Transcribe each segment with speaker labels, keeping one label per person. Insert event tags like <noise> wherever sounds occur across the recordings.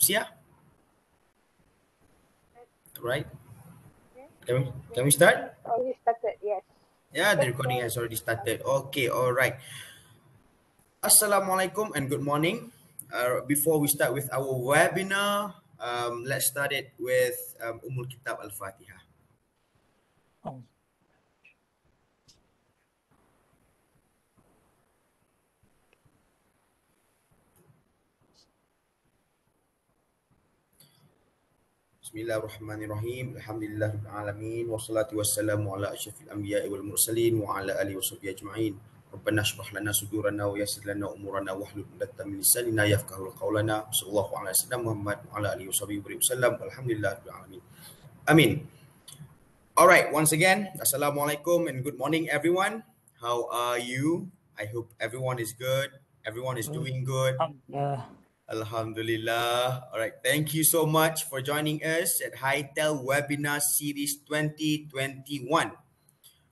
Speaker 1: Siap? Right? Can we, can we start?
Speaker 2: Already started, yes.
Speaker 1: Yeah, the recording has already started. Okay, Alright. Assalamualaikum and good morning. Uh, before we start with our webinar, um, let's start it with um, Umul Kitab Al-Fatiha. Oh. Bismillahirrahmanirrahim. Alhamdulillahirrahmanirrahim. Wassalatu wassalamu ala asyafil anbiya wal mursalin wa ala alihi wa sahbihi ajma'in. Rabbana syurah lana sudurana wa yasir lana umurana wa hlul min lisanina yafkahu qawlana. Sallallahu alaihi wasallam Muhammad wa ala alihi wa sahbihi wa sallam. Amin. Alright, once again, Assalamualaikum and good morning everyone. How are you? I hope everyone is good. Everyone is doing good. Alhamdulillah. All right. Thank you so much for joining us at Hightel Webinar Series 2021.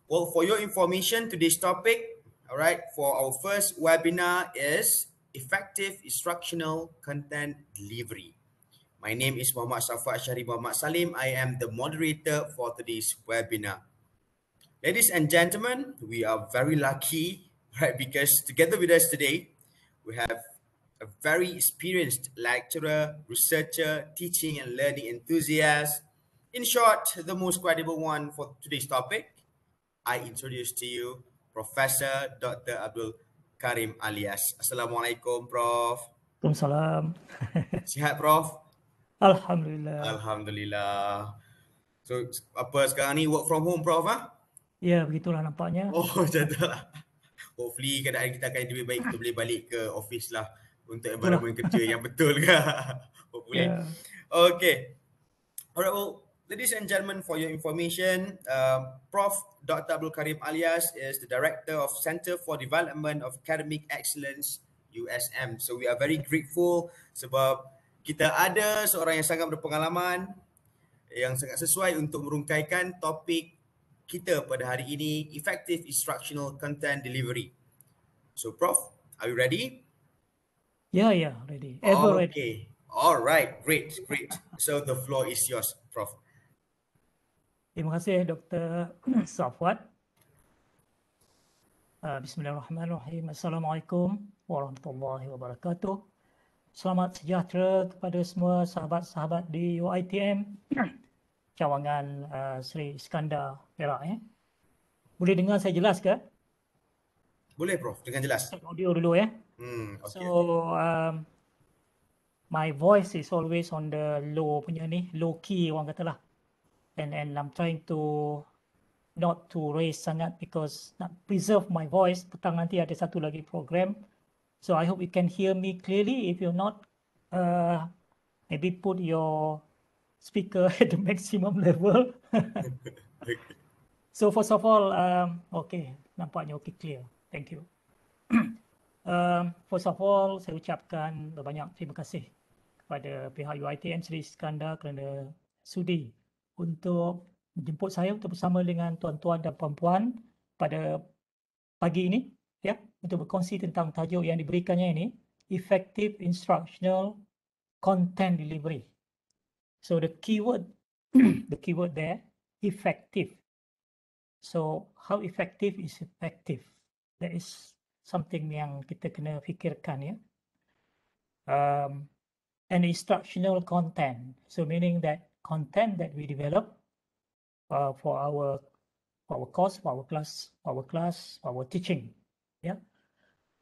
Speaker 1: Well, for your information, today's topic, all right, for our first webinar is Effective Instructional Content Delivery. My name is Muhammad Safa Ashari Muhammad Salim. I am the moderator for today's webinar. Ladies and gentlemen, we are very lucky, <laughs> right? Because together with us today, we have a very experienced lecturer, researcher, teaching and learning enthusiast. In short, the most credible one for today's topic, I introduce to you Professor Dr. Abdul Karim alias. Assalamualaikum, Prof.
Speaker 3: Waalaikumsalam. <laughs>
Speaker 1: Sihat, Prof? Alhamdulillah. Alhamdulillah. So, apa sekarang ni? Work from home, Prof? Ha?
Speaker 3: Ya, begitulah nampaknya. Oh,
Speaker 1: jadilah. <laughs> Hopefully, keadaan kita akan lebih baik. Kita boleh balik ke office lah untuk environment kerja yang betul ke <laughs> hopefully yeah. okay alright well ladies and gentlemen for your information uh, prof dr abdul karim alias is the director of center for development of academic excellence USM. So we are very grateful sebab kita ada seorang yang sangat berpengalaman yang sangat sesuai untuk merungkaikan topik kita pada hari ini, Effective Instructional Content Delivery. So Prof, are you ready?
Speaker 3: Yeah, yeah, ready. Ever okay.
Speaker 1: ready. All right, great, great. So the floor is yours, Prof.
Speaker 3: Terima kasih, Dr. <clears throat> Safwat. Ah, bismillahirrahmanirrahim. Assalamualaikum warahmatullahi wabarakatuh. Selamat sejahtera kepada semua sahabat-sahabat di UITM. <clears throat> Cawangan uh, Sri Iskandar Perak. Eh. Boleh dengar saya jelas ke?
Speaker 1: Boleh, Prof. Dengan jelas.
Speaker 3: Audio dulu, ya. Eh. Hmm, okay. So um, my voice is always on the low punya ni, low key orang kata lah. And and I'm trying to not to raise sangat because nak preserve my voice. Petang nanti ada satu lagi program. So I hope you can hear me clearly. If you're not, uh, maybe put your speaker <laughs> at the maximum level. <laughs> okay. So first of all, um, okay, nampaknya okay clear. Thank you. <clears throat> Uh, first of all, saya ucapkan banyak terima kasih kepada pihak UITM Sri Iskandar kerana sudi untuk menjemput saya untuk bersama dengan tuan-tuan dan puan-puan pada pagi ini ya untuk berkongsi tentang tajuk yang diberikannya ini Effective Instructional Content Delivery. So the keyword <clears throat> the keyword there effective. So how effective is effective? That is something yang kita kena fikirkan ya. Um, an instructional content, so meaning that content that we develop uh, for our for our course, for our class, for our class, for our teaching, yeah.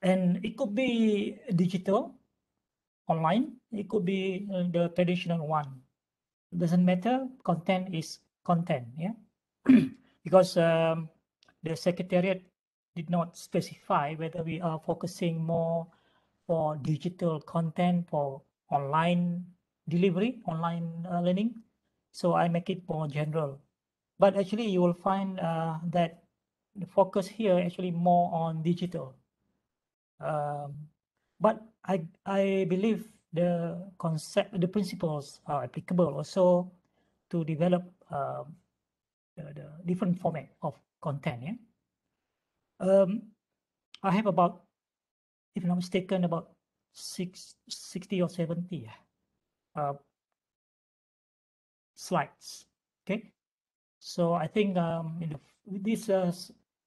Speaker 3: And it could be digital, online. It could be uh, the traditional one. Doesn't matter. Content is content, yeah. Ya. <clears throat> because um, the secretariat did not specify whether we are focusing more for digital content for online delivery, online uh, learning. So I make it more general. But actually, you will find uh, that the focus here actually more on digital. Um, but I I believe the concept, the principles are applicable also to develop uh, the, the different format of content. Yeah um, I have about, if I'm not mistaken, about six, 60 or 70 uh, slides. Okay. So I think um, the, this uh,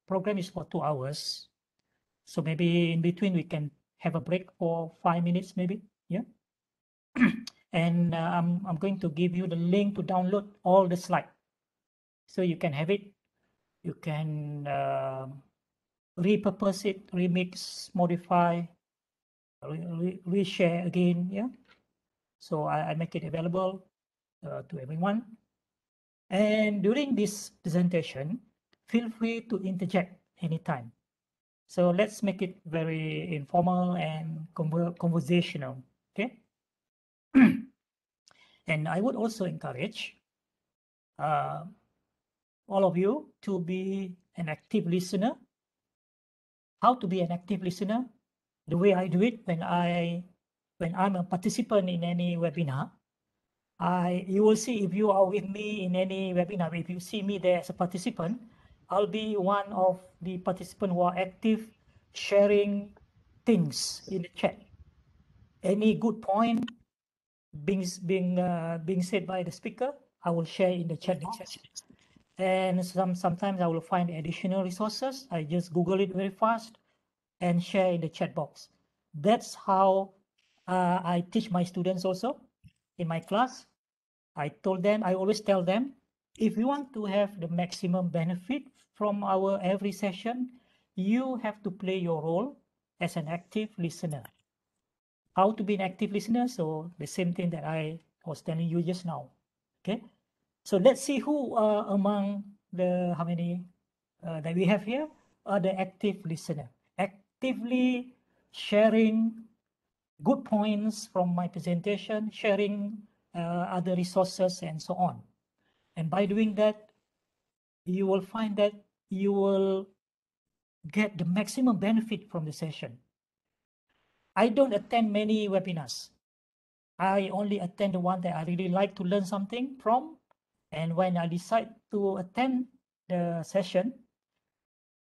Speaker 3: program is for two hours. So maybe in between we can have a break for five minutes, maybe. Yeah. <clears throat> and uh, I'm, I'm going to give you the link to download all the slides. So you can have it. You can um, repurpose it, remix, modify, re share again. Yeah. So I, I make it available uh, to everyone. And during this presentation, feel free to interject anytime. So let's make it very informal and conversational. Okay. <clears throat> and I would also encourage uh, all of you to be an active listener how to be an active listener. The way I do it when I when I'm a participant in any webinar, I you will see if you are with me in any webinar, if you see me there as a participant, I'll be one of the participants who are active sharing things in the chat. Any good point being being uh, being said by the speaker, I will share in the chat box and some sometimes I will find additional resources. I just Google it very fast and share in the chat box. That's how uh, I teach my students also in my class. I told them, I always tell them, if you want to have the maximum benefit from our every session, you have to play your role as an active listener. How to be an active listener? So the same thing that I was telling you just now. Okay. So let's see who are uh, among the, how many uh, that we have here are the active listener, actively sharing good points from my presentation, sharing uh, other resources and so on. And by doing that, you will find that you will get the maximum benefit from the session. I don't attend many webinars. I only attend the one that I really like to learn something from and when I decide to attend the session,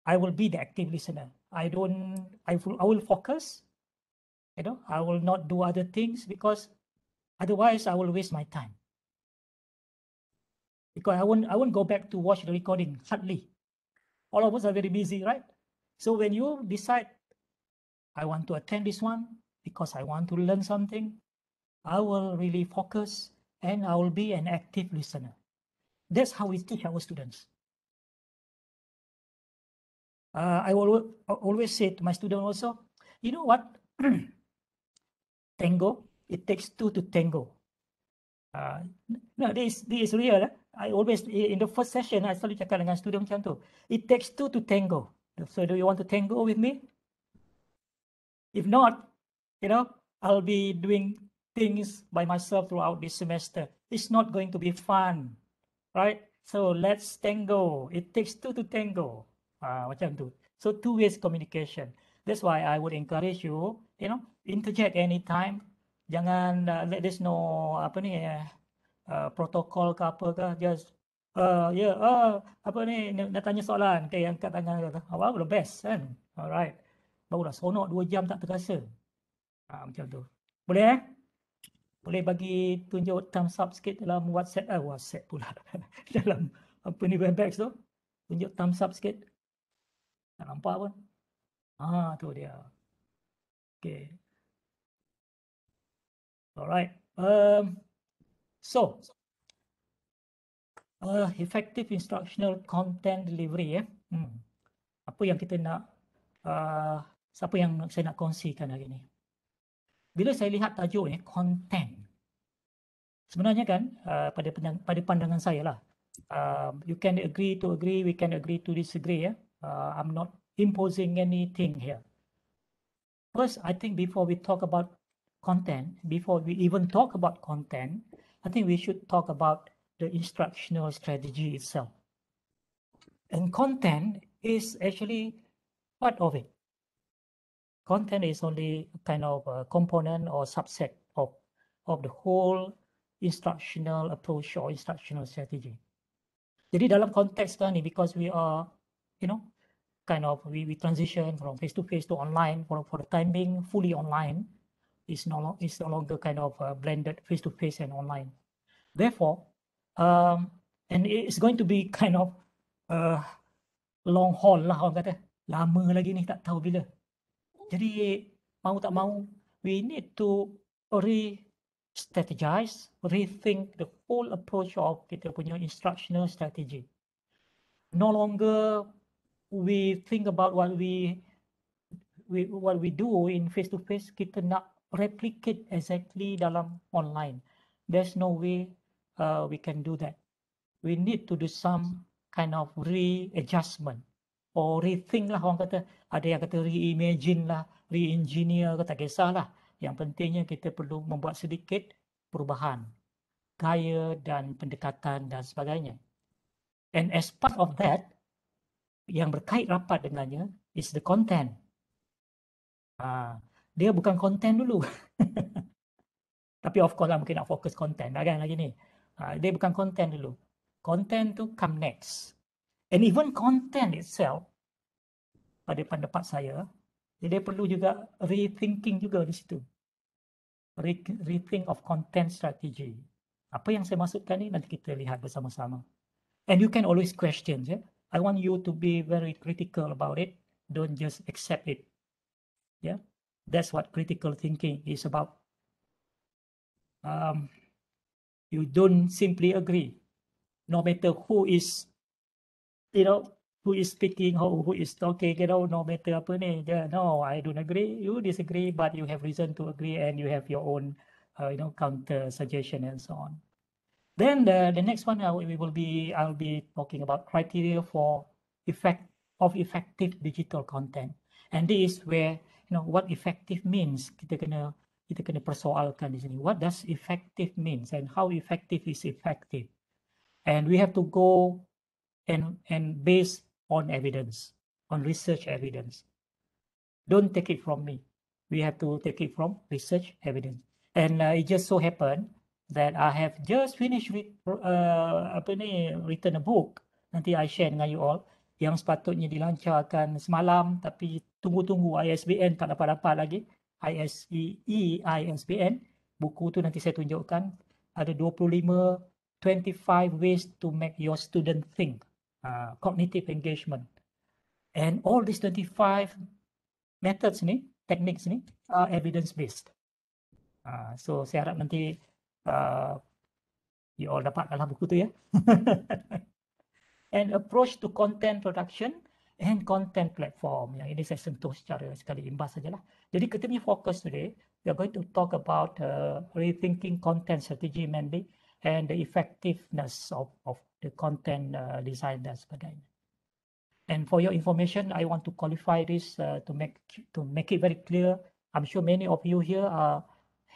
Speaker 3: I will be the active listener. I don't, I will, I will focus, you know, I will not do other things because otherwise I will waste my time. Because I won't, I won't go back to watch the recording, hardly. All of us are very busy, right? So when you decide, I want to attend this one because I want to learn something, I will really focus and I will be an active listener. That's how we teach our students. Uh, I always, always say to my student also, you know what? <clears throat> tango, it takes two to tango. Uh, no, this, this is real. Eh? I always, in the first session, I selalu cakap dengan student macam tu. It takes two to tango. So do you want to tango with me? If not, you know, I'll be doing things by myself throughout this semester. It's not going to be fun. right? So let's tango. It takes two to tango. Ah, uh, macam tu. So two ways communication. That's why I would encourage you, you know, interject anytime. Jangan uh, let this no apa ni eh, uh, protokol ke apa ke just uh, yeah uh, apa ni nak tanya soalan ke okay, angkat tangan kata awak ah, the best kan alright baru dah sonok 2 jam tak terasa uh, macam tu boleh eh? boleh bagi tunjuk thumbs up sikit dalam WhatsApp eh, WhatsApp pula <laughs> dalam apa ni Webex tu tunjuk thumbs up sikit tak nampak pun ah tu dia okey alright um so uh, effective instructional content delivery eh hmm. apa yang kita nak uh, siapa yang saya nak kongsikan hari ni bila saya lihat tajuk ni eh, content sebenarnya kan uh, pada pada pandangan saya lah uh, you can agree to agree we can agree to disagree yeah? uh, i'm not imposing anything here first i think before we talk about content before we even talk about content i think we should talk about the instructional strategy itself and content is actually part of it content is only kind of a uh, component or subset of of the whole instructional approach or instructional strategy. Jadi dalam konteks sekarang ni, because we are, you know, kind of we we transition from face to face to online for for the time being fully online, is no is no longer kind of a uh, blended face to face and online. Therefore, um, and it's going to be kind of uh, long haul lah orang kata. Lama lagi ni tak tahu bila. Jadi mau tak mau we need to re strategize, rethink the whole approach of kita punya instructional strategy. No longer we think about what we we what we do in face to face kita nak replicate exactly dalam online. There's no way uh, we can do that. We need to do some kind of readjustment or rethink lah orang kata. Ada yang kata reimagine lah, reengineer engineer ke tak kisahlah. Yang pentingnya kita perlu membuat sedikit perubahan gaya dan pendekatan dan sebagainya. And as part of that, yang berkait rapat dengannya is the content. Ha, dia bukan content dulu. <laughs> Tapi of course lah mungkin nak fokus content Lagi kan lagi ni. Ha, dia bukan content dulu. Content tu come next. And even content itself, pada pendapat saya, dia perlu juga rethinking juga di situ. Re rethink of content strategy. Apa yang saya maksudkan ni nanti kita lihat bersama-sama. And you can always question. Yeah? I want you to be very critical about it. Don't just accept it. Yeah, that's what critical thinking is about. Um, you don't simply agree, no matter who is you know, who is speaking, who, who is talking, you know, no matter apa ni. Yeah, no, I don't agree. You disagree, but you have reason to agree and you have your own, uh, you know, counter suggestion and so on. Then the, the next one uh, we will be, I'll be talking about criteria for effect of effective digital content. And this is where, you know, what effective means, kita kena, kita kena persoalkan di sini. What does effective means and how effective is effective? And we have to go and, and based on evidence, on research evidence. Don't take it from me. We have to take it from research evidence. And uh, it just so happened that I have just finished with uh, apa ni, written a book. Nanti I share dengan you all yang sepatutnya dilancarkan semalam tapi tunggu-tunggu ISBN tak dapat-dapat lagi. ISEE ISBN. Buku tu nanti saya tunjukkan. Ada 25 25 ways to make your student think. Uh, cognitive engagement. And all these 25 methods ni, techniques ni, are evidence-based. Uh, so, saya harap nanti uh, you all dapat dalam buku tu ya. <laughs> and approach to content production and content platform. Yang ini saya sentuh secara sekali imbas sajalah. Jadi, kita punya fokus today, we are going to talk about uh, rethinking content strategy mainly. and the effectiveness of, of the content uh, design dan sebagainya. And for your information, I want to qualify this uh, to make to make it very clear. I'm sure many of you here uh,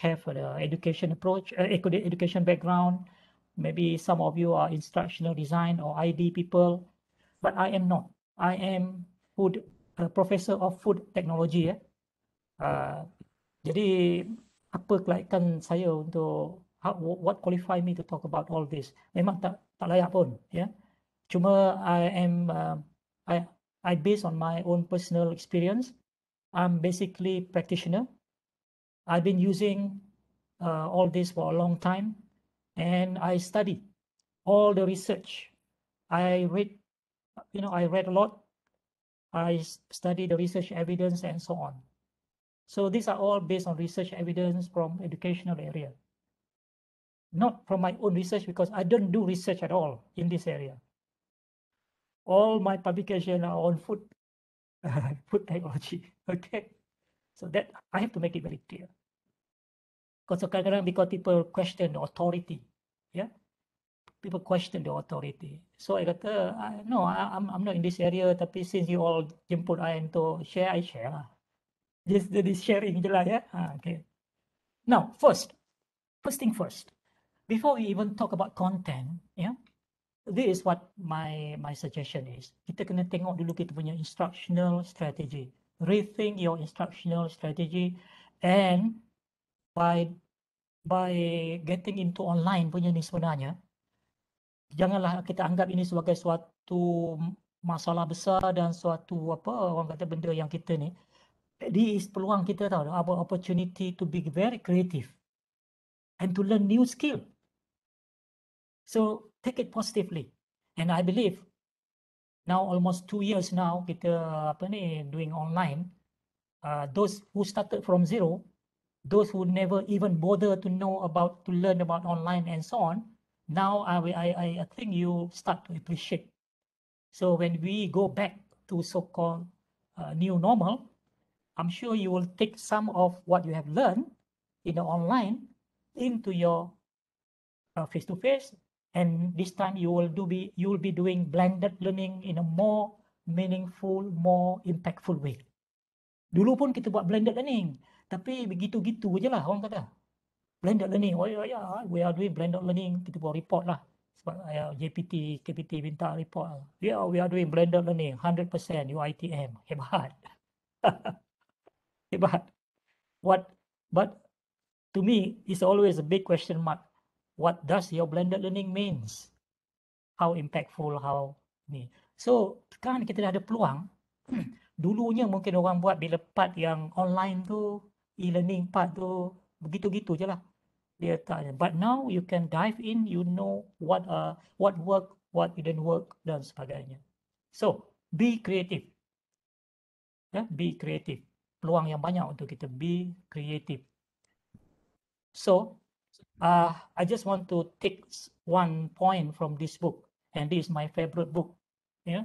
Speaker 3: have an education approach, uh, education background. Maybe some of you are instructional design or ID people, but I am not. I am food professor of food technology. Eh. Uh, jadi apa kelayakan saya untuk how, what qualify me to talk about all this? Memang tak tak layak pun, Yeah? Cuma I am uh, I I based on my own personal experience. I'm basically practitioner. I've been using uh, all this for a long time, and I studied all the research. I read, you know, I read a lot. I study the research evidence and so on. So these are all based on research evidence from educational area not from my own research because I don't do research at all in this area. All my publications are on food, <laughs> food technology. <laughs> Okay, so that I have to make it very clear. Because sometimes because people question the authority, yeah, people question the authority. So I got I, no, I, I'm I'm not in this area. But since you all jemput I to share, I share lah. Just the sharing je lah Yeah? okay. Now, first, first thing first. before we even talk about content, yeah, this is what my my suggestion is. Kita kena tengok dulu kita punya instructional strategy. Rethink your instructional strategy, and by by getting into online punya ni sebenarnya, janganlah kita anggap ini sebagai suatu masalah besar dan suatu apa orang kata benda yang kita ni. Jadi is peluang kita tahu, apa opportunity to be very creative and to learn new skill. So take it positively. And I believe now almost two years now kita apa ni doing online. Uh, those who started from zero, those who never even bother to know about to learn about online and so on, now I I I think you start to appreciate. So when we go back to so-called uh, new normal, I'm sure you will take some of what you have learned in the online into your uh, face-to-face, uh, -face, and this time you will do be you will be doing blended learning in a more meaningful more impactful way dulu pun kita buat blended learning tapi begitu-gitu je lah orang kata blended learning oh ya, yeah we are doing blended learning kita buat report lah sebab uh, ya, JPT KPT minta report lah. yeah we are doing blended learning 100% UITM hebat <laughs> hebat what but to me it's always a big question mark what does your blended learning means? How impactful, how ni. So, kan kita dah ada peluang. <clears throat> Dulunya mungkin orang buat bila part yang online tu, e-learning part tu, begitu-gitu je lah. Dia tak, but now you can dive in, you know what uh, what work, what didn't work dan sebagainya. So, be creative. Yeah, be creative. Peluang yang banyak untuk kita be creative. So, uh, I just want to take one point from this book, and this is my favorite book. Yeah. Ya.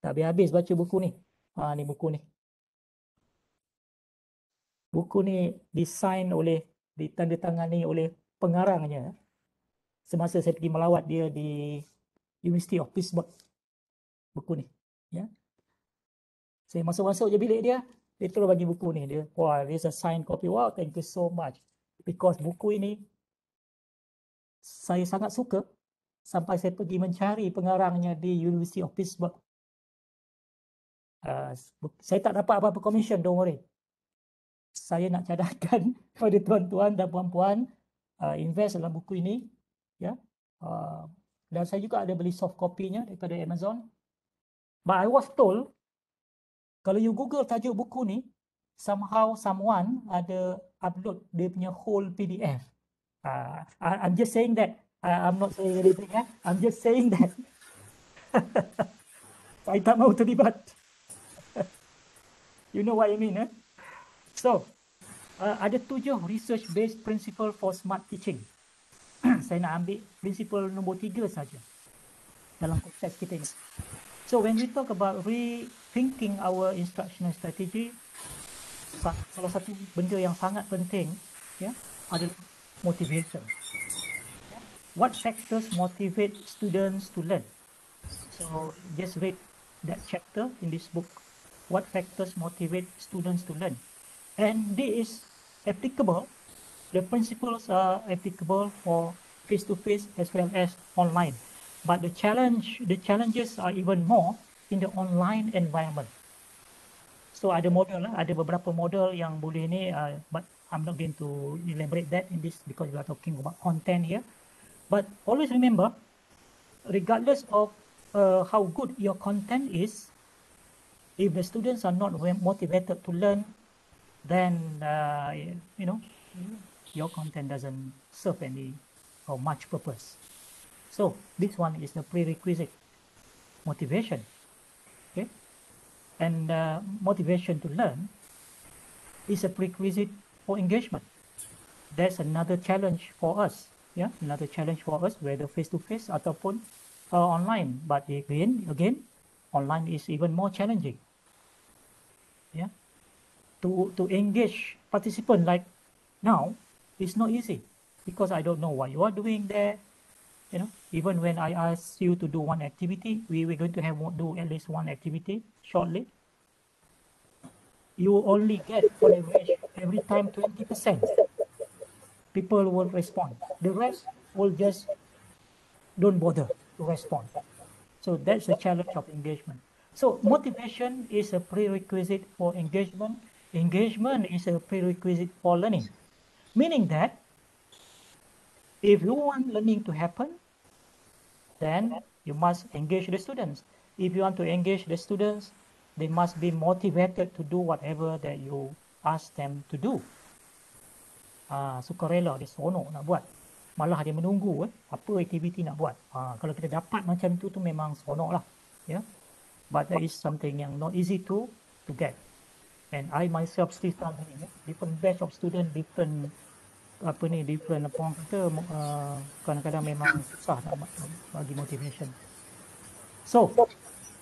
Speaker 3: Tak habis baca buku ni. Ha, ni buku ni. Buku ni disain oleh, ditandatangani oleh pengarangnya. Semasa saya pergi melawat dia di University of Pittsburgh. Buku ni. Ya. Saya masuk-masuk je bilik dia dia terus bagi buku ni. Dia, wah, wow, there's a signed copy. Wow, thank you so much. Because buku ini, saya sangat suka. Sampai saya pergi mencari pengarangnya di University of Pittsburgh. Uh, saya tak dapat apa-apa commission, don't worry. Saya nak cadangkan <laughs> kepada tuan-tuan dan puan-puan uh, invest dalam buku ini. ya. Yeah. Uh, dan saya juga ada beli soft copy-nya daripada Amazon. But I was told kalau you google tajuk buku ni, somehow someone ada upload dia punya whole PDF. Uh, ah, I'm just saying that. I'm not saying anything. Eh? I'm just saying that. Saya <laughs> tak mahu terlibat. <laughs> you know what I mean. Eh? So, uh, ada tujuh research-based principle for smart teaching. <clears throat> Saya nak ambil principle nombor tiga saja dalam konteks kita ni. So, when we talk about re thinking our instructional strategy salah satu benda yang sangat penting ya yeah, adalah motivation what factors motivate students to learn so just read that chapter in this book what factors motivate students to learn and this is applicable the principles are applicable for face to face as well as online but the challenge the challenges are even more in the online environment. So ada model ada beberapa model yang boleh ni uh, but I'm not going to elaborate that in this because we are talking about content here. But always remember, regardless of uh, how good your content is, if the students are not motivated to learn, then uh, you know your content doesn't serve any or much purpose. So this one is the prerequisite motivation and uh, motivation to learn is a prerequisite for engagement. That's another challenge for us. Yeah, another challenge for us, whether face-to-face -face uh, online. But again, again, online is even more challenging. Yeah, to to engage participant like now is not easy because I don't know what you are doing there. You know, even when I ask you to do one activity, we were going to have do at least one activity shortly. You only get on average every time 20%. People will respond. The rest will just don't bother to respond. So that's the challenge of engagement. So motivation is a prerequisite for engagement. Engagement is a prerequisite for learning. Meaning that if you want learning to happen, then you must engage the students. If you want to engage the students, they must be motivated to do whatever that you ask them to do. Ah, sukarela, dia seronok nak buat. Malah dia menunggu eh, apa aktiviti nak buat. Ah, kalau kita dapat macam itu, tu memang seronok lah. Yeah? But there is something yang not easy to to get. And I myself still standing, eh? different batch of student, different apa ni different apa orang kata uh, kadang-kadang memang susah nak bagi motivation so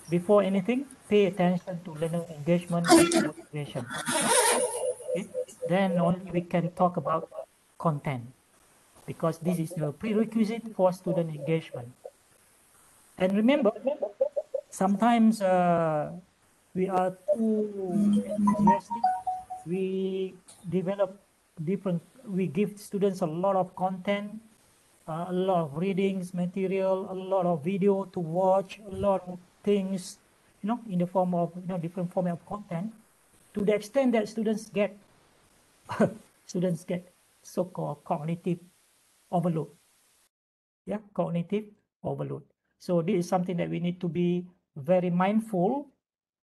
Speaker 3: before anything pay attention to learner engagement and motivation okay? then only we can talk about content because this is the prerequisite for student engagement and remember sometimes uh, we are too we develop different we give students a lot of content, uh, a lot of readings, material, a lot of video to watch, a lot of things, you know, in the form of you know different format of content, to the extent that students get <laughs> students get so-called cognitive overload. Yeah, cognitive overload. So this is something that we need to be very mindful,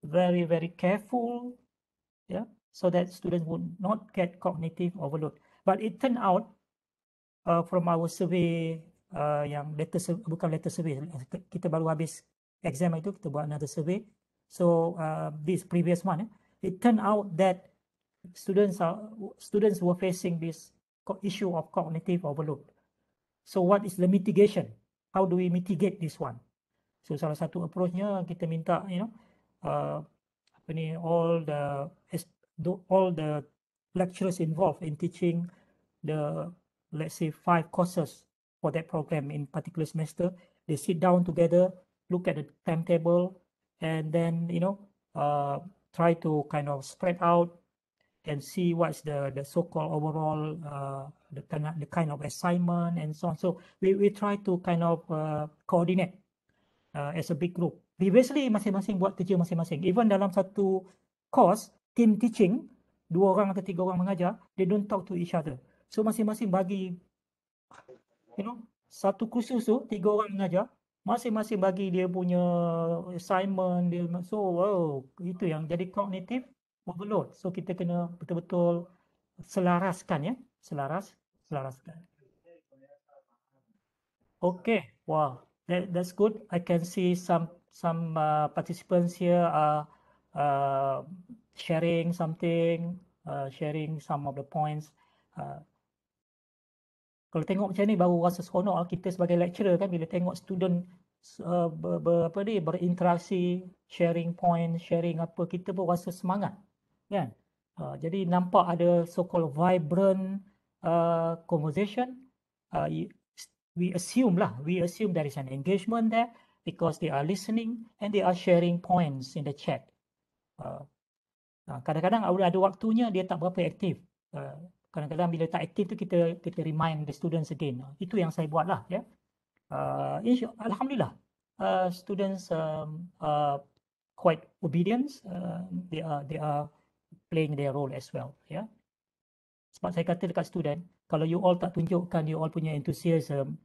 Speaker 3: very, very careful, yeah, so that students would not get cognitive overload. But it turned out uh, from our survey uh, yang letter survey, bukan letter survey kita baru habis exam itu kita buat another survey. So uh, this previous one, eh, it turned out that students are students were facing this issue of cognitive overload. So what is the mitigation? How do we mitigate this one? So salah satu approachnya kita minta, you know, uh, apa ni all the all the lecturers involved in teaching the, let's say, five courses for that program in particular semester. They sit down together, look at the timetable, and then, you know, uh, try to kind of spread out and see what's the, the so-called overall, uh, the, kind of, the kind of assignment and so on. So we, we try to kind of uh, coordinate uh, as a big group. Previously, masing-masing buat kerja masing-masing. Even dalam satu course, team teaching, dua orang atau tiga orang mengajar, they don't talk to each other. So masing-masing bagi, you know, satu kursus tu, tiga orang mengajar, masing-masing bagi dia punya assignment, dia, so wow, itu yang jadi kognitif overload. So kita kena betul-betul selaraskan ya, selaras, selaraskan. Okay, wow, that, that's good. I can see some some uh, participants here are uh, sharing something, uh, sharing some of the points. Uh, kalau tengok macam ni baru rasa seronok lah kita sebagai lecturer kan bila tengok student uh, ber, ber, apa ni, berinteraksi, sharing point, sharing apa, kita pun rasa semangat. Kan? Uh, jadi nampak ada so-called vibrant uh, conversation. Uh, we assume lah, we assume there is an engagement there because they are listening and they are sharing points in the chat. Uh, Ha, kadang-kadang ada waktunya dia tak berapa aktif. Ha, kadang-kadang bila tak aktif tu kita kita remind the students again. Ha, itu yang saya buatlah ya. Uh, Alhamdulillah uh, students um, are quite obedient. Uh, they are they are playing their role as well ya. Yeah. Sebab saya kata dekat student kalau you all tak tunjukkan you all punya enthusiasm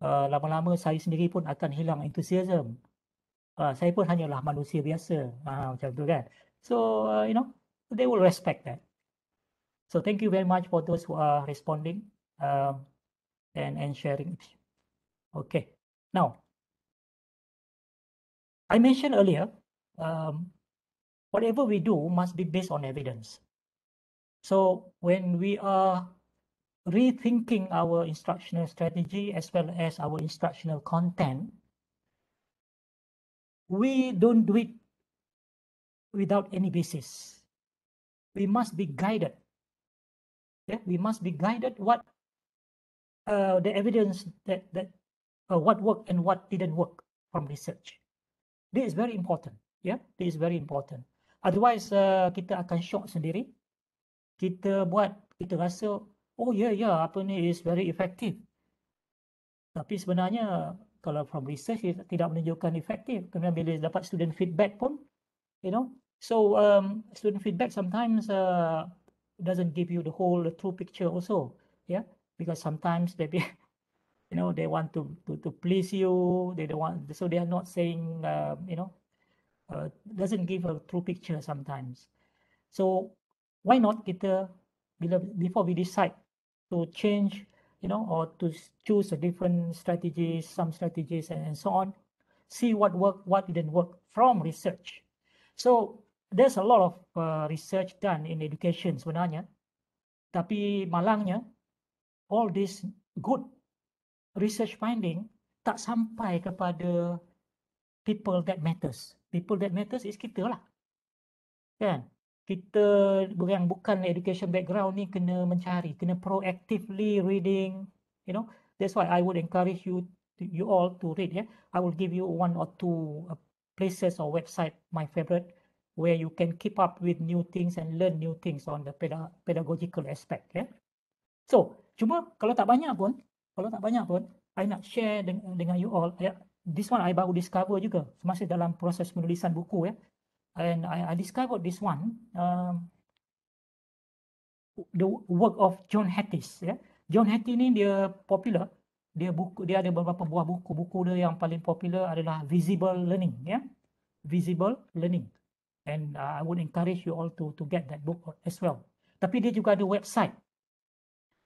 Speaker 3: uh, lama-lama saya sendiri pun akan hilang enthusiasm. Uh, saya pun hanyalah manusia biasa. Ha, macam tu kan. So, uh, you know, they will respect that. So thank you very much for those who are responding um, and, and sharing. Okay, now, I mentioned earlier, um, whatever we do must be based on evidence. So when we are rethinking our instructional strategy as well as our instructional content, we don't do it without any basis. We must be guided. Yeah, we must be guided what uh, the evidence that, that uh, what worked and what didn't work from research. This is very important. Yeah, this is very important. Otherwise, uh, kita akan shock sendiri. Kita buat, kita rasa, oh yeah, yeah, apa ni is very effective. Tapi sebenarnya, kalau from research, tidak menunjukkan efektif. Kemudian bila dapat student feedback pun, you know, So um, student feedback sometimes uh, doesn't give you the whole the true picture also, yeah, because sometimes they <laughs> you know, they want to, to, to please you, they don't want, so they are not saying, uh, you know, uh, doesn't give a true picture sometimes. So why not get the before we decide to change, you know, or to choose a different strategies, some strategies and, and so on, see what worked, what didn't work from research. So there's a lot of uh, research done in education sebenarnya. Tapi malangnya, all this good research finding tak sampai kepada people that matters. People that matters is kita lah. Kan? Kita yang bukan education background ni kena mencari, kena proactively reading. You know, that's why I would encourage you you all to read. Yeah, I will give you one or two uh, places or website my favorite where you can keep up with new things and learn new things on the pedagogical aspect. Yeah. So, cuma kalau tak banyak pun, kalau tak banyak pun, I nak share dengan, dengan you all. Yeah. This one I baru discover juga semasa dalam proses penulisan buku. Yeah. And I, I discovered this one, um, the work of John Hattis. Yeah. John Hattie ni dia popular. Dia buku dia ada beberapa buah buku. Buku dia yang paling popular adalah Visible Learning, Yeah? Visible Learning. And uh, I would encourage you all to to get that book as well. Tapi dia juga ada website.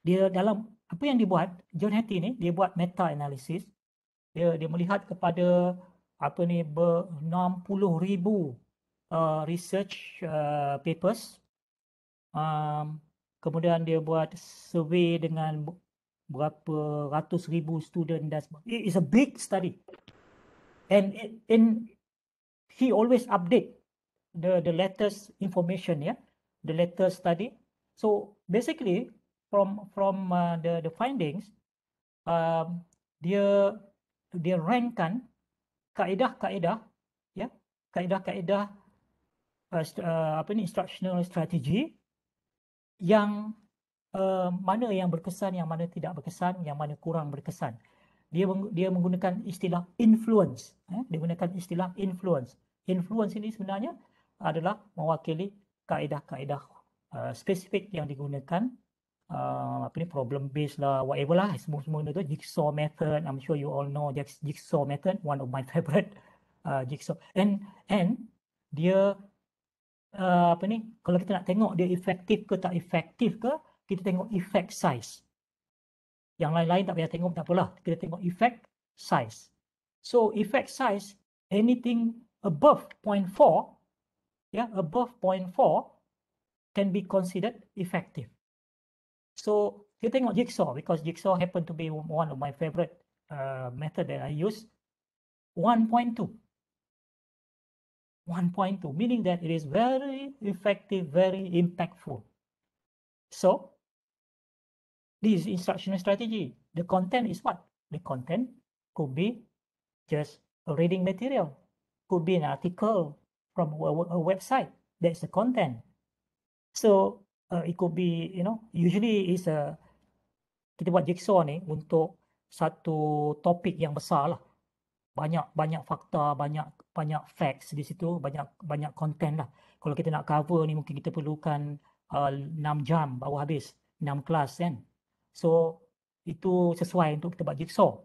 Speaker 3: Dia dalam apa yang dibuat John Hattie ni dia buat meta analysis. Dia dia melihat kepada apa ni ber enam 60,000 uh, research uh, papers. Um, kemudian dia buat survey dengan berapa ratus ribu student dan sebagainya. It is a big study. And in, in he always update the the latest information yeah the latest study so basically from from uh, the the findings uh, dia dia rankkan kaedah-kaedah ya yeah? kaedah-kaedah uh, uh, apa ni instructional strategy yang uh, mana yang berkesan yang mana tidak berkesan yang mana kurang berkesan dia dia menggunakan istilah influence eh? dia gunakan istilah influence influence ini sebenarnya adalah mewakili kaedah-kaedah uh, spesifik yang digunakan uh, apa ni problem based lah whatever lah semua semua itu jigsaw method I'm sure you all know jigsaw method one of my <laughs> favorite uh, jigsaw and and dia uh, apa ni kalau kita nak tengok dia efektif ke tak efektif ke kita tengok effect size yang lain-lain tak payah tengok tak apalah kita tengok effect size so effect size anything above yeah, above 0.4 can be considered effective. So you think of jigsaw because jigsaw happened to be one of my favorite uh, method that I use. 1.2, 1.2, meaning that it is very effective, very impactful. So this instructional strategy, the content is what? The content could be just a reading material, could be an article, from a, a website that's the content so uh, it could be you know usually is a kita buat jigsaw ni untuk satu topik yang besar lah banyak banyak fakta banyak banyak facts di situ banyak banyak content lah kalau kita nak cover ni mungkin kita perlukan uh, 6 jam baru habis 6 kelas kan so itu sesuai untuk kita buat jigsaw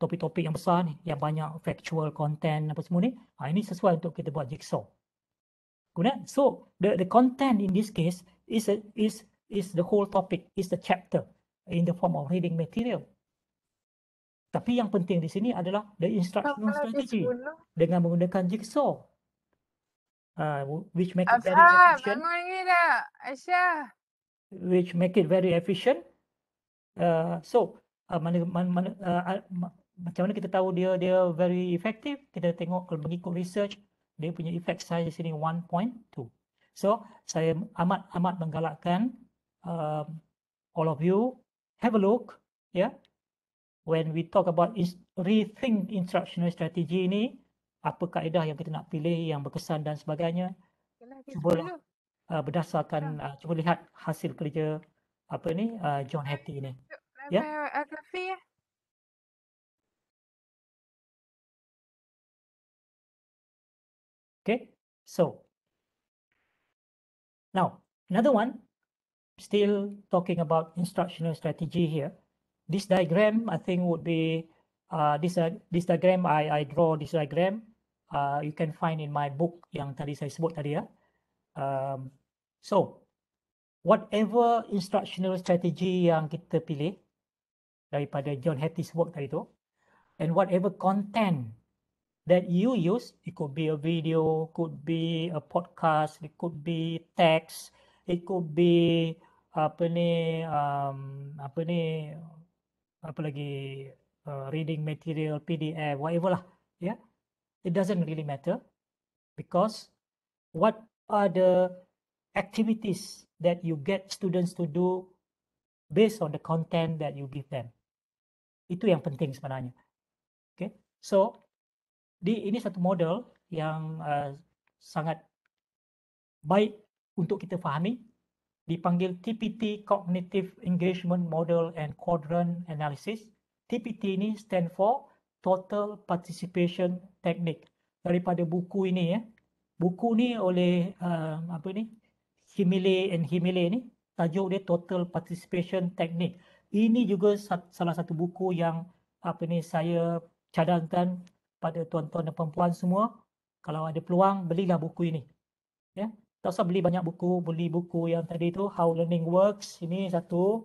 Speaker 3: topik-topik yang besar ni, yang banyak factual content apa semua ni, ha, ini sesuai untuk kita buat jigsaw. Kemudian, so the the content in this case is a, is is the whole topic, is the chapter in the form of reading material. Tapi yang penting di sini adalah the instructional strategy dengan menggunakan jigsaw. Uh, which make it very efficient. Bangun
Speaker 4: lagi dah. Aisyah.
Speaker 3: Which make it very efficient. Uh, so, uh, mana, mana, mana, uh, macam mana kita tahu dia dia very effective kita tengok kalau mengikut research dia punya effect size sini 1.2 so saya amat amat menggalakkan uh, all of you have a look yeah when we talk about is rethink instructional strategy ini apa kaedah yang kita nak pilih yang berkesan dan sebagainya cuba lah, uh, berdasarkan uh, cuba lihat hasil kerja apa ni uh, John Hattie ini
Speaker 4: ya yeah? Okay, so
Speaker 3: now another one, still talking about instructional strategy here. This diagram, I think, would be uh, this uh, this diagram. I I draw this diagram. Uh, you can find in my book yang tadi saya sebut tadi ya. Um, so, whatever instructional strategy yang kita pilih daripada John Hattie's work tadi tu, and whatever content that you use. It could be a video, could be a podcast, it could be text, it could be apa ni, um, apa ni, apa lagi, uh, reading material, PDF, whatever lah. Yeah, it doesn't really matter because what are the activities that you get students to do based on the content that you give them. Itu yang penting sebenarnya. Okay, so jadi ini satu model yang uh, sangat baik untuk kita fahami dipanggil TPT Cognitive Engagement Model and Quadrant Analysis. TPT ini stand for Total Participation Technique daripada buku ini ya. Buku ni oleh uh, apa ni? Himile and Himile ni tajuk dia Total Participation Technique. Ini juga salah satu buku yang apa ni saya cadangkan pada tuan-tuan dan perempuan semua kalau ada peluang belilah buku ini ya tak usah beli banyak buku beli buku yang tadi tu how learning works ini satu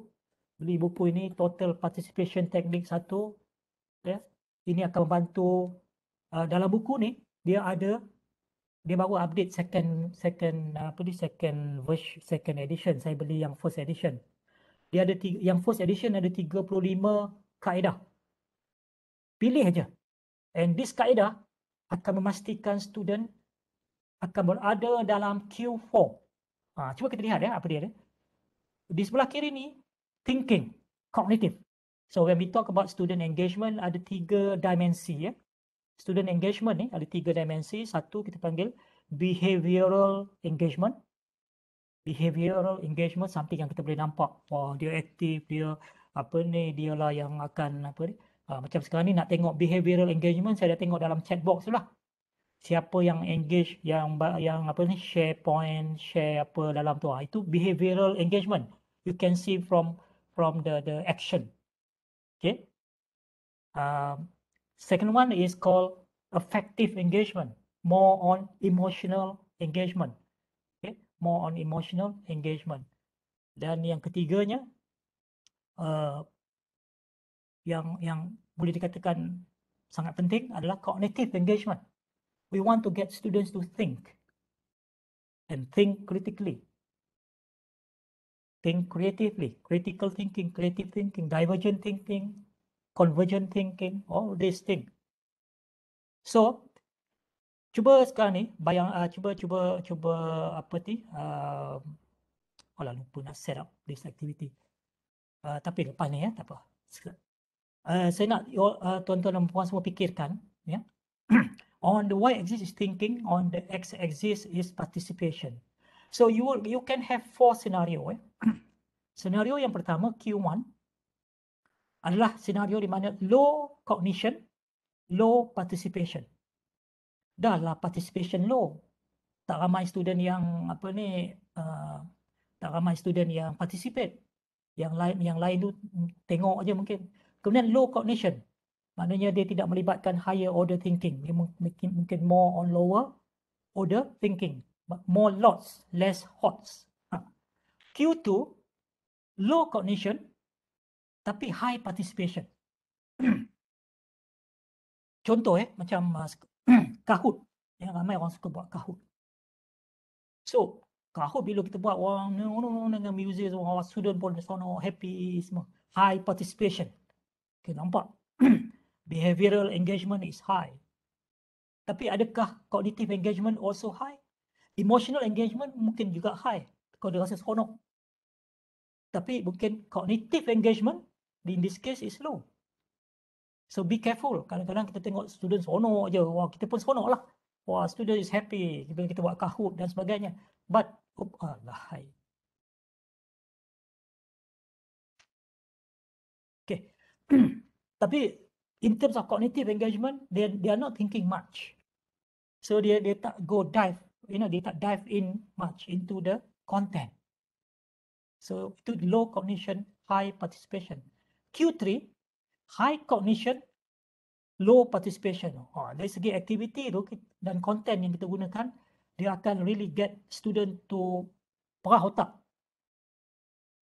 Speaker 3: beli buku ini total participation technique satu ya ini akan membantu uh, dalam buku ni dia ada dia baru update second second apa ni second version second edition saya beli yang first edition dia ada tiga, yang first edition ada 35 kaedah pilih aja And this kaedah akan memastikan student akan berada dalam Q4. Ha, cuba kita lihat ya apa dia. Ada. Eh. Di sebelah kiri ni, thinking, cognitive. So when we talk about student engagement, ada tiga dimensi ya. Student engagement ni ada tiga dimensi. Satu kita panggil behavioral engagement. Behavioral engagement, something yang kita boleh nampak. Wah, dia aktif, dia apa ni, dia lah yang akan apa ni, Uh, macam sekarang ni nak tengok behavioral engagement saya dah tengok dalam chat box lah. Siapa yang engage yang yang apa ni share point, share apa dalam tu. Ha, itu behavioral engagement. You can see from from the the action. Okay. Uh, second one is called affective engagement. More on emotional engagement. Okay. More on emotional engagement. Dan yang ketiganya uh, yang yang boleh dikatakan sangat penting adalah cognitive engagement. We want to get students to think and think critically. Think creatively, critical thinking, creative thinking, divergent thinking, convergent thinking, all these things. So, cuba sekarang ni bayang uh, cuba cuba cuba apa ti? Uh, oh lah lupa nak set up this activity. Uh, tapi lepas ni ya, tak apa. Eh, saya nak uh, tuan-tuan dan puan semua fikirkan ya yeah? <clears throat> on the y axis is thinking on the x axis is participation so you you can have four scenario eh? <clears throat> scenario yang pertama q1 adalah scenario di mana low cognition low participation dah lah participation low tak ramai student yang apa ni uh, tak ramai student yang participate yang lain yang lain tu mm, tengok aja mungkin Kemudian low cognition. Maknanya dia tidak melibatkan higher order thinking. Dia mungkin, mungkin more on lower order thinking. But more lots, less hots. Ha. Q2, low cognition tapi high participation. <clears throat> Contoh eh, macam uh, <clears throat> kahut. Yang ramai orang suka buat kahut. So, kahut bila kita buat orang dengan music, orang student pun happy semua. High participation. Okay, nampak. <clears throat> Behavioral engagement is high. Tapi adakah cognitive engagement also high? Emotional engagement mungkin juga high. Kau dah rasa seronok. Tapi mungkin cognitive engagement in this case is low. So be careful. Kadang-kadang kita tengok student seronok je. Wah, kita pun seronok lah. Wah, student is happy. Kita, kita buat kahut dan sebagainya. But, oh, alah, <clears throat> tapi in terms of cognitive engagement they they are not thinking much so they they tak go dive you know they tak dive in much into the content so to low cognition high participation q3 high cognition low participation oh, dari segi activity tu dan content yang kita gunakan dia akan really get student to perah otak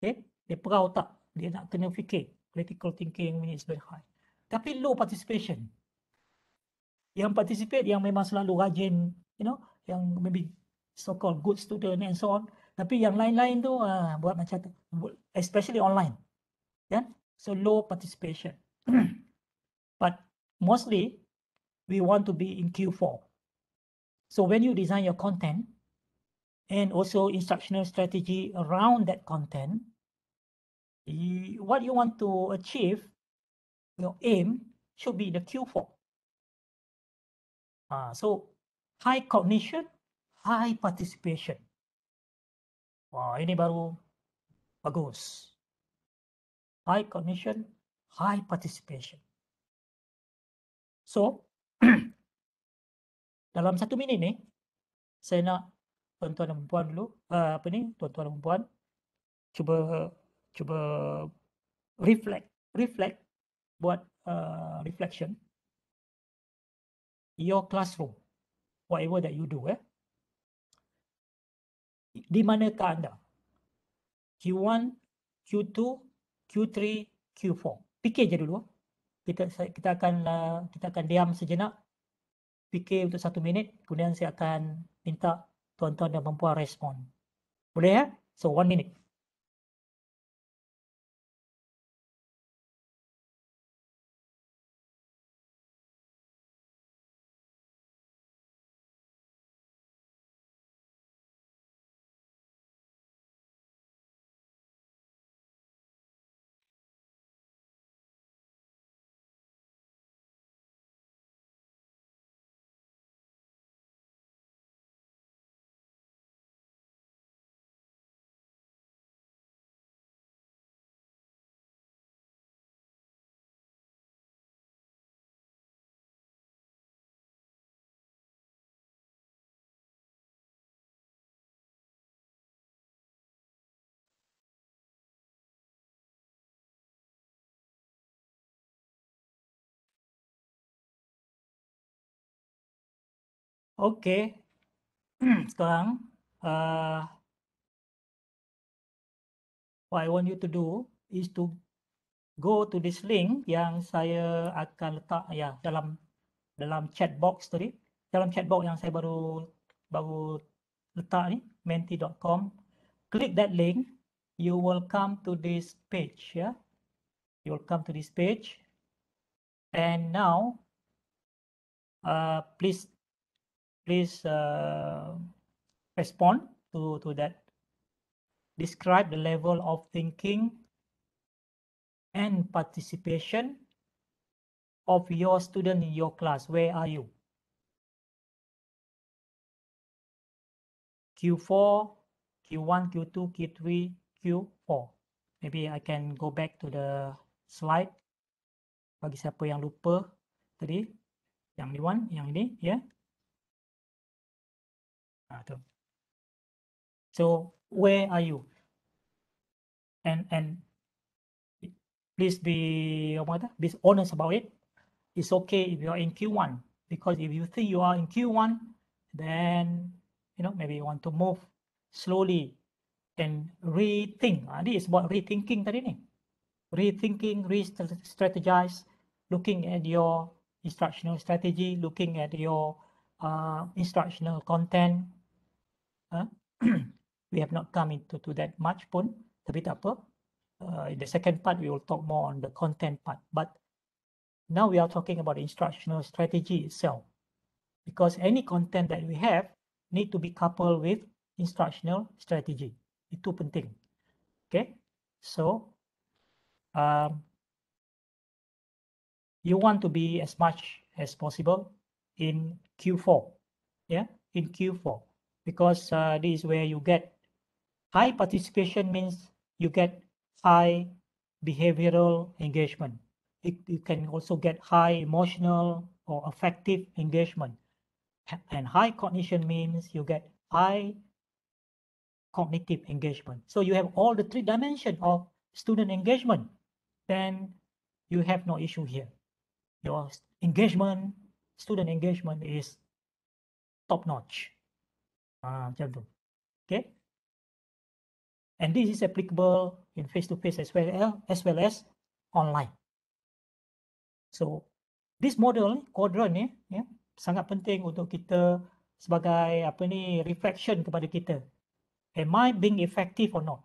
Speaker 3: okay dia perah otak dia nak kena fikir critical thinking is very high. Tapi low participation. Yang participate yang memang selalu rajin, you know, yang maybe so-called good student and so on. Tapi yang lain-lain tu uh, buat macam tu. Especially online. Yeah? So low participation. <clears throat> But mostly we want to be in Q4. So when you design your content and also instructional strategy around that content, what you want to achieve, your aim should be the Q4. Uh, ah, so high cognition, high participation. Wah, wow, ini baru bagus.
Speaker 4: High cognition, high participation.
Speaker 3: So, <clears throat> dalam satu minit ni, saya nak tuan-tuan dan perempuan dulu, uh, apa ni, tuan-tuan dan perempuan, cuba cuba reflect reflect buat uh, reflection your classroom whatever that you do eh di manakah anda Q1 Q2 Q3 Q4 fikir je dulu kita kita akan uh, kita akan diam sejenak fikir untuk satu minit kemudian saya akan minta tuan-tuan dan puan respon boleh ya eh? so one minute
Speaker 4: Okey. <clears throat> Sekarang
Speaker 3: uh, what I want you to do is to go to this link yang saya akan letak ya dalam dalam chat box tadi. Dalam chat box yang saya baru baru letak ni menti.com. Click that link, you will come to this page ya. You will come to this page. And now uh, please please uh, respond to to that describe the level of thinking and participation of your student in your class where are you q4 q1 q2 q3 q4 maybe i can go back to the slide bagi siapa yang lupa tadi yang ni one yang ini ya yeah. So where are you? And and please be be honest about it. It's okay if you are in Q1 because if you think you are in Q1, then you know maybe you want to move slowly and rethink. Ah, this is about rethinking tadi ni. Rethinking, re-strategize, looking at your instructional strategy, looking at your uh, instructional content, uh, <clears throat> we have not come into to that much pun tapi tak uh, in the second part we will talk more on the content part but now we are talking about instructional strategy itself because any content that we have need to be coupled with instructional strategy itu penting okay so um, you want to be as much as possible in Q4 yeah in Q4 because uh, this is where you get high participation means you get high behavioral engagement. It, you can also get high emotional or affective engagement. And high cognition means you get high cognitive engagement. So you have all the three dimensions of student engagement. Then you have no issue here. Your engagement, student engagement is top notch. Ah, macam tu. Okay. And this is applicable in face-to-face -face as well as well as online. So, this model ni, quadrant ni, ya, sangat penting untuk kita sebagai apa ni reflection kepada kita. Am I being effective or not?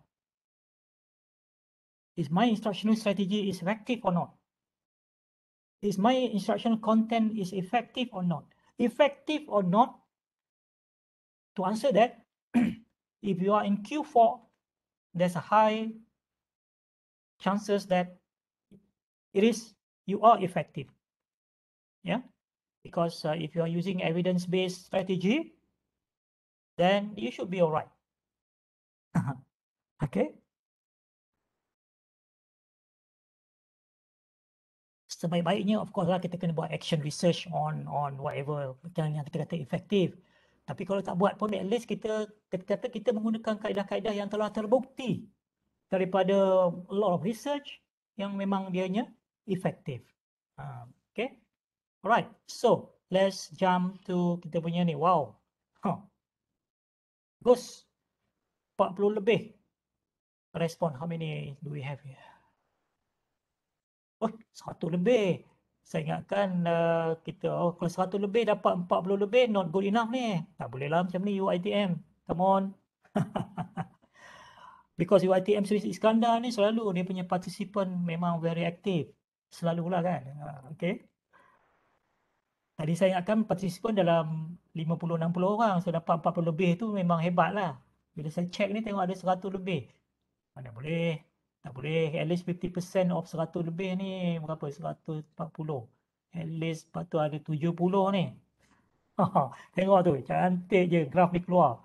Speaker 3: Is my instructional strategy is effective or not? Is my instructional content is effective or not? Effective or not to answer that, <clears throat> if you are in Q4, there's a high chances that it is you are effective. Yeah, because uh, if you are using evidence based strategy, then you should be alright. Uh-huh. okay. Sebaik-baiknya, of course lah kita kena buat action research on on whatever yang kita kata efektif. Tapi kalau tak buat pun at least kita kata kata kita menggunakan kaedah-kaedah yang telah terbukti daripada a lot of research yang memang dianya efektif. Uh, ah, okay. Alright. So let's jump to kita punya ni. Wow. Huh. Gus. 40 lebih. Respon. How many do we have here? Oh, satu lebih saya ingatkan uh, kita oh, kalau 100 lebih dapat 40 lebih not good enough ni. Tak boleh lah macam ni UITM. Come on. <laughs> Because UITM Sri Iskandar ni selalu dia punya participant memang very active. Selalulah kan. Ha, okay. Tadi saya ingatkan participant dalam 50-60 orang. So dapat 40 lebih tu memang hebat lah. Bila saya check ni tengok ada 100 lebih. Mana boleh. Tak boleh at least 50% of 100 lebih ni berapa 140. At least patut ada 70 ni. <laughs> Tengok tu cantik je graf ni keluar.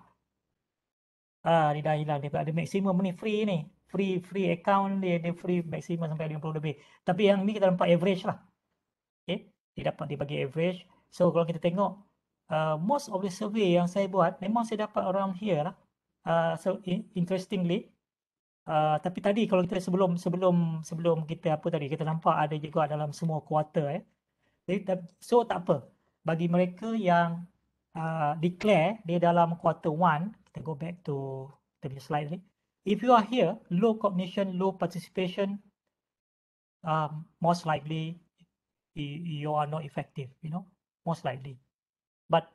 Speaker 3: Ah ni dah hilang dia ada maksimum ni free ni. Free free account dia ada free maksimum sampai 50 lebih. Tapi yang ni kita nampak average lah. Okey. Eh, dia dapat dibagi average. So kalau kita tengok uh, most of the survey yang saya buat memang saya dapat around here lah. Uh, so interestingly Ah, tapi tadi kalau kita sebelum sebelum sebelum kita apa tadi kita nampak ada juga dalam semua quarter eh. ya. Jadi so tak apa. Bagi mereka yang uh, declare dia dalam quarter 1, kita go back to the slide ni. If you are here, low cognition, low participation, um, most likely you are not effective, you know, most likely. But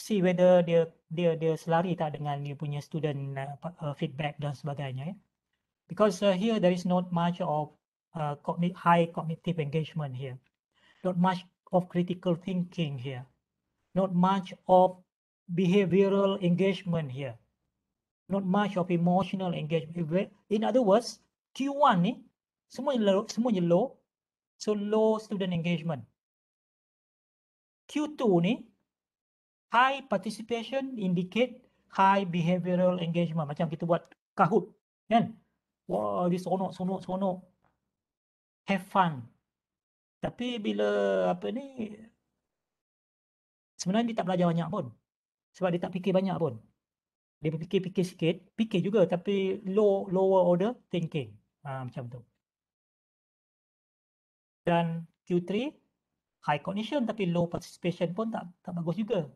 Speaker 3: see whether dia dia dia selari tak dengan dia punya student uh, uh, feedback dan sebagainya ya. because uh, here there is not much of uh, high cognitive engagement here not much of critical thinking here not much of behavioral engagement here not much of emotional engagement in other words q1 ni semua low, semuanya low so low student engagement q2 ni high participation indicate high behavioral engagement macam kita buat kahoot, kan wah wow, dia seronok seronok seronok have fun tapi bila apa ni sebenarnya dia tak belajar banyak pun sebab dia tak fikir banyak pun dia fikir-fikir sikit fikir juga tapi low lower order thinking ha, macam tu dan Q3 high cognition tapi low participation pun tak tak bagus juga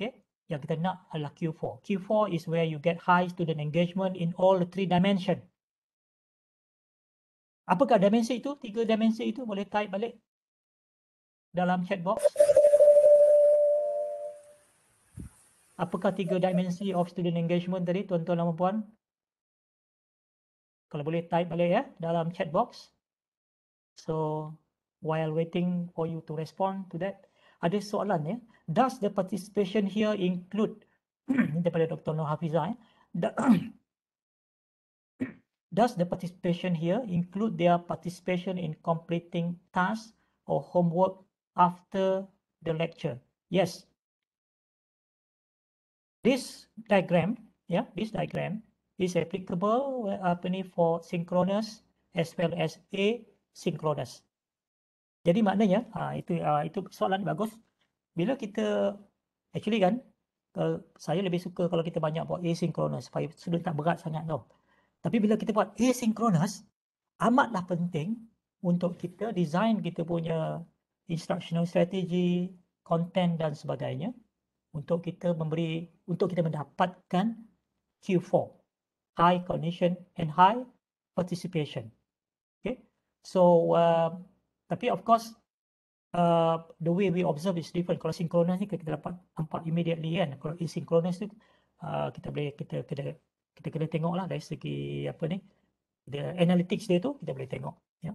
Speaker 3: Okay, yang kita nak adalah Q4. Q4 is where you get high student engagement in all the three dimension. Apakah dimensi itu? Tiga dimensi itu boleh type balik dalam chat box. Apakah tiga dimensi of student engagement tadi tuan-tuan dan puan? Kalau boleh type balik ya dalam chat box. So while waiting for you to respond to that ada soalan ya. Does the participation here include <clears throat> ini daripada Dr. Nur Hafizah ya. <clears throat> Does the participation here include their participation in completing tasks or homework after the lecture? Yes. This diagram, yeah, this diagram is applicable uh, for synchronous as well as asynchronous. Jadi maknanya ha, itu ha, itu soalan bagus. Bila kita actually kan saya lebih suka kalau kita banyak buat asynchronous supaya student tak berat sangat tau. Tapi bila kita buat asynchronous amatlah penting untuk kita design kita punya instructional strategy, content dan sebagainya untuk kita memberi untuk kita mendapatkan Q4 high cognition and high participation. Okay. So uh, tapi of course, uh, the way we observe is different. Kalau synchronous ni kita dapat nampak immediately kan. Kalau asynchronous tu, uh, kita boleh, kita kita kita kena tengok lah dari segi apa ni. The analytics dia tu, kita boleh tengok. Yeah.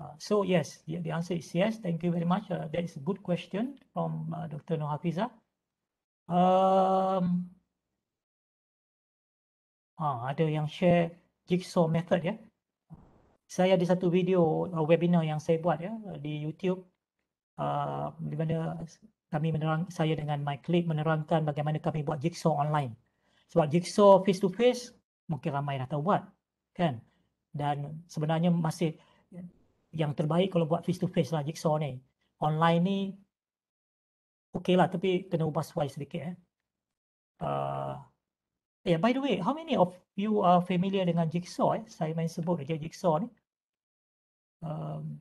Speaker 3: Uh, so yes, the, answer is yes. Thank you very much. Uh, that is a good question from uh, Dr. Noha Fiza. Um, ah, ada yang share jigsaw method ya. Yeah saya ada satu video uh, webinar yang saya buat ya di YouTube uh, di mana kami menerang saya dengan my clip menerangkan bagaimana kami buat jigsaw online. Sebab jigsaw face to face mungkin ramai dah tahu buat kan. Dan sebenarnya masih yang terbaik kalau buat face to face lah jigsaw ni. Online ni okey lah tapi kena ubah suai sedikit eh. Uh, Yeah, by the way, how many of you are familiar dengan jigsaw? Eh? Saya main sebut saja jigsaw ni. Eh? Um,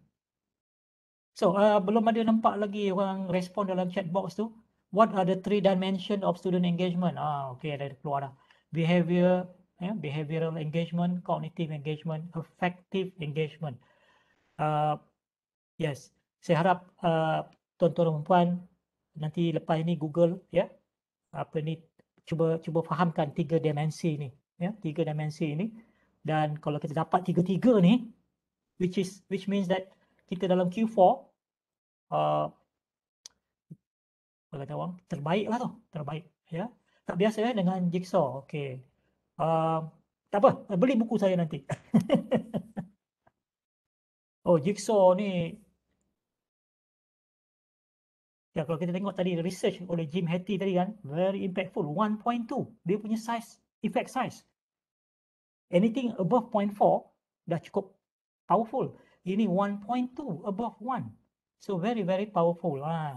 Speaker 3: so, uh, belum ada nampak lagi orang respon dalam chat box tu. What are the three dimension of student engagement? Ah, okay, ada keluar dah. Behavior, yeah, behavioral engagement, cognitive engagement, affective engagement. Uh, yes, saya harap uh, tuan-tuan dan puan nanti lepas ini Google, ya, yeah, apa ni, cuba cuba fahamkan tiga dimensi ini. Ya, yeah, tiga dimensi ini. Dan kalau kita dapat tiga-tiga ni, which is which means that kita dalam Q4 uh, kata orang terbaik lah tu terbaik ya tak biasa ya dengan jigsaw okay uh, tak apa beli buku saya nanti <laughs> oh jigsaw ni Ya, kalau kita tengok tadi research oleh Jim Hattie tadi kan, very impactful. 1.2, dia punya size, effect size. Anything above 0.4 dah cukup powerful. You need 1.2 above 1. So very, very powerful. Ah,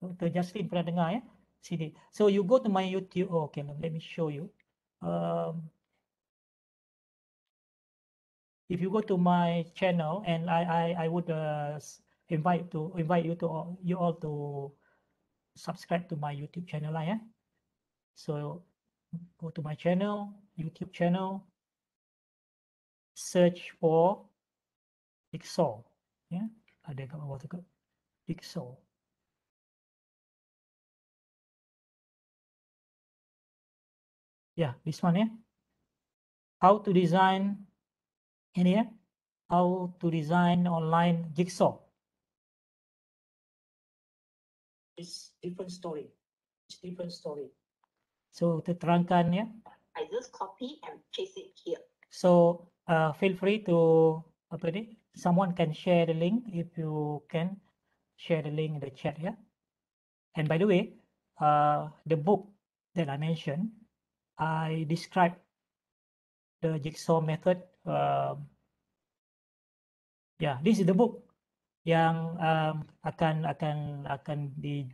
Speaker 3: Dr. Justin pernah dengar ya? Sini. So you go to my YouTube. Oh, okay, let me show you. Um, if you go to my channel, and I, I, I would uh, invite to invite you to you all to subscribe to my YouTube channel lah So go to my channel, YouTube channel, search for Pixel. Ya, ada kat bawah tu ke? Pixel. Ya, yeah, this one ya. Yeah. How to design ini ya. Yeah. How to design online jigsaw. It's different story. It's different story. So, terangkan ya. Yeah. I just copy and paste it here. So, uh, feel free to apa ni? someone can share the link if you can share the link in the chat yeah and by the way uh the book that i mentioned i described the jigsaw method uh, yeah this is the book yang um akan akan akan di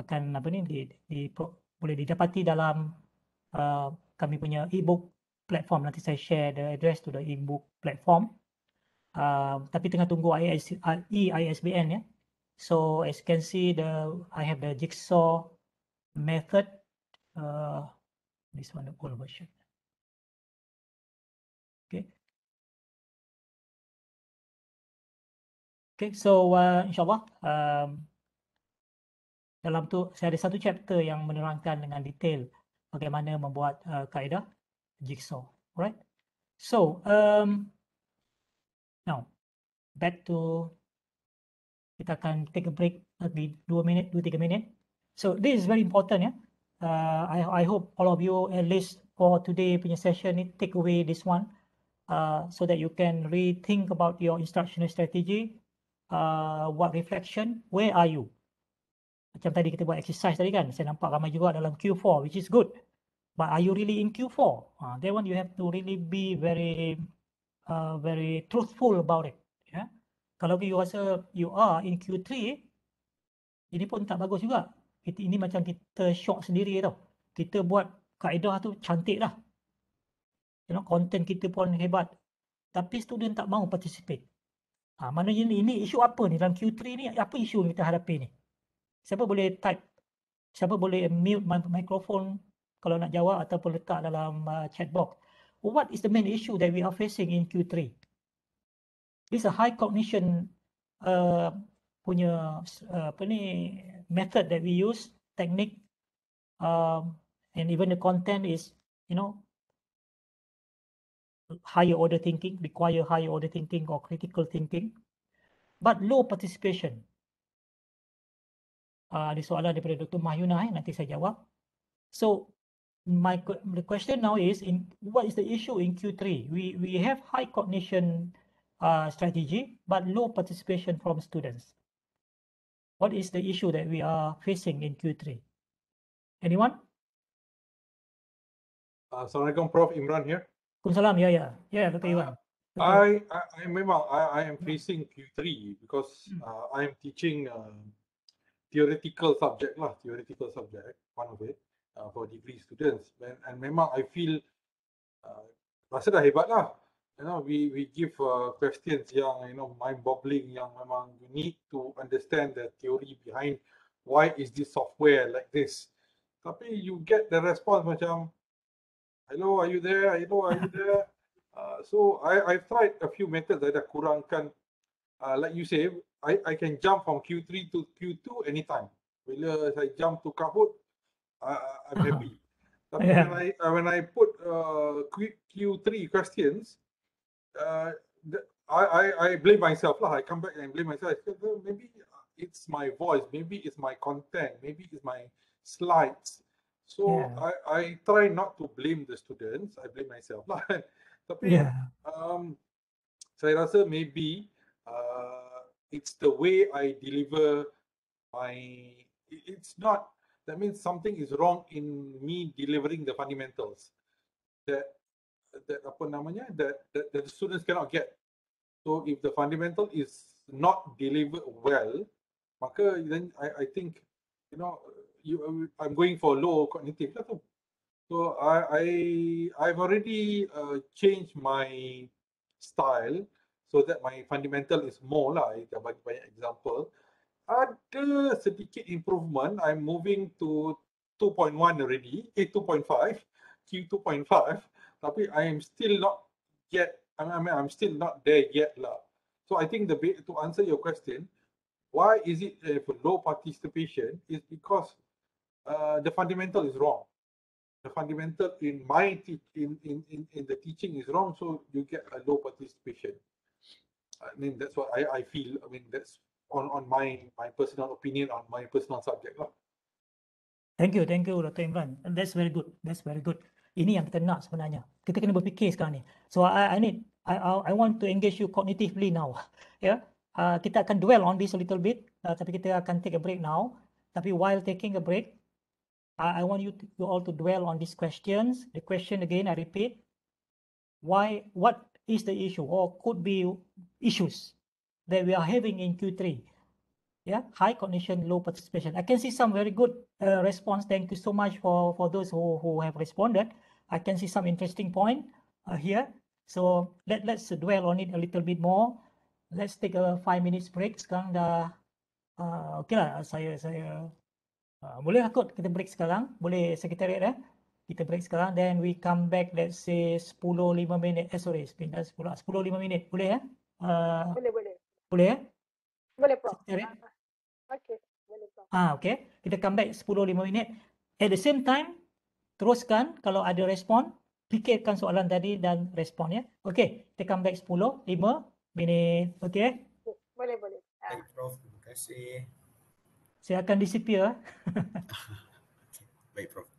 Speaker 3: akan apa ni di, di boleh didapati dalam uh, kami punya ebook platform nanti saya share the address to the ebook platform uh, tapi tengah tunggu IS, e ISBN ya. So as you can see the I have the jigsaw method uh, this one the old version. Okay, so uh, insyaAllah um, dalam tu saya ada satu chapter yang menerangkan dengan detail bagaimana membuat uh, kaedah jigsaw, right? So, um, Now, back to kita akan take a break maybe dua minit dua tiga minit so this is very important yeah? uh, I I hope all of you at least for today punya session ni take away this one uh, so that you can rethink about your instructional strategy uh, what reflection where are you macam tadi kita buat exercise tadi kan saya nampak ramai juga dalam Q4 which is good but are you really in Q4 uh, ah, that one you have to really be very Uh, very truthful about it. Yeah. Kalau you rasa you are in Q3, ini pun tak bagus juga. Ini, ini macam kita shock sendiri tau. Kita buat kaedah tu cantik lah. You know, content kita pun hebat. Tapi student tak mau participate. Ha, maknanya ini, ini isu apa ni dalam Q3 ni? Apa isu yang kita hadapi ni? Siapa boleh type? Siapa boleh mute microphone kalau nak jawab ataupun letak dalam uh, chat box? what is the main issue that we are facing in Q3? This is a high cognition uh, punya uh, apa ni, method that we use, technique, um, and even the content is, you know, higher order thinking, require higher order thinking or critical thinking, but low participation. Uh, ada soalan daripada Dr. Mahyuna, eh, nanti saya jawab. So, my the question now is in what is the issue in Q3? We we have high cognition uh, strategy but low participation from students. What is the issue that we are facing in Q3? Anyone?
Speaker 2: Uh, Assalamualaikum, Prof. Imran here.
Speaker 3: Salam, yeah, yeah, yeah, Dr. Uh,
Speaker 2: I, I, I, I, I am mm. facing Q3 because mm. uh, I am teaching uh, theoretical subject, lah, theoretical subject, one of it. uh, for degree students. And, and memang I feel uh, rasa dah hebat lah. You know, we we give uh, questions yang you know mind boggling yang memang you need to understand the theory behind why is this software like this. Tapi you get the response macam, hello, are you there? Hello, are you there? <laughs> Uh, so I I tried a few methods that I kurangkan. Uh, like you say, I I can jump from Q3 to Q2 anytime. Bila saya jump to Kahoot, I, am happy. Tapi yeah. when I uh, when I put uh, Q three questions, uh, I, I I blame myself lah. I come back and blame myself. Maybe it's my voice. Maybe it's my content. Maybe it's my slides. So yeah. I I try not to blame the students. I blame myself lah. <laughs> Tapi yeah. um, saya rasa maybe uh, it's the way I deliver my. It's not that means something is wrong in me delivering the fundamentals that that apa namanya that, that, that the students cannot get so if the fundamental is not delivered well maka then i i think you know you i'm going for low cognitive lah tu so i i i've already uh, changed my style so that my fundamental is more lah bagi banyak example ada sedikit improvement. I'm moving to 2.1 already, eh 2.5, Q2.5. Tapi I am still not yet, I mean, I'm still not there yet lah. So I think the to answer your question, why is it uh, for low participation is because uh, the fundamental is wrong. The fundamental in my in, in, in, in the teaching is wrong, so you get a low participation. I mean, that's what I, I feel. I mean, that's on on my my personal opinion on my personal subject lah.
Speaker 3: Thank you, thank you, Dr. Imran. That's very good. That's very good. Ini yang kita nak sebenarnya. Kita kena berfikir sekarang ni. So I I need I I want to engage you cognitively now. <laughs> yeah. Uh, kita akan dwell on this a little bit. Uh, tapi kita akan take a break now. Tapi while taking a break, I, I want you to, you all to dwell on these questions. The question again, I repeat. Why? What is the issue? Or could be issues? that we are having in Q3. Yeah, high cognition, low participation. I can see some very good uh, response. Thank you so much for, for those who, who have responded. I can see some interesting point uh, here. So let, let's dwell on it a little bit more. Let's take a five minutes break. Sekarang dah, uh, okay lah, saya, saya, uh, boleh lah kot kita break sekarang. Boleh sekretariat eh. Kita break sekarang. Then we come back, let's say 10, 5 minit. Eh, sorry, sepindah 10, 10, 5 minit. Boleh eh? Uh, boleh, boleh. Boleh ya? Boleh Prof. Ya. Ah, okay. Boleh Prof. Ah, okay. Kita come back 10-5 minit. At the same time, teruskan kalau ada respon. Fikirkan soalan tadi dan respon ya. Okay. Kita come back 10-5 minit. Okay.
Speaker 1: Boleh, boleh. Baik Prof. Terima kasih.
Speaker 3: Saya akan disappear.
Speaker 1: <laughs> Baik Prof.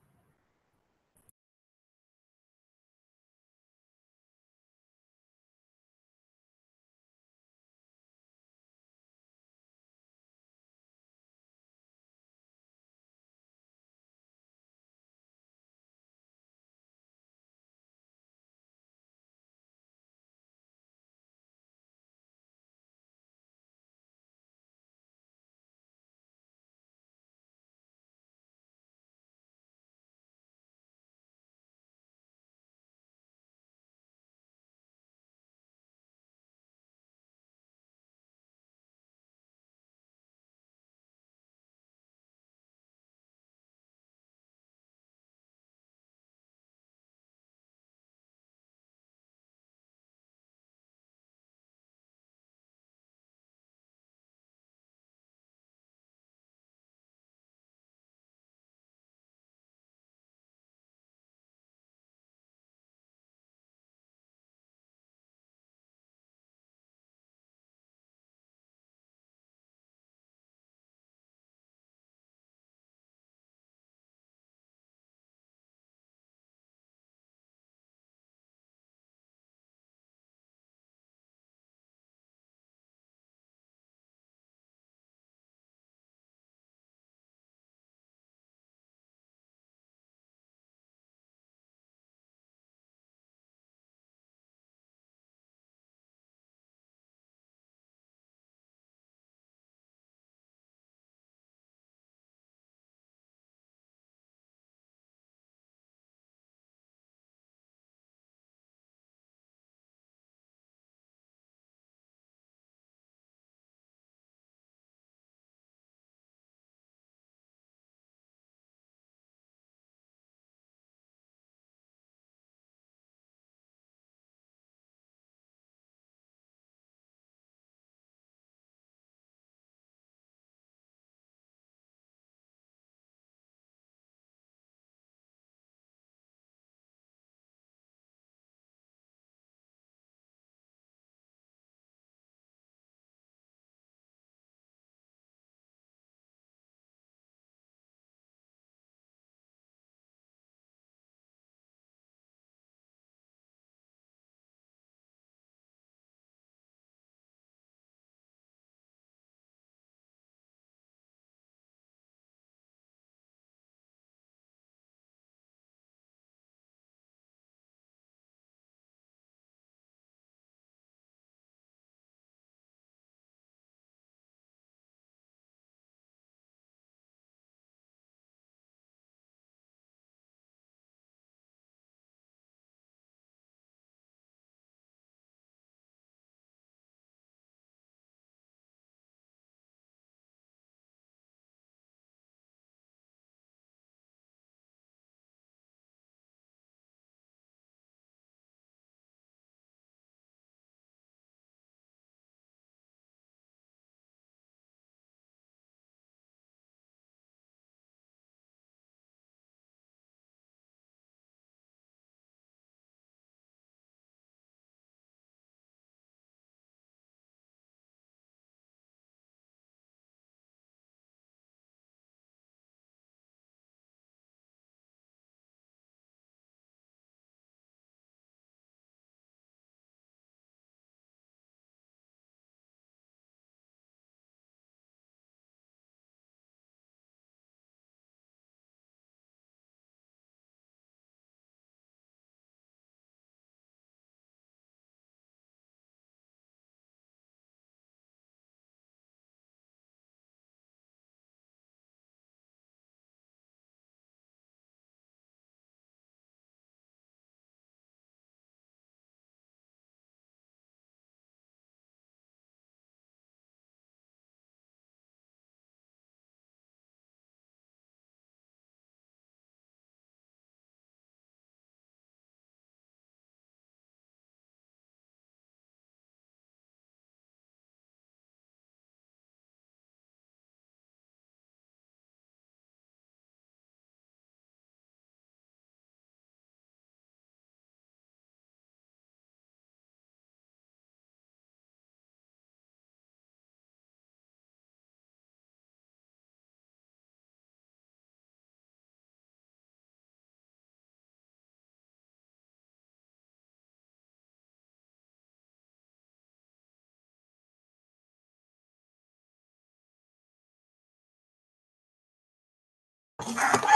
Speaker 4: Thank you.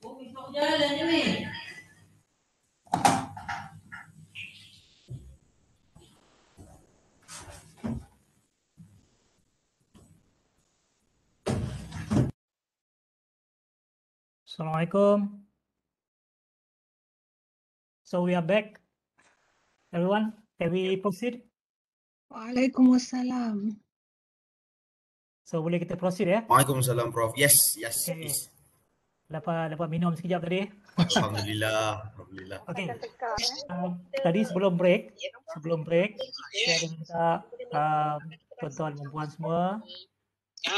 Speaker 4: Assalamualaikum.
Speaker 3: So we are back. Everyone, can we proceed? Waalaikumsalam. So boleh kita proceed
Speaker 1: ya? Waalaikumsalam Prof. Yes, yes, okay. yes
Speaker 3: dapat dapat minum sekejap tadi.
Speaker 1: Alhamdulillah. Alhamdulillah. Okay.
Speaker 3: Eh. Um, tadi sebelum break, sebelum break, saya ada minta um, tuan-tuan dan puan semua.
Speaker 1: Ya.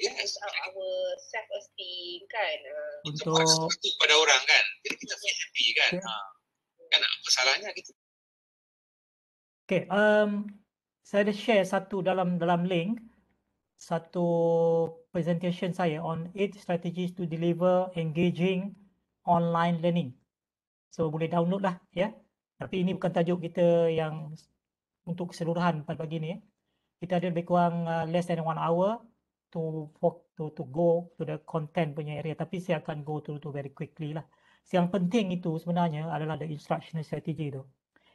Speaker 1: Yes. Uh, our self-esteem kan. Uh. untuk pada orang
Speaker 3: kan. Jadi kita feel happy kan. Okay. Uh,
Speaker 5: kan apa salahnya kita.
Speaker 3: Okay, um, saya ada share satu dalam dalam link satu presentation saya on eight strategies to deliver engaging online learning. So boleh download lah ya. Tapi ini bukan tajuk kita yang untuk keseluruhan pada pagi ni. Ya. Kita ada lebih kurang uh, less than one hour to for, to to go to the content punya area. Tapi saya akan go to to very quickly lah. So, yang penting itu sebenarnya adalah the instructional strategy tu.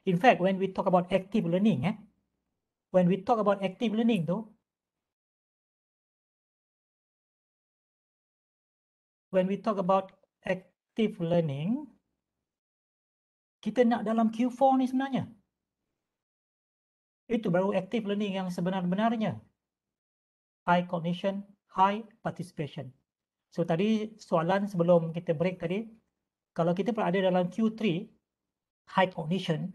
Speaker 3: In fact, when we talk about active learning, eh, when we talk about active learning tu,
Speaker 4: when we talk about active
Speaker 3: learning, kita nak dalam Q4 ni sebenarnya. Itu baru active learning yang sebenar-benarnya. High cognition, high participation. So tadi soalan sebelum kita break tadi, kalau kita berada dalam Q3, high cognition,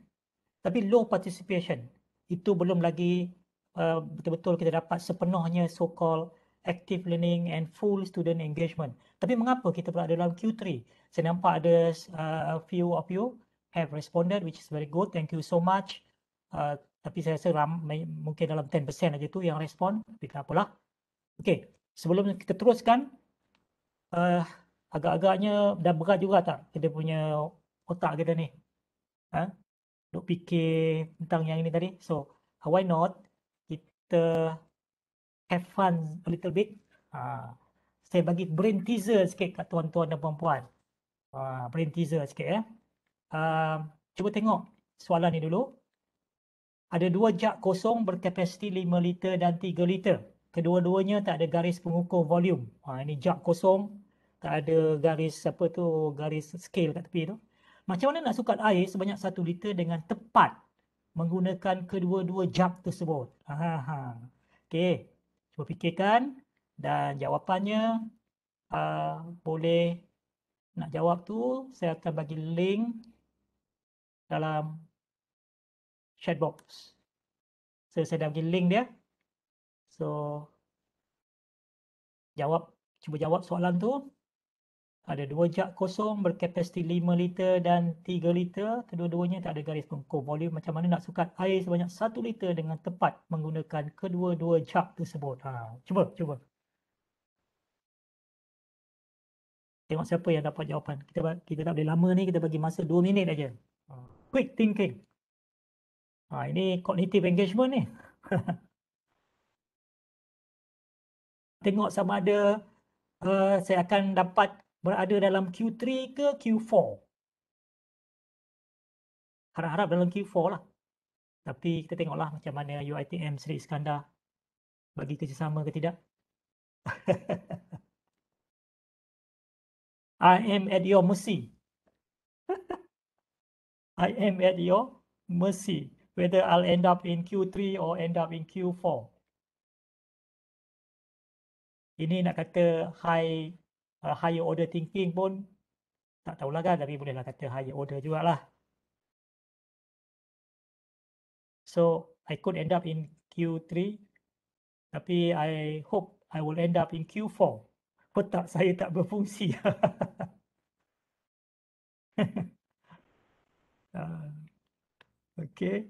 Speaker 3: tapi low participation, itu belum lagi uh, betul-betul uh, kita dapat sepenuhnya so-called active learning and full student engagement. Tapi mengapa kita pula ada dalam Q3? Saya nampak ada uh, a few of you have responded which is very good. Thank you so much. Uh, tapi saya rasa ram, mungkin dalam 10% saja tu yang respon. Tapi tak apalah. Okay. Sebelum kita teruskan, uh, agak-agaknya dah berat juga tak kita punya otak kita ni? Ha? Duk fikir tentang yang ini tadi. So, why not kita have fun a little bit. Uh, saya bagi brain teaser sikit kat tuan-tuan dan puan-puan. Uh, brain teaser sikit ya. Eh. Uh, cuba tengok soalan ni dulu. Ada dua jak kosong berkapasiti 5 liter dan 3 liter. Kedua-duanya tak ada garis pengukur volume. Ha, ini jak kosong. Tak ada garis apa tu, garis scale kat tepi tu. Macam mana nak sukat air sebanyak 1 liter dengan tepat menggunakan kedua-dua jak tersebut? Ha, ha. Okay berfikirkan dan jawapannya uh, boleh nak jawab tu saya akan bagi link dalam chat box. So saya dah bagi link dia. So jawab cuba jawab soalan tu ada dua jak kosong berkapasiti 5 liter dan 3 liter kedua-duanya tak ada garis pengukur volume macam mana nak sukat air sebanyak 1 liter dengan tepat menggunakan kedua-dua jak tersebut ha, cuba cuba tengok siapa yang dapat jawapan kita kita tak boleh lama ni kita bagi masa 2 minit aja ha, quick thinking ha, ini cognitive engagement ni <laughs> tengok sama ada uh, saya akan dapat berada dalam Q3 ke Q4? Harap-harap dalam Q4 lah. Tapi kita tengoklah macam mana UITM Sri Iskandar bagi kerjasama ke tidak. <laughs> I am at your mercy. <laughs> I am at your mercy. Whether I'll end up in Q3 or end up in Q4. Ini nak kata high uh, higher order thinking pun tak tahulah kan tapi bolehlah kata higher order jugalah. So I could end up in Q3 tapi I hope I will end up in Q4. Petak <laughs> saya tak berfungsi. uh, <laughs> okay.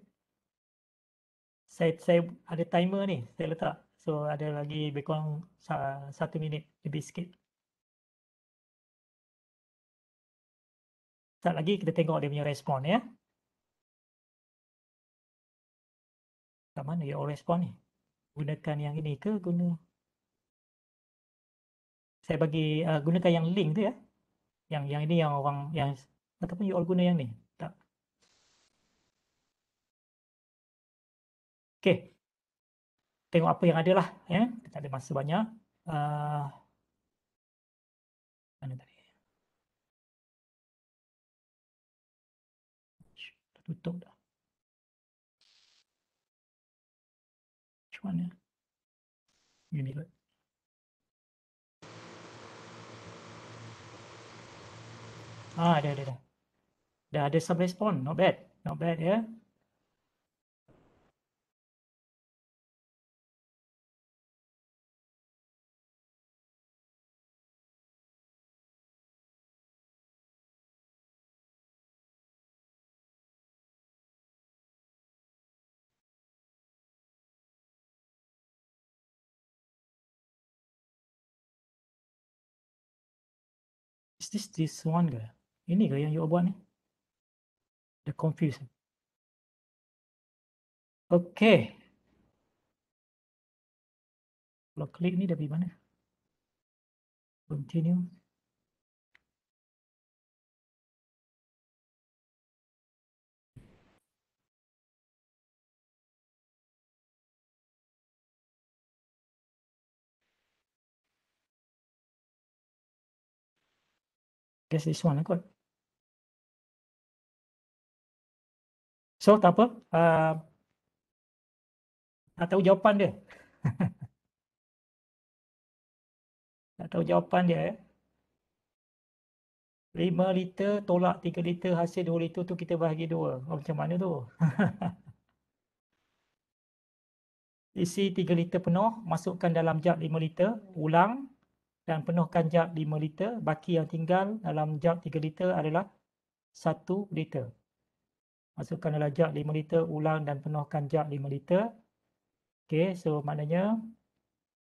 Speaker 3: Saya, saya ada timer ni, saya letak. So ada lagi lebih kurang satu minit lebih sikit.
Speaker 4: Sekejap lagi kita tengok dia punya respon ya.
Speaker 3: Kat mana dia respon ni? Gunakan yang ini ke guna? Saya bagi uh, gunakan yang link tu ya. Yang yang ini yang orang yang ataupun you all guna yang ni. Tak. Okay. Tengok apa yang ada lah. Ya. Kita ada masa banyak.
Speaker 4: Uh, tutup dah. Macam mana? ini kot. Lah.
Speaker 3: Ah, ada, ada, ada. Dah ada sub-respon. Not bad. Not bad, ya. Yeah?
Speaker 4: this this one ke? Ini ke yang you buat ni? The confusion. Okay. Kalau klik ni dah pergi mana? Continue. Guess this one lah So tak apa. Uh, tak tahu jawapan dia. <laughs>
Speaker 3: tak tahu jawapan dia. Eh? 5 liter tolak 3 liter hasil 2 liter tu kita bahagi 2. Oh, macam mana tu? <laughs> Isi 3 liter penuh, masukkan dalam jar 5 liter, ulang dan penuhkan jug 5 liter. Baki yang tinggal dalam jug 3 liter adalah 1 liter. Masukkan dalam jug 5 liter, ulang dan penuhkan jug 5 liter. Okay, so maknanya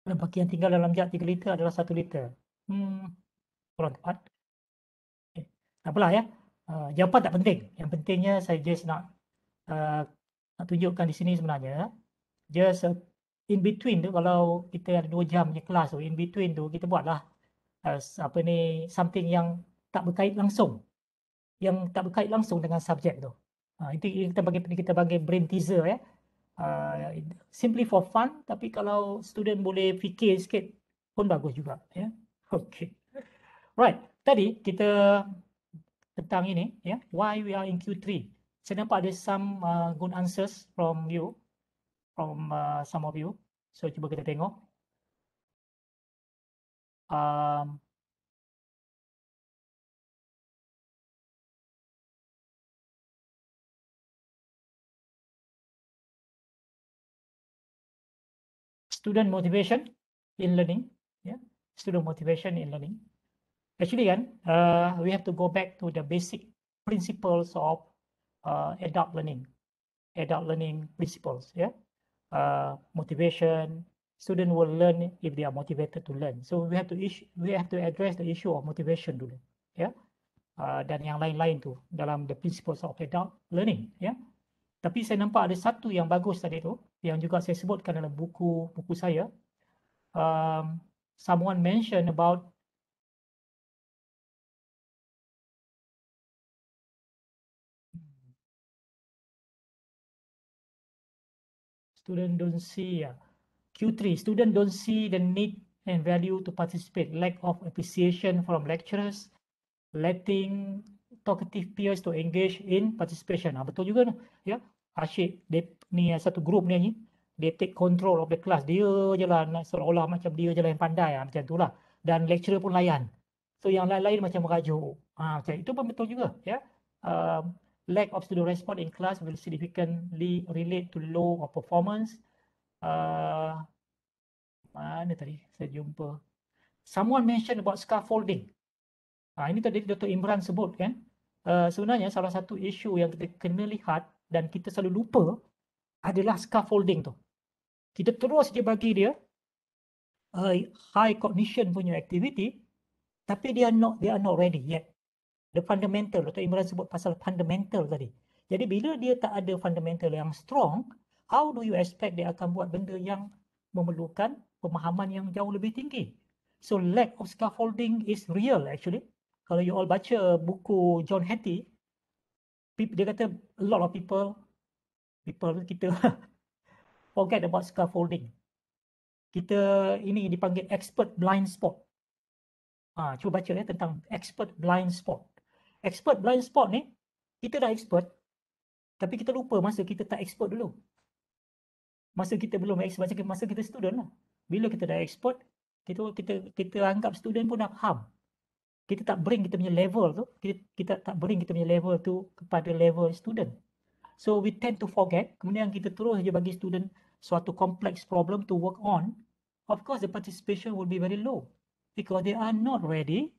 Speaker 3: baki yang tinggal dalam jug 3 liter adalah 1 liter. Hmm, kurang tepat. Okay. Tak apalah ya. Uh, jawapan tak penting. Yang pentingnya saya just nak, uh, nak tunjukkan di sini sebenarnya. Just in between tu kalau kita ada dua jam punya kelas tu in between tu kita buatlah uh, apa ni something yang tak berkait langsung yang tak berkait langsung dengan subjek tu uh, itu kita bagi kita bagi brain teaser ya uh, simply for fun tapi kalau student boleh fikir sikit pun bagus juga ya <laughs> okey right tadi kita tentang ini ya yeah? why we are in Q3 saya nampak ada some uh, good answers from you from uh, some of you. So coba kita tengok.
Speaker 4: Um,
Speaker 3: student motivation in learning. Yeah, student motivation in learning. Actually, kan, uh, we have to go back to the basic principles of uh, adult learning, adult learning principles. Yeah. uh, motivation. Student will learn if they are motivated to learn. So we have to issue, we have to address the issue of motivation dulu, ya. Yeah? Uh, dan yang lain-lain tu dalam the principles of adult learning, ya. Yeah? Tapi saya nampak ada satu yang bagus tadi tu yang juga saya sebutkan dalam buku buku saya. Um, someone mentioned about student don't see ya. Ah, Q3 student don't see the need and value to participate lack of appreciation from lecturers letting talkative peers to engage in participation ah, betul juga ya yeah? asyik dia ni ah, satu group ni ni dia take control of the class dia je lah seolah-olah macam dia je lah yang pandai ah, macam tu lah dan lecturer pun layan so yang lain-lain macam merajuk ah, macam itu pun betul juga ya yeah? Um, uh, lack of student response in class will significantly relate to low of performance. Uh, mana tadi saya jumpa? Someone mentioned about scaffolding. uh, ini tadi Dr. Imran sebut kan. Uh, sebenarnya salah satu isu yang kita kena lihat dan kita selalu lupa adalah scaffolding tu. Kita terus dia bagi dia uh, high cognition punya activity tapi dia not dia not ready yet the fundamental Dr. Imran sebut pasal fundamental tadi jadi bila dia tak ada fundamental yang strong how do you expect dia akan buat benda yang memerlukan pemahaman yang jauh lebih tinggi so lack of scaffolding is real actually kalau you all baca buku John Hattie dia kata a lot of people people kita <laughs> forget about scaffolding kita ini dipanggil expert blind spot. Ah, ha, cuba baca ya tentang expert blind spot expert blind spot ni kita dah expert tapi kita lupa masa kita tak expert dulu masa kita belum expert macam masa kita student lah bila kita dah expert kita kita kita anggap student pun dah faham kita tak bring kita punya level tu kita kita tak bring kita punya level tu kepada level student so we tend to forget kemudian kita terus je bagi student suatu complex problem to work on of course the participation will be very low because they are not ready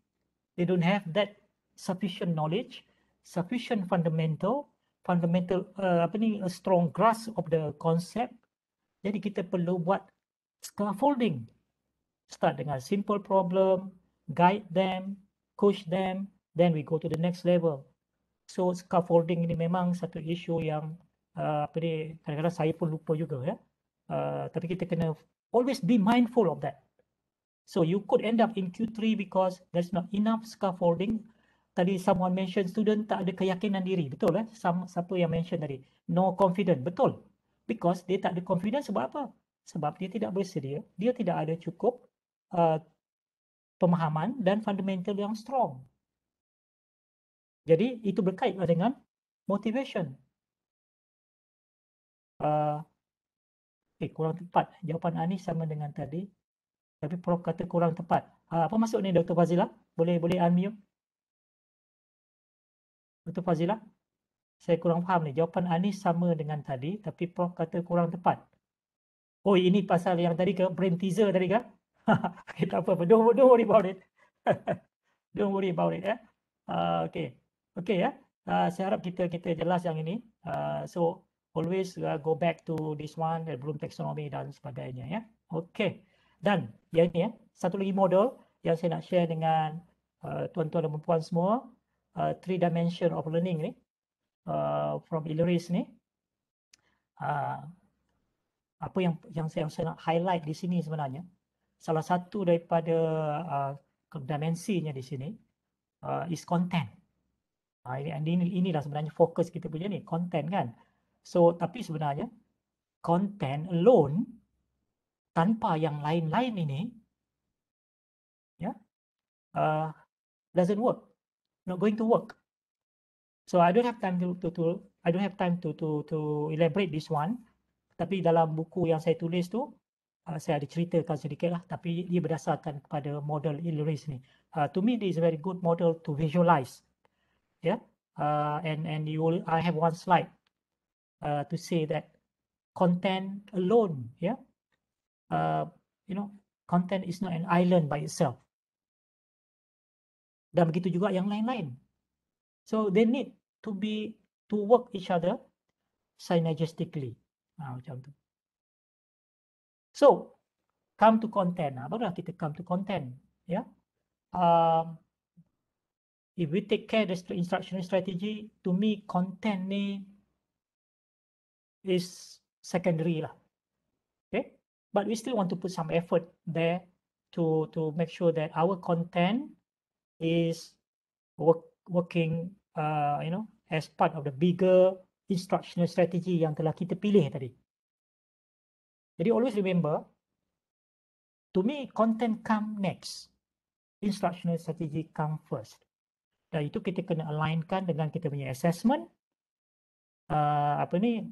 Speaker 3: they don't have that sufficient knowledge, sufficient fundamental, fundamental uh, apa ni a strong grasp of the concept. Jadi kita perlu buat scaffolding. Start dengan simple problem, guide them, coach them, then we go to the next level. So scaffolding ini memang satu isu yang uh, apa ni kadang-kadang saya pun lupa juga ya. Uh, tapi kita kena always be mindful of that. So you could end up in Q3 because there's not enough scaffolding tadi someone mention student tak ada keyakinan diri betul eh Some, siapa yang mention tadi no confident betul because dia tak ada confidence sebab apa sebab dia tidak bersedia dia tidak ada cukup uh, pemahaman dan fundamental yang strong jadi itu berkait lah dengan motivation uh, Eh, kurang tepat. Jawapan ani sama dengan tadi. Tapi Prof kata kurang tepat. Uh, apa maksud ni Dr. Fazila? Boleh boleh unmute? Betul Fazila. Saya kurang faham ni. Jawapan Anis sama dengan tadi tapi Prof kata kurang tepat. Oh ini pasal yang tadi ke? Brain teaser tadi ke? <laughs> okay, tak apa-apa. Don't, don't worry about it. <laughs> don't worry about it. Eh? Uh, okay. Okay ya. Eh? Yeah? Uh, saya harap kita kita jelas yang ini. Uh, so always uh, go back to this one, eh, Bloom taxonomy dan sebagainya ya. Yeah? Okay. Dan yang ini ya, yeah, satu lagi model yang saya nak share dengan uh, tuan-tuan dan puan-puan semua uh, three dimension of learning ni uh, from Ilaris ni. Uh, apa yang yang saya, saya nak highlight di sini sebenarnya salah satu daripada uh, dimensinya di sini uh, is content. Uh, ini, ini inilah sebenarnya fokus kita punya ni content kan. So tapi sebenarnya content alone tanpa yang lain-lain ini ya yeah, uh, doesn't work not going to work. So I don't have time to to, I don't have time to to to elaborate this one. Tapi dalam buku yang saya tulis tu, uh, saya ada ceritakan sedikit lah. Tapi dia berdasarkan pada model Ilris ni. Uh, to me, this is a very good model to visualize. Yeah. Uh, and and you will, I have one slide uh, to say that content alone, yeah, uh, you know, content is not an island by itself dan begitu juga yang lain-lain. So they need to be to work each other synergistically. Ha, macam tu. So come to content. Ha, barulah kita come to content. Yeah? Um, if we take care the instructional strategy, to me content ni is secondary lah. Okay. But we still want to put some effort there to to make sure that our content is work, working uh, you know as part of the bigger instructional strategy yang telah kita pilih tadi. Jadi always remember, to me content come next, instructional strategy come first. Dan itu kita kena alignkan dengan kita punya assessment. Uh, apa ni?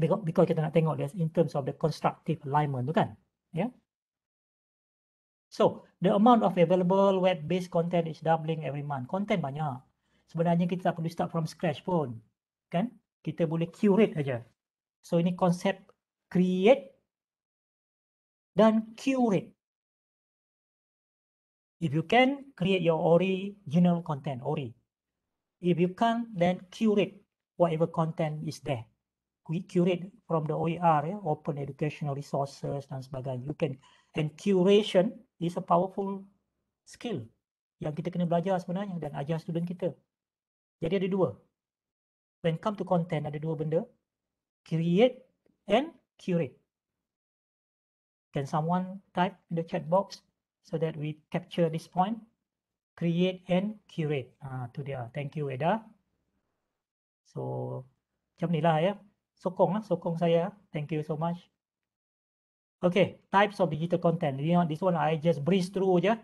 Speaker 3: Because kita nak tengok in terms of the constructive alignment tu kan? Yeah. So The amount of available web-based content is doubling every month. Content banyak. Sebenarnya kita tak perlu start from scratch pun. Kan? Kita boleh curate aja. So ini konsep create dan curate. If you can, create your original content, ori. If you can't, then curate whatever content is there. We curate from the OER, yeah, open educational resources dan sebagainya. You can, and curation, is a powerful skill yang kita kena belajar sebenarnya dan ajar student kita. Jadi ada dua. When come to content, ada dua benda. Create and curate. Can someone type in the chat box so that we capture this point? Create and curate. Ah, tu dia. Thank you, Eda. So, macam inilah ya. Sokong lah, sokong saya. Thank you so much. Okay, types of digital content. You know, this one I just breeze through, yeah.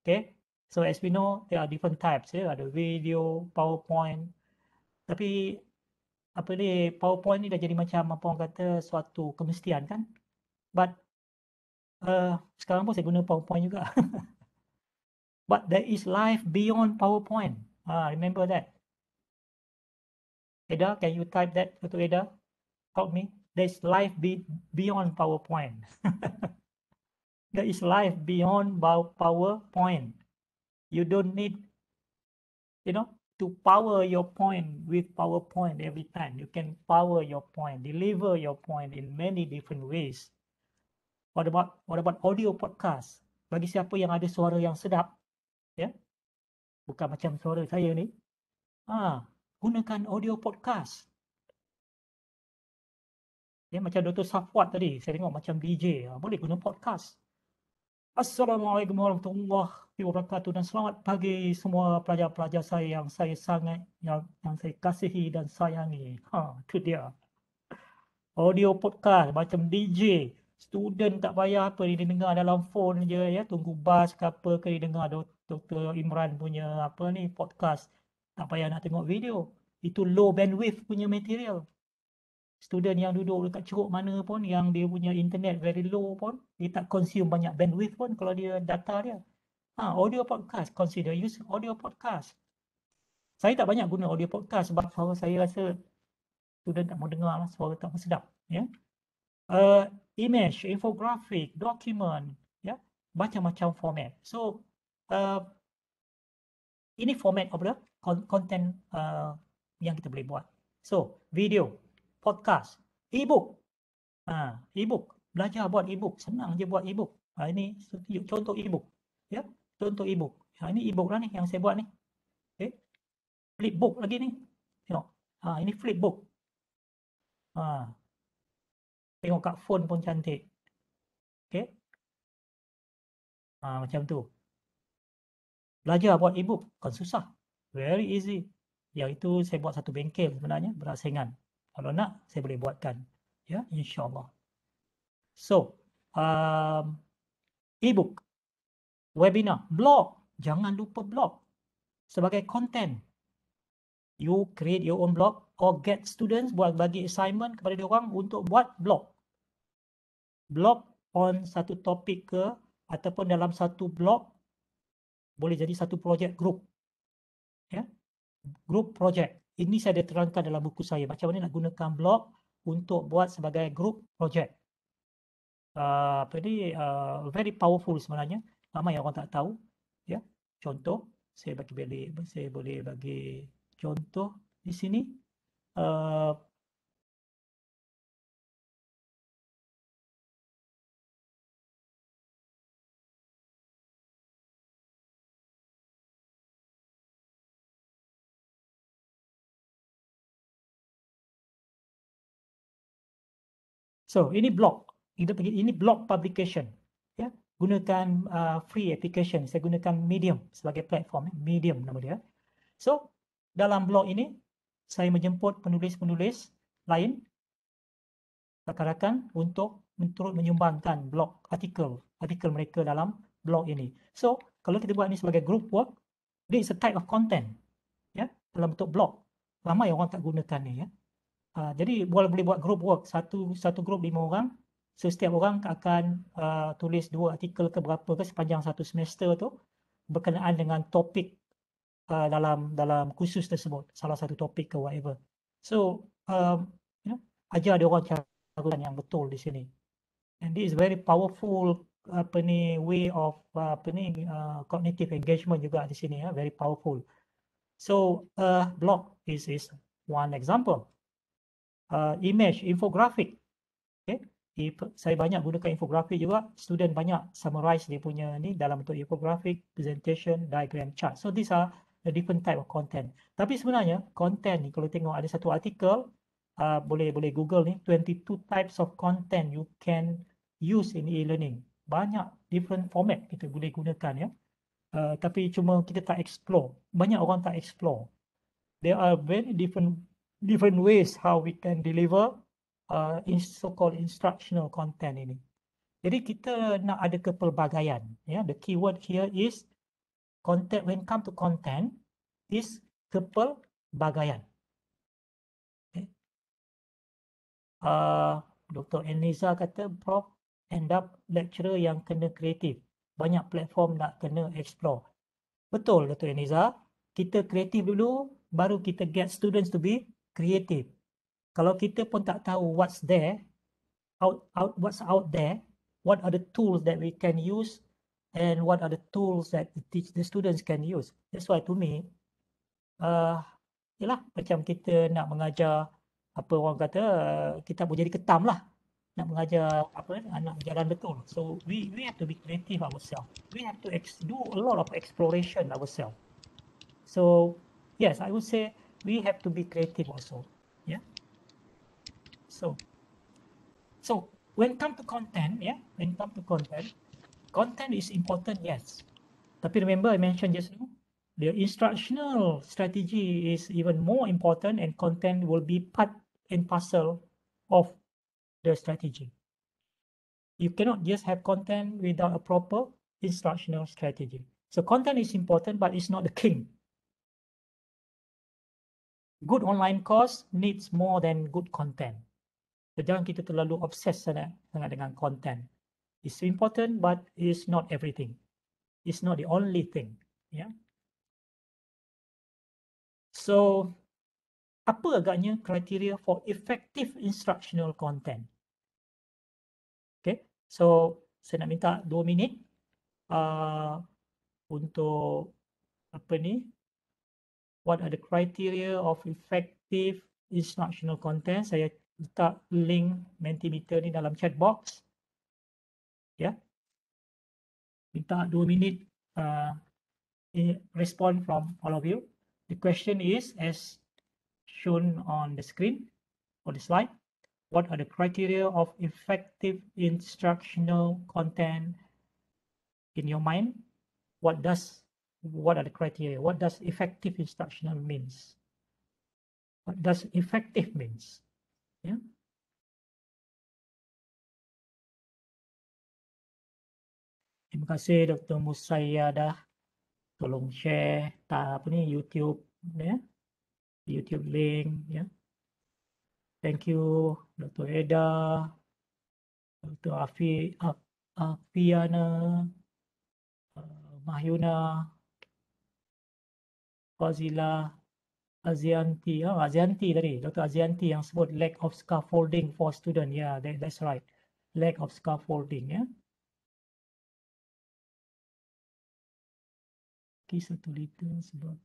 Speaker 3: Okay, so as we know, there are different types. There are the video, PowerPoint. Tapi apa ni? PowerPoint ni dah jadi macam apa orang kata suatu kemestian kan? But uh, sekarang pun saya guna PowerPoint juga. <laughs> But there is life beyond PowerPoint. Ah, remember that. Eda, can you type that to Eda? Help me there's life be beyond PowerPoint. <laughs> there is life beyond PowerPoint. You don't need, you know, to power your point with PowerPoint every time. You can power your point, deliver your point in many different ways. What about what about audio podcast? Bagi siapa yang ada suara yang sedap, ya, yeah? bukan macam suara saya ni. Ah, gunakan audio podcast. Ya, macam Dr. Safwat tadi, saya tengok macam DJ. Ah, boleh guna podcast. Assalamualaikum warahmatullahi wabarakatuh dan selamat pagi semua pelajar-pelajar saya yang saya sangat, yang, yang saya kasihi dan sayangi. Ha, itu dia. Audio podcast macam DJ. Student tak payah apa, dia dengar dalam phone je. Ya. Tunggu bas ke apa, ke dia dengar Dr. Imran punya apa ni podcast. Tak payah nak tengok video. Itu low bandwidth punya material student yang duduk dekat ceruk mana pun yang dia punya internet very low pun dia tak consume banyak bandwidth pun kalau dia data dia ha, audio podcast consider use audio podcast saya tak banyak guna audio podcast sebab suara saya rasa student tak mau dengar lah suara tak sedap ya yeah. uh, image infographic document ya yeah. macam-macam format so uh, ini format apa dia? content uh, yang kita boleh buat so video podcast, ebook, book Ha, e Belajar buat ebook Senang je buat ebook. book Ha, ini contoh ebook, book Ya, contoh ebook. Ha, ini e lah ni yang saya buat ni. Okay. flipbook lagi ni. Tengok. Ha, ini flipbook, book. Ha. Tengok kat phone pun cantik. Okay. Ha, macam tu. Belajar buat ebook kan susah. Very easy. Yang itu saya buat satu bengkel sebenarnya. Berasingan kalau nak saya boleh buatkan ya insyaallah so um book webinar blog jangan lupa blog sebagai content you create your own blog or get students buat bagi assignment kepada dia orang untuk buat blog blog on satu topik ke ataupun dalam satu blog boleh jadi satu project group ya yeah? group project ini saya ada terangkan dalam buku saya macam mana nak gunakan blog untuk buat sebagai group project. Uh, apa ini uh, ah, very powerful sebenarnya. Ramai yang orang tak tahu. Ya. Yeah. Contoh, saya bagi balik, saya boleh bagi contoh di sini. Uh, So ini blog. Kita pergi ini blog publication. Ya, gunakan uh, free application. Saya gunakan Medium sebagai platform. Eh. Medium nama dia. So dalam blog ini saya menjemput penulis-penulis lain rakan-rakan untuk menurut menyumbangkan blog artikel artikel mereka dalam blog ini. So kalau kita buat ini sebagai group work, ini is a type of content. Ya, yeah, dalam bentuk blog. Ramai orang tak gunakan ni ya. Yeah. Ah, jadi boleh boleh buat group work satu satu group lima orang so setiap orang akan uh, tulis dua artikel ke berapa ke sepanjang satu semester tu berkenaan dengan topik uh, dalam dalam kursus tersebut salah satu topik ke whatever so um, you know ajar dia orang cara yang betul di sini and this is very powerful apa ni way of apa ni uh, cognitive engagement juga di sini ya very powerful so uh, block is is one example uh, image, infografik. Okay. saya banyak gunakan infografik juga. Student banyak summarize dia punya ni dalam bentuk infografik, presentation, diagram, chart. So these are the different type of content. Tapi sebenarnya content ni kalau tengok ada satu artikel uh, boleh boleh Google ni 22 types of content you can use in e-learning. Banyak different format kita boleh gunakan ya. Uh, tapi cuma kita tak explore. Banyak orang tak explore. There are very different different ways how we can deliver uh, in so-called instructional content ini. Jadi kita nak ada kepelbagaian. Yeah? The keyword here is content. When come to content, is kepelbagaian. Okay. Uh, Dr. Eliza kata, Prof, end up lecturer yang kena kreatif. Banyak platform nak kena explore. Betul, Dr. Eliza. Kita kreatif dulu, baru kita get students to be Creative. Kalau kita pun tak tahu what's there, out out what's out there, what are the tools that we can use, and what are the tools that the teach the students can use. That's why to me, uh, yalah, macam kita nak mengajar apa orang kata uh, kita boleh jadi ketam lah nak mengajar apa anak uh, jalan betul. So we we have to be creative ourselves. We have to do a lot of exploration ourselves. So yes, I would say we have to be creative also yeah so so when it come to content yeah when it come to content content is important yes But remember i mentioned just now the instructional strategy is even more important and content will be part and parcel of the strategy you cannot just have content without a proper instructional strategy so content is important but it's not the king good online course needs more than good content. So, jangan kita terlalu obses sangat, sangat dengan content. It's important but it's not everything. It's not the only thing. Yeah. So, apa agaknya kriteria for effective instructional content? Okay, so saya nak minta 2 minit uh, untuk apa ni what are the criteria of effective instructional content. Saya letak link Mentimeter ni dalam chat box. Ya. Yeah. Minta dua minit uh, respon from all of you. The question is as shown on the screen or the slide. What are the criteria of effective instructional content in your mind? What does what are the criteria? What does effective instructional means? What does effective means? Yeah.
Speaker 4: Terima kasih Dr.
Speaker 3: Musaya dah tolong share tak apa ni YouTube ya. YouTube link ya. Thank you Dr. Eda, Dr. Afi, Afiana, uh, Mahyuna, Fazila Azianti. Oh, Azianti tadi. Dr. Azianti yang sebut lack of scaffolding for student. Yeah, that, that's right. Lack of scaffolding. Yeah. Okay, satu liter sebab.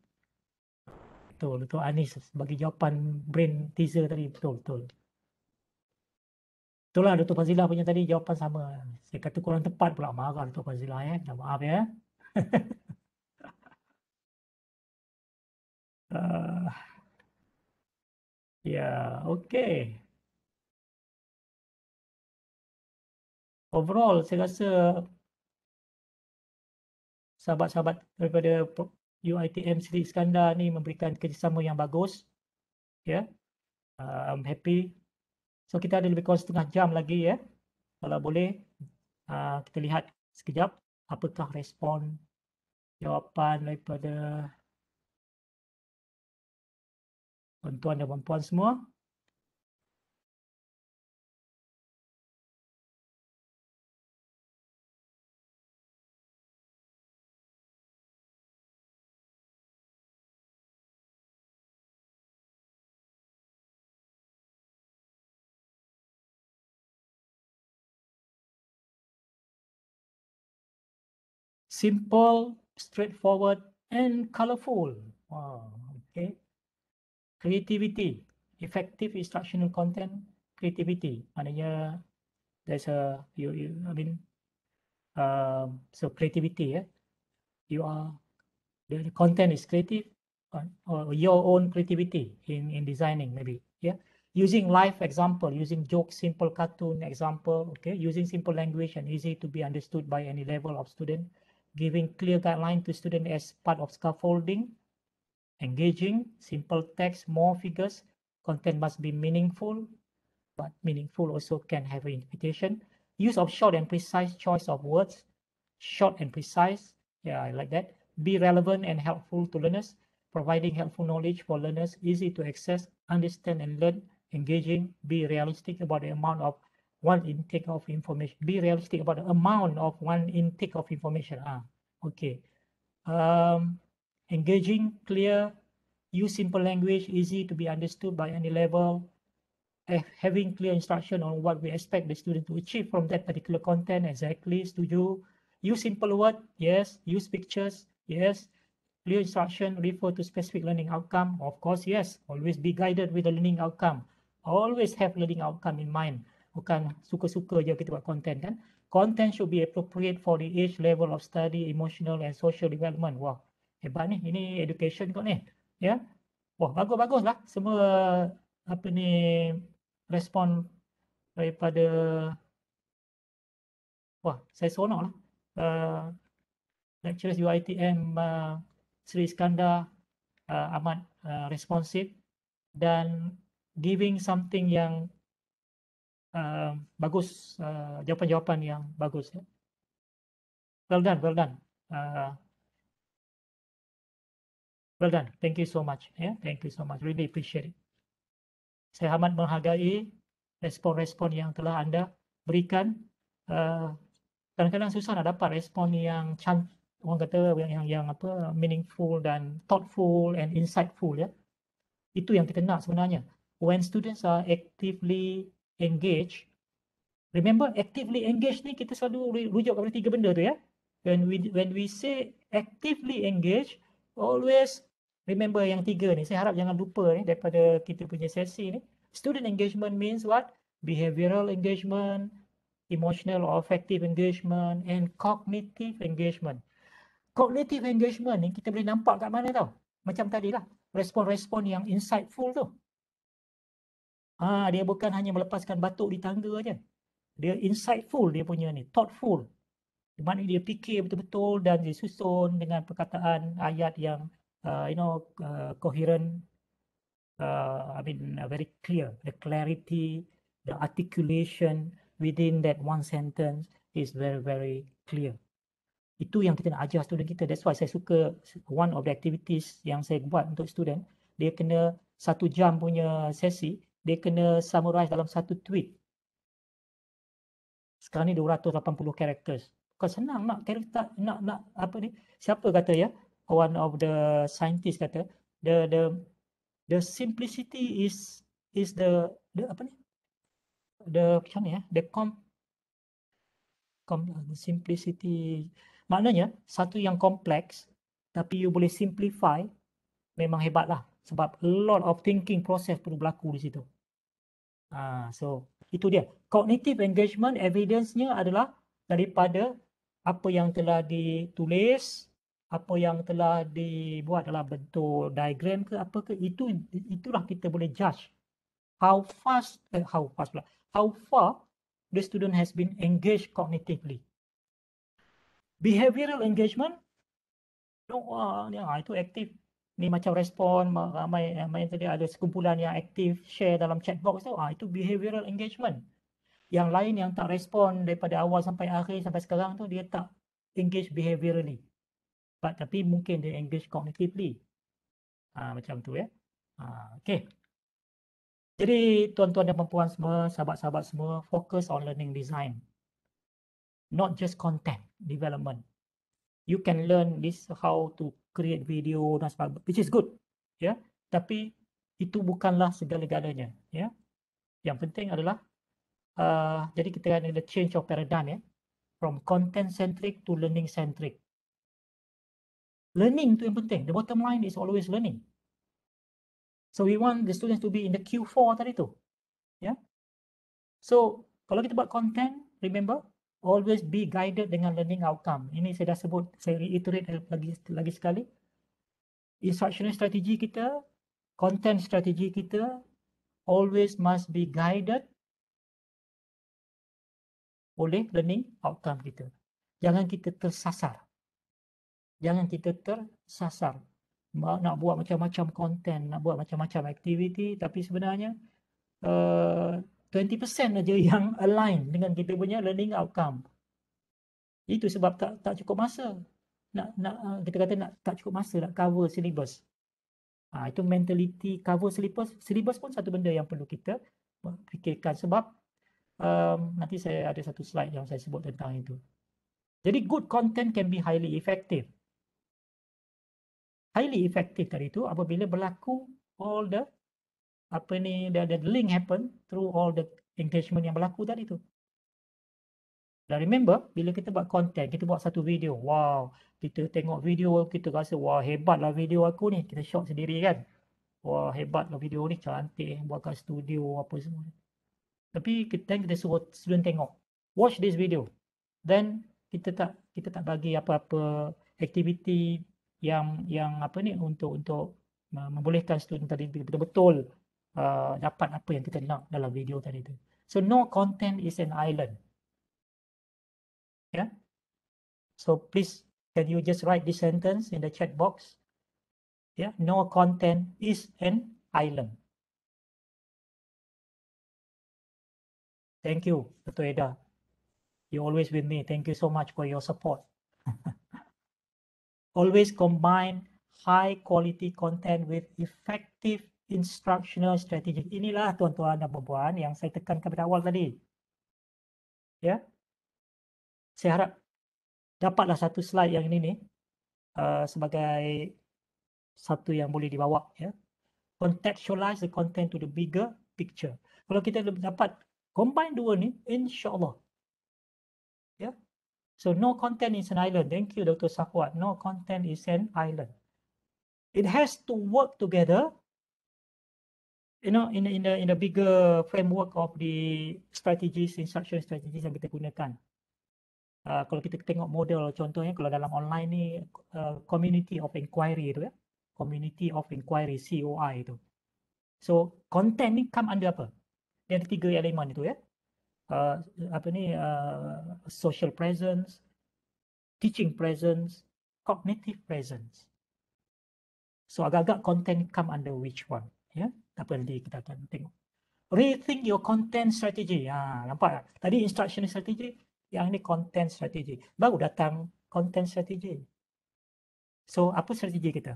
Speaker 3: Betul, Dr. Anis bagi jawapan brain teaser tadi. Betul, betul. Itulah Dr. Fazila punya tadi jawapan sama. Saya kata kurang tepat pula marah Dr. Fazila. Eh. Nak maaf ya. Eh. <laughs> uh, ah,
Speaker 4: yeah okay
Speaker 3: overall saya rasa sahabat-sahabat daripada UiTM Sri Iskandar ni memberikan kerjasama yang bagus ya yeah. uh, I'm happy so kita ada lebih kurang setengah jam lagi ya yeah. kalau boleh uh, kita lihat sekejap apakah respon jawapan daripada
Speaker 4: tuan-tuan dan puan-puan semua.
Speaker 3: Simple, straightforward and colourful. Wow, okay. creativity effective instructional content creativity maknanya there's a you, you I mean um, so creativity eh? you are the, the content is creative or, or, your own creativity in in designing maybe yeah using life example using joke simple cartoon example okay using simple language and easy to be understood by any level of student giving clear guideline to student as part of scaffolding engaging, simple text, more figures. Content must be meaningful, but meaningful also can have an interpretation. Use of short and precise choice of words. Short and precise, yeah, I like that. Be relevant and helpful to learners, providing helpful knowledge for learners, easy to access, understand and learn, engaging, be realistic about the amount of one intake of information. Be realistic about the amount of one intake of information. Ah, okay. Um, engaging, clear, use simple language, easy to be understood by any level, having clear instruction on what we expect the student to achieve from that particular content exactly, do, Use simple word, yes. Use pictures, yes. Clear instruction, refer to specific learning outcome, of course, yes. Always be guided with the learning outcome. Always have learning outcome in mind. Bukan suka-suka je kita buat content kan. Content should be appropriate for the age level of study, emotional and social development. Wow, hebat ni ini education kot ni ya yeah. wah bagus baguslah semua apa ni respon daripada wah saya seronok lah uh, lecturers UITM uh, Sri Iskandar uh, amat uh, responsif dan giving something yang uh, bagus uh, jawapan-jawapan yang bagus ya. well done well done uh, Well done. Thank you so much. Yeah, thank you so much. Really appreciate it. Saya amat menghargai respon-respon yang telah anda berikan. Eh, kadang-kadang uh, susah nak dapat respon yang can, orang kata yang, yang yang apa meaningful dan thoughtful and insightful ya. Itu yang kita nak sebenarnya. When students are actively engaged, remember actively engaged ni kita selalu rujuk kepada tiga benda tu ya. When we when we say actively engaged, always remember yang tiga ni saya harap jangan lupa ni daripada kita punya sesi ni student engagement means what behavioral engagement emotional or affective engagement and cognitive engagement cognitive engagement ni kita boleh nampak kat mana tau macam tadi lah respon-respon yang insightful tu ah ha, dia bukan hanya melepaskan batuk di tangga aja dia insightful dia punya ni thoughtful di mana dia fikir betul-betul dan disusun dengan perkataan ayat yang uh, you know, uh, coherent. Uh, I mean, uh, very clear. The clarity, the articulation within that one sentence is very, very clear. Itu yang kita nak ajar student kita. That's why saya suka one of the activities yang saya buat untuk student. Dia kena satu jam punya sesi, dia kena summarize dalam satu tweet. Sekarang ni 280 characters. Kau senang nak karakter, nak, nak apa ni. Siapa kata ya, one of the scientists kata the the the simplicity is is the the apa ni the macam ni ya the com com simplicity maknanya satu yang kompleks tapi you boleh simplify memang hebatlah sebab a lot of thinking process perlu berlaku di situ ah so itu dia cognitive engagement evidence-nya adalah daripada apa yang telah ditulis apa yang telah dibuat dalam bentuk diagram ke apa ke itu itulah kita boleh judge how fast eh, how fast pula how far the student has been engaged cognitively behavioral engagement no ah ni ah itu aktif ni macam respon ramai eh, ramai tadi ada sekumpulan yang aktif share dalam chat box tu ah itu behavioral engagement yang lain yang tak respon daripada awal sampai akhir sampai sekarang tu dia tak engage behaviorally But, tapi mungkin dia engage cognitively. Ah, macam tu ya. Ah, okay. Jadi tuan-tuan dan perempuan semua, sahabat-sahabat semua, focus on learning design. Not just content development. You can learn this how to create video dan sebagainya, which is good. Ya, yeah? tapi itu bukanlah segala-galanya. Ya, yeah? yang penting adalah uh, jadi kita ada change of paradigm ya, yeah? from content centric to learning centric. Learning tu yang penting. The bottom line is always learning. So we want the students to be in the Q4 tadi tu. Yeah. So kalau kita buat content, remember always be guided dengan learning outcome. Ini saya dah sebut, saya reiterate lagi lagi sekali. Instructional strategy kita, content strategy kita always must be guided oleh learning outcome kita. Jangan kita tersasar jangan kita tersasar nak buat macam-macam konten nak buat macam-macam aktiviti tapi sebenarnya uh, 20% saja yang align dengan kita punya learning outcome itu sebab tak tak cukup masa nak nak eh, kita kata nak tak cukup masa nak cover syllabus ha, itu mentality cover syllabus syllabus pun satu benda yang perlu kita fikirkan sebab um, nanti saya ada satu slide yang saya sebut tentang itu jadi good content can be highly effective highly effective tadi tu apabila berlaku all the apa ni the, the link happen through all the engagement yang berlaku tadi tu. Dan remember bila kita buat content, kita buat satu video. Wow, kita tengok video kita rasa wah hebatlah video aku ni. Kita shot sendiri kan. Wah hebatlah video ni cantik buat kat studio apa semua. Tapi kita kita suruh student tengok. Watch this video. Then kita tak kita tak bagi apa-apa aktiviti yang yang apa ni untuk untuk uh, membolehkan student tadi betul-betul uh, dapat apa yang kita nak dalam video tadi tu. So no content is an island. Yeah. So please can you just write this sentence in the chat box? Yeah, no content is an island. Thank you, Dr. Eda. You always with me. Thank you so much for your support. <laughs> always combine high quality content with effective instructional strategy. Inilah tuan-tuan dan puan-puan yang saya tekankan pada awal tadi. Ya. Yeah. Saya harap dapatlah satu slide yang ini ni uh, sebagai satu yang boleh dibawa ya. Yeah. Contextualize the content to the bigger picture. Kalau kita dapat combine dua ni insya-Allah So no content is an island. Thank you, Dr. Safwat. No content is an island. It has to work together. You know, in in the in the bigger framework of the strategies, instruction strategies yang kita gunakan. Uh, kalau kita tengok model contohnya, kalau dalam online ni uh, community of inquiry itu ya, community of inquiry COI itu. So content ni come under apa? Dia ada tiga elemen itu ya uh, apa ni uh, social presence, teaching presence, cognitive presence. So agak-agak content come under which one? Ya, yeah? tak apa kita akan tengok. Rethink your content strategy. Ha, nampak tak? Tadi instruction strategy, yang ni content strategy. Baru datang content strategy. So apa strategi kita?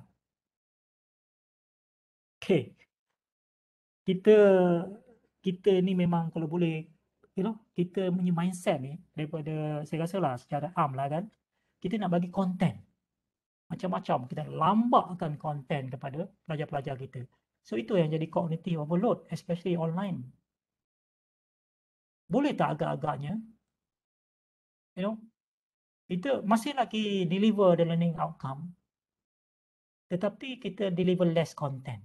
Speaker 3: Okay. Kita kita ni memang kalau boleh you know, kita punya mindset ni daripada saya rasa lah secara am lah kan, kita nak bagi content. Macam-macam kita lambatkan content kepada pelajar-pelajar kita. So itu yang jadi cognitive overload, especially online. Boleh tak agak-agaknya, you know, kita masih lagi deliver the learning outcome, tetapi kita deliver less content.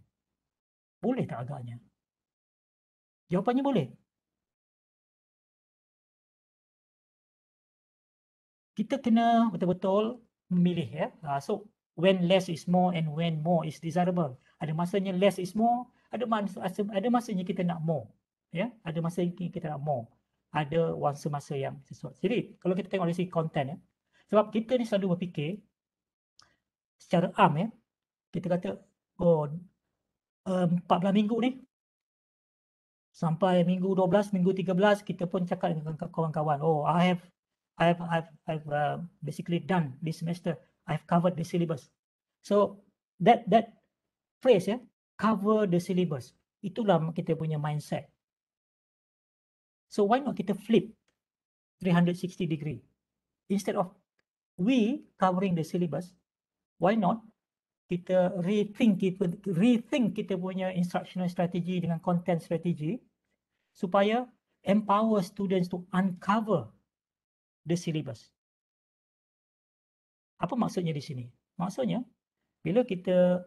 Speaker 3: Boleh tak agaknya? Jawapannya boleh. kita kena betul-betul memilih ya. Uh, so when less is more and when more is desirable. Ada masanya less is more, ada masa ada masanya kita nak more. Ya, ada masanya kita nak more. Ada once masa yang sesuatu. Jadi kalau kita tengok dari segi content ya. Sebab kita ni selalu berfikir secara am ya. Kita kata oh uh, belas minggu ni sampai minggu dua belas minggu tiga belas kita pun cakap dengan kawan-kawan, oh I have I've I've I've uh, basically done this semester. I've covered the syllabus. So that that phrase yeah, cover the syllabus. Itulah kita punya mindset. So why not kita flip 360 degree? Instead of we covering the syllabus, why not kita rethink kita rethink kita punya instructional strategy dengan content strategy supaya empower students to uncover the syllabus. Apa maksudnya di sini? Maksudnya, bila kita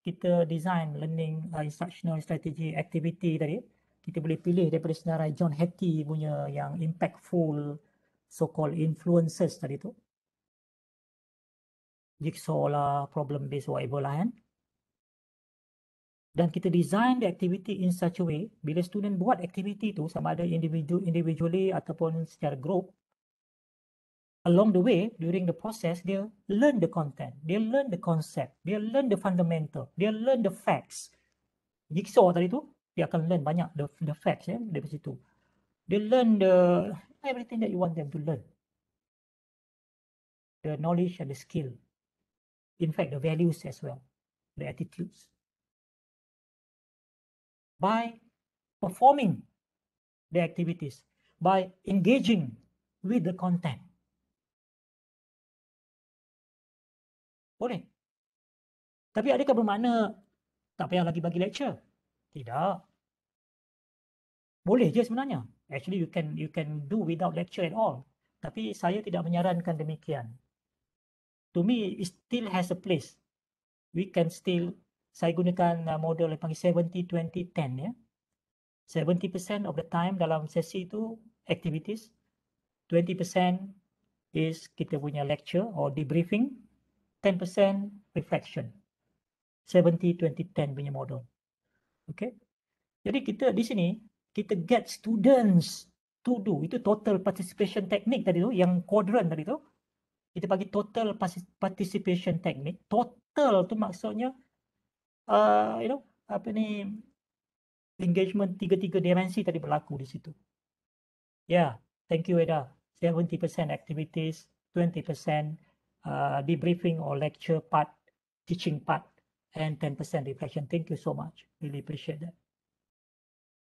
Speaker 3: kita design learning uh, instructional strategy activity tadi, kita boleh pilih daripada senarai John Hattie punya yang impactful so-called influences tadi tu. Jigsaw lah, problem based whatever lah kan. Dan kita design the activity in such a way, bila student buat activity tu sama ada individu individually ataupun secara group, along the way during the process they learn the content they learn the concept they learn the fundamental they learn the facts jigsaw tadi tu dia akan learn banyak the, the facts ya yeah, dari situ they learn the everything that you want them to learn the knowledge and the skill in fact the values as well the attitudes by performing the activities by
Speaker 4: engaging with the content
Speaker 3: Boleh. Tapi adakah bermakna tak payah lagi bagi lecture? Tidak. Boleh je sebenarnya. Actually you can you can do without lecture at all. Tapi saya tidak menyarankan demikian. To me it still has a place. We can still saya gunakan uh, model yang panggil 70 20 10 ya. 70% of the time dalam sesi itu activities 20% is kita punya lecture or debriefing 10% refraction. 70-20-10 punya model. Okay. Jadi kita di sini, kita get students to do. Itu total participation technique tadi tu, yang quadrant tadi tu. Kita bagi total participation technique. Total tu maksudnya, uh, you know, apa ni, engagement tiga-tiga dimensi tadi berlaku di situ. Ya, yeah. thank you Eda. 70% activities, 20% uh, debriefing or lecture part, teaching part, and 10% reflection. Thank you so much. Really appreciate that.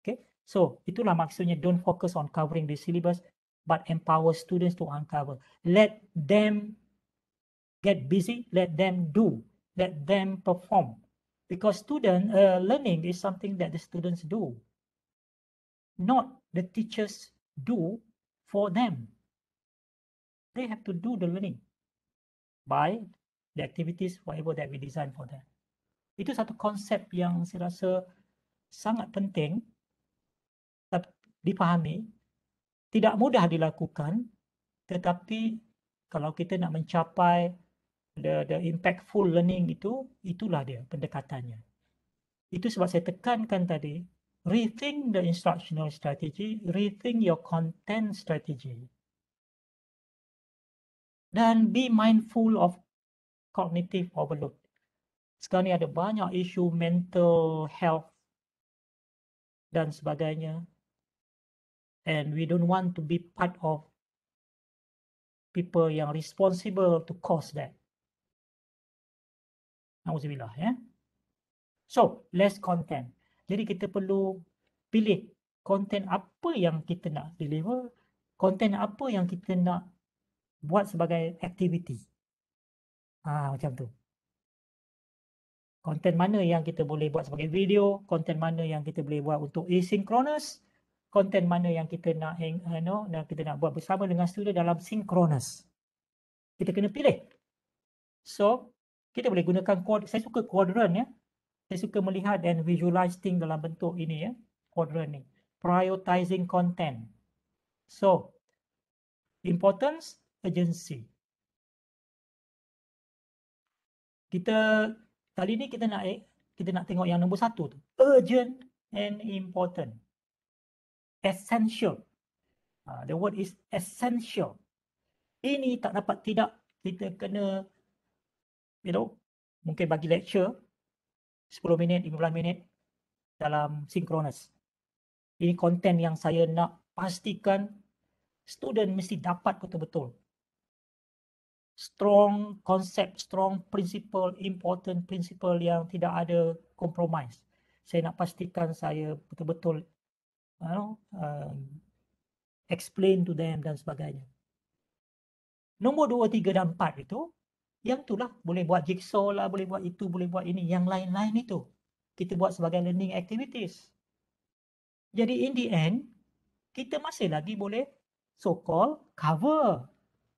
Speaker 3: Okay, so itulah maksudnya don't focus on covering the syllabus, but empower students to uncover. Let them get busy, let them do, let them perform. Because student uh, learning is something that the students do, not the teachers do for them. They have to do the learning by the activities whatever that we design for them. Itu satu konsep yang saya rasa sangat penting dipahami. Tidak mudah dilakukan tetapi kalau kita nak mencapai the, the impactful learning itu, itulah dia pendekatannya. Itu sebab saya tekankan tadi, rethink the instructional strategy, rethink your content strategy dan be mindful of cognitive overload. Sekarang ni ada banyak isu mental health dan sebagainya. And we don't want to be part of people yang responsible to cause that. Nauzubillah. Yeah? So, less content. Jadi kita perlu pilih content apa yang kita nak deliver, content apa yang kita nak buat sebagai aktiviti. Ah macam tu. Konten mana yang kita boleh buat sebagai video, konten mana yang kita boleh buat untuk asynchronous, konten mana yang kita nak hang, uh, no, yang kita nak buat bersama dengan student dalam synchronous. Kita kena pilih. So, kita boleh gunakan quad, saya suka quadrant ya. Saya suka melihat dan visualize thing dalam bentuk ini ya, quadrant ni. Prioritizing content. So, importance agency. Kita kali ni kita nak kita nak tengok yang nombor satu tu. Urgent and important. Essential. Uh, the word is essential. Ini tak dapat tidak kita kena you know, mungkin bagi lecture 10 minit, 15 minit dalam synchronous. Ini konten yang saya nak pastikan student mesti dapat betul-betul strong concept, strong principle, important principle yang tidak ada compromise. Saya nak pastikan saya betul-betul you know, uh, explain to them dan sebagainya. Nombor dua, tiga dan empat itu, yang itulah boleh buat jigsaw lah, boleh buat itu, boleh buat ini. Yang lain-lain itu, kita buat sebagai learning activities. Jadi in the end, kita masih lagi boleh so-called cover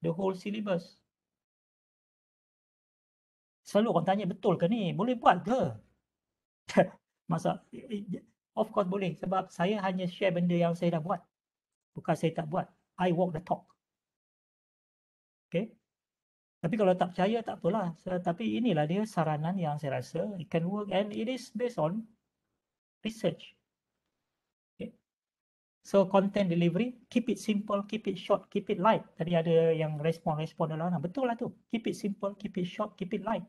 Speaker 3: the whole syllabus selalu orang tanya betul ke ni boleh buat ke <laughs> masa of course boleh sebab saya hanya share benda yang saya dah buat bukan saya tak buat i walk the talk okay tapi kalau tak percaya tak apalah so, tapi inilah dia saranan yang saya rasa it can work and it is based on research Okay, So content delivery, keep it simple, keep it short, keep it light. Tadi ada yang respon-respon dalam. Betul lah tu. Keep it simple, keep it short, keep it light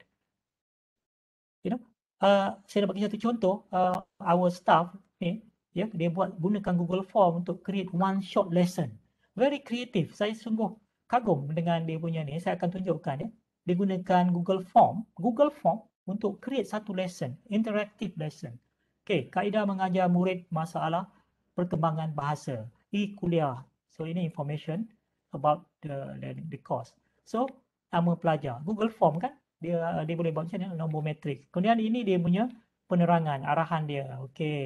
Speaker 3: you know uh, saya nak bagi satu contoh uh, our staff ni eh, ya yeah, dia buat gunakan Google Form untuk create one shot lesson very creative saya sungguh kagum dengan dia punya ni saya akan tunjukkan ya dia gunakan Google Form Google Form untuk create satu lesson interactive lesson okey kaedah mengajar murid masalah perkembangan bahasa e kuliah so ini information about the the course so nama pelajar google form kan dia dia boleh buat macam ni nombor matrik. Kemudian ini dia punya penerangan, arahan dia. Okey.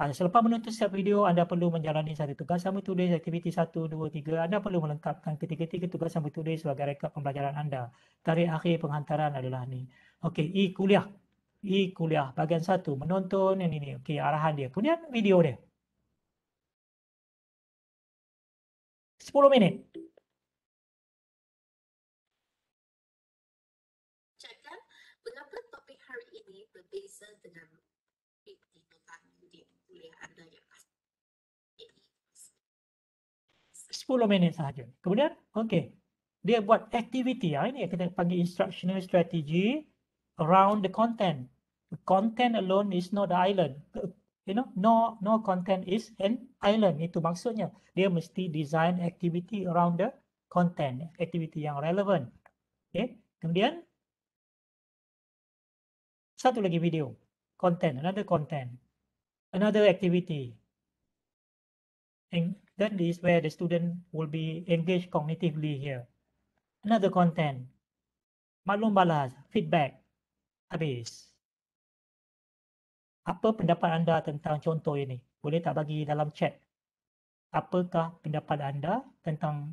Speaker 3: Ah, selepas menonton setiap video, anda perlu menjalani satu tugas sama tulis, aktiviti 1, 2, 3. Anda perlu melengkapkan ketiga-tiga tugas sama tulis sebagai rekod pembelajaran anda. Tarikh akhir penghantaran adalah ni. Okey, e-kuliah. E-kuliah bahagian satu. Menonton yang ini. Okey, arahan dia. Kemudian video dia.
Speaker 4: 10 minit. dengan
Speaker 3: 10 minit sahaja. Kemudian, okey. Dia buat aktiviti. Ya. Ah, ini kita panggil instructional strategy around the content. The content alone is not the island. You know, no no content is an island. Itu maksudnya. Dia mesti design activity around the content. Activity yang relevant. Okey, Kemudian, satu lagi video content, another content, another activity. And that is where the student will be engaged cognitively here. Another content, malum balas, feedback, habis. Apa pendapat anda tentang contoh ini? Boleh tak bagi dalam chat? Apakah pendapat anda tentang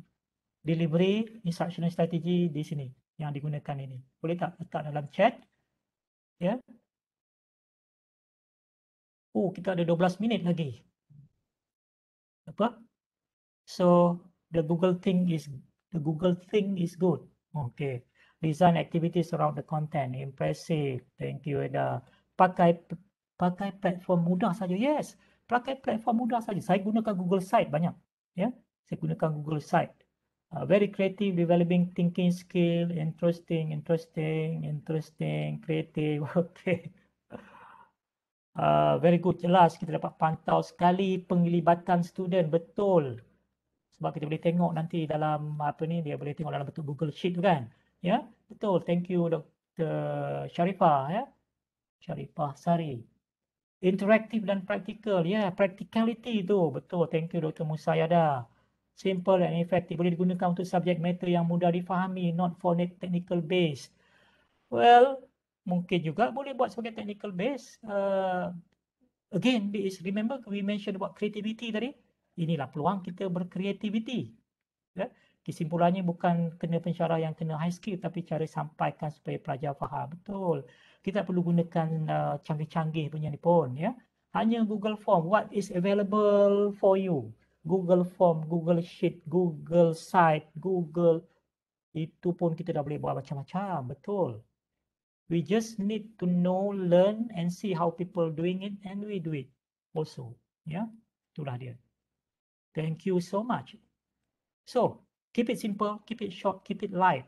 Speaker 3: delivery instructional strategy di sini yang digunakan ini? Boleh tak letak dalam chat? Ya. Yeah oh kita ada 12 minit lagi. Apa? So the Google thing is the Google thing is good. Okay. Design activities around the content. Impressive. Thank you, Ada Pakai pakai platform mudah saja. Yes. Pakai platform mudah saja. Saya gunakan Google Site banyak. Ya. Yeah? Saya gunakan Google Site. Uh, very creative, developing thinking skill. Interesting, interesting, interesting. Creative. <laughs> Okay. Uh, very good jelas kita dapat pantau sekali penglibatan student betul sebab kita boleh tengok nanti dalam apa ni dia boleh tengok dalam bentuk Google Sheet tu kan ya yeah? betul thank you Dr Sharifa. ya yeah? Sharifah Sari interaktif dan praktikal ya yeah, practicality tu betul thank you Dr Musayada simple and effective boleh digunakan untuk subjek matter yang mudah difahami not for technical base well mungkin juga boleh buat sebagai technical base uh, again is remember we mentioned about creativity tadi inilah peluang kita berkreativiti ya yeah. kesimpulannya bukan kena pensyarah yang kena high skill tapi cara sampaikan supaya pelajar faham betul kita perlu gunakan uh, canggih-canggih punya ni pun ya yeah. hanya google form what is available for you google form google sheet google site google itu pun kita dah boleh buat macam-macam betul we just need to know learn and see how people doing it and we do it also yeah itulah dia thank you so much so keep it simple keep it short keep it light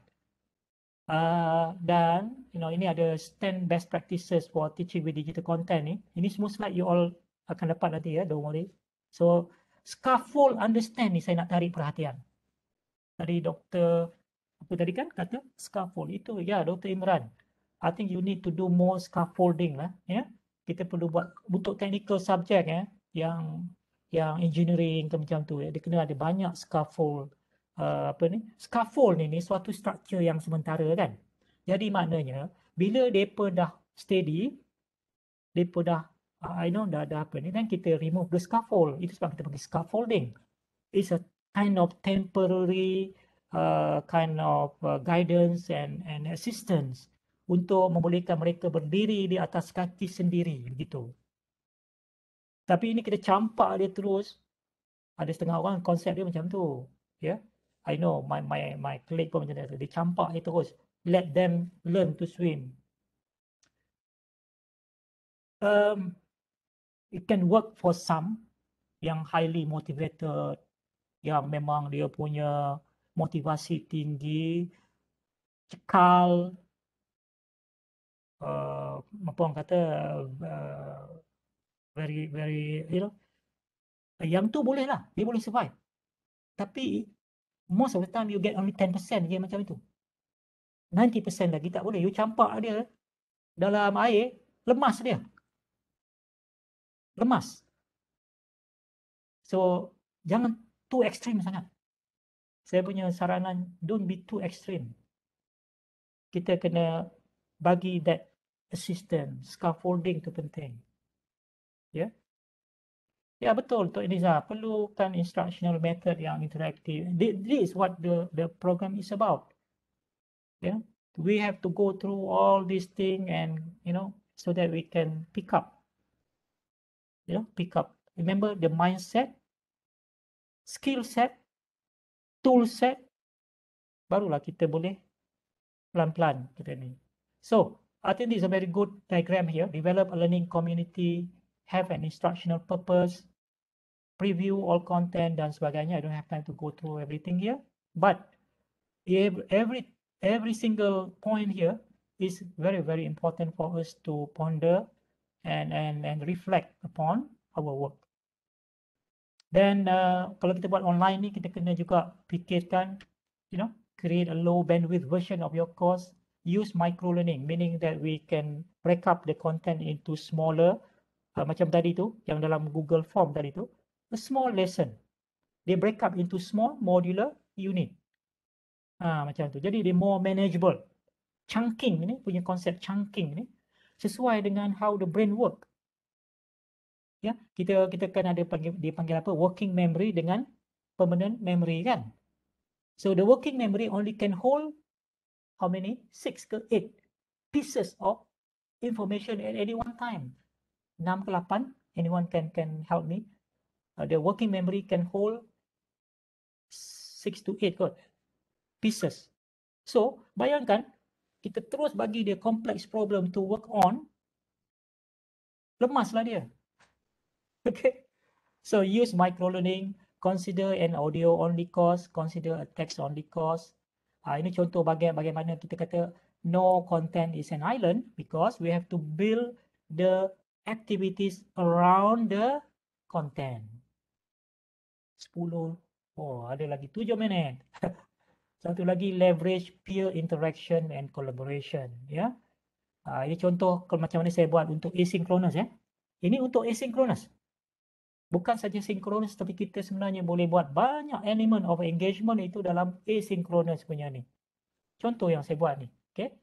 Speaker 3: uh, dan you know ini ada 10 best practices for teaching with digital content ni ini semua slide you all akan dapat nanti ya don't worry so scaffold understand ni saya nak tarik perhatian dari doktor apa tadi kan kata scaffold itu ya yeah, doktor imran I think you need to do more scaffolding lah. Ya, yeah? kita perlu buat untuk technical subject ya, yeah, yang yang engineering macam tu ya. Yeah? Dia kena ada banyak scaffold. Uh, apa ni? Scaffold ni ni suatu struktur yang sementara kan. Jadi maknanya bila depa dah steady, depa dah uh, I know dah ada apa ni dan kita remove the scaffold. Itu sebab kita panggil scaffolding. It's a kind of temporary uh, kind of uh, guidance and and assistance untuk membolehkan mereka berdiri di atas kaki sendiri begitu. Tapi ini kita campak dia terus. Ada setengah orang konsep dia macam tu. Ya. Yeah? I know my my my colleague pun macam tu. Dia campak dia terus. Let them learn to swim. Um, it can work for some yang highly motivated, yang memang dia punya motivasi tinggi, cekal, uh, apa orang kata uh, very very you know yang tu boleh lah dia boleh survive tapi most of the time you get only 10% je macam itu 90% lagi tak boleh you campak dia dalam air lemas dia lemas so jangan too extreme sangat saya punya saranan don't be too extreme kita kena bagi that assistant scaffolding tu penting ya yeah? ya yeah, betul Tok Eliza perlukan instructional method yang interaktif this is what the the program is about ya yeah? we have to go through all these thing and you know so that we can pick up you ya? know pick up remember the mindset skill set tool set barulah kita boleh pelan-pelan kita ni So I think this is a very good diagram here. Develop a learning community, have an instructional purpose, preview all content dan sebagainya. I don't have time to go through everything here, but every every single point here is very very important for us to ponder and and and reflect upon our work. Then uh, kalau kita buat online ni kita kena juga fikirkan, you know, create a low bandwidth version of your course use micro learning meaning that we can break up the content into smaller uh, macam tadi tu yang dalam Google form tadi tu a small lesson they break up into small modular unit ha, macam tu jadi they more manageable chunking ni punya konsep chunking ni sesuai dengan how the brain work ya kita kita kan ada panggil, dipanggil apa working memory dengan permanent memory kan so the working memory only can hold how many six ke eight pieces of information at any one time. Enam ke lapan, anyone can can help me. Uh, the working memory can hold six to eight good, pieces. So bayangkan kita terus bagi dia complex problem to work on, lemaslah dia. <laughs> Okay. So use micro learning, consider an audio only course, consider a text only course, Uh, ini contoh baga- bagaimana kita kata no content is an island because we have to build the activities around the content. 10. Oh, ada lagi 7 minit. <laughs> Satu lagi leverage peer interaction and collaboration. Ya. Yeah? Uh, ini contoh kalau macam mana saya buat untuk asynchronous. Ya. Yeah? Ini untuk asynchronous bukan saja sinkronis tapi kita sebenarnya boleh buat banyak element of engagement itu dalam asynchronous punya ni. Contoh yang saya buat ni. Okay.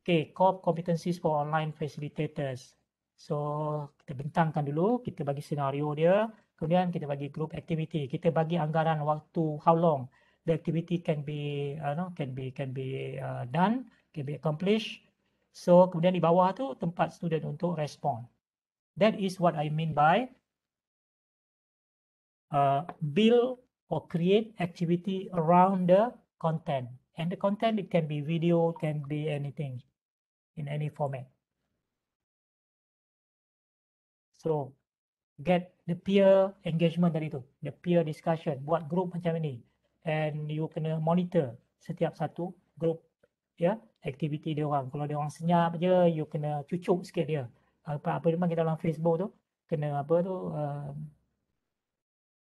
Speaker 3: Okay, core competencies for online facilitators. So, kita bentangkan dulu, kita bagi senario dia. Kemudian kita bagi group activity. Kita bagi anggaran waktu how long the activity can be you uh, know, can be can be uh, done, can be accomplished. So, kemudian di bawah tu tempat student untuk respond. That is what I mean by Uh, build or create activity around the content. And the content, it can be video, can be anything in any format. So get the peer engagement dari itu, the peer discussion, buat group macam ini. And you can monitor setiap satu group ya yeah, activity dia orang. Kalau dia orang senyap je, you kena cucuk sikit dia. Apa-apa memang kita dalam Facebook tu, kena apa tu, uh,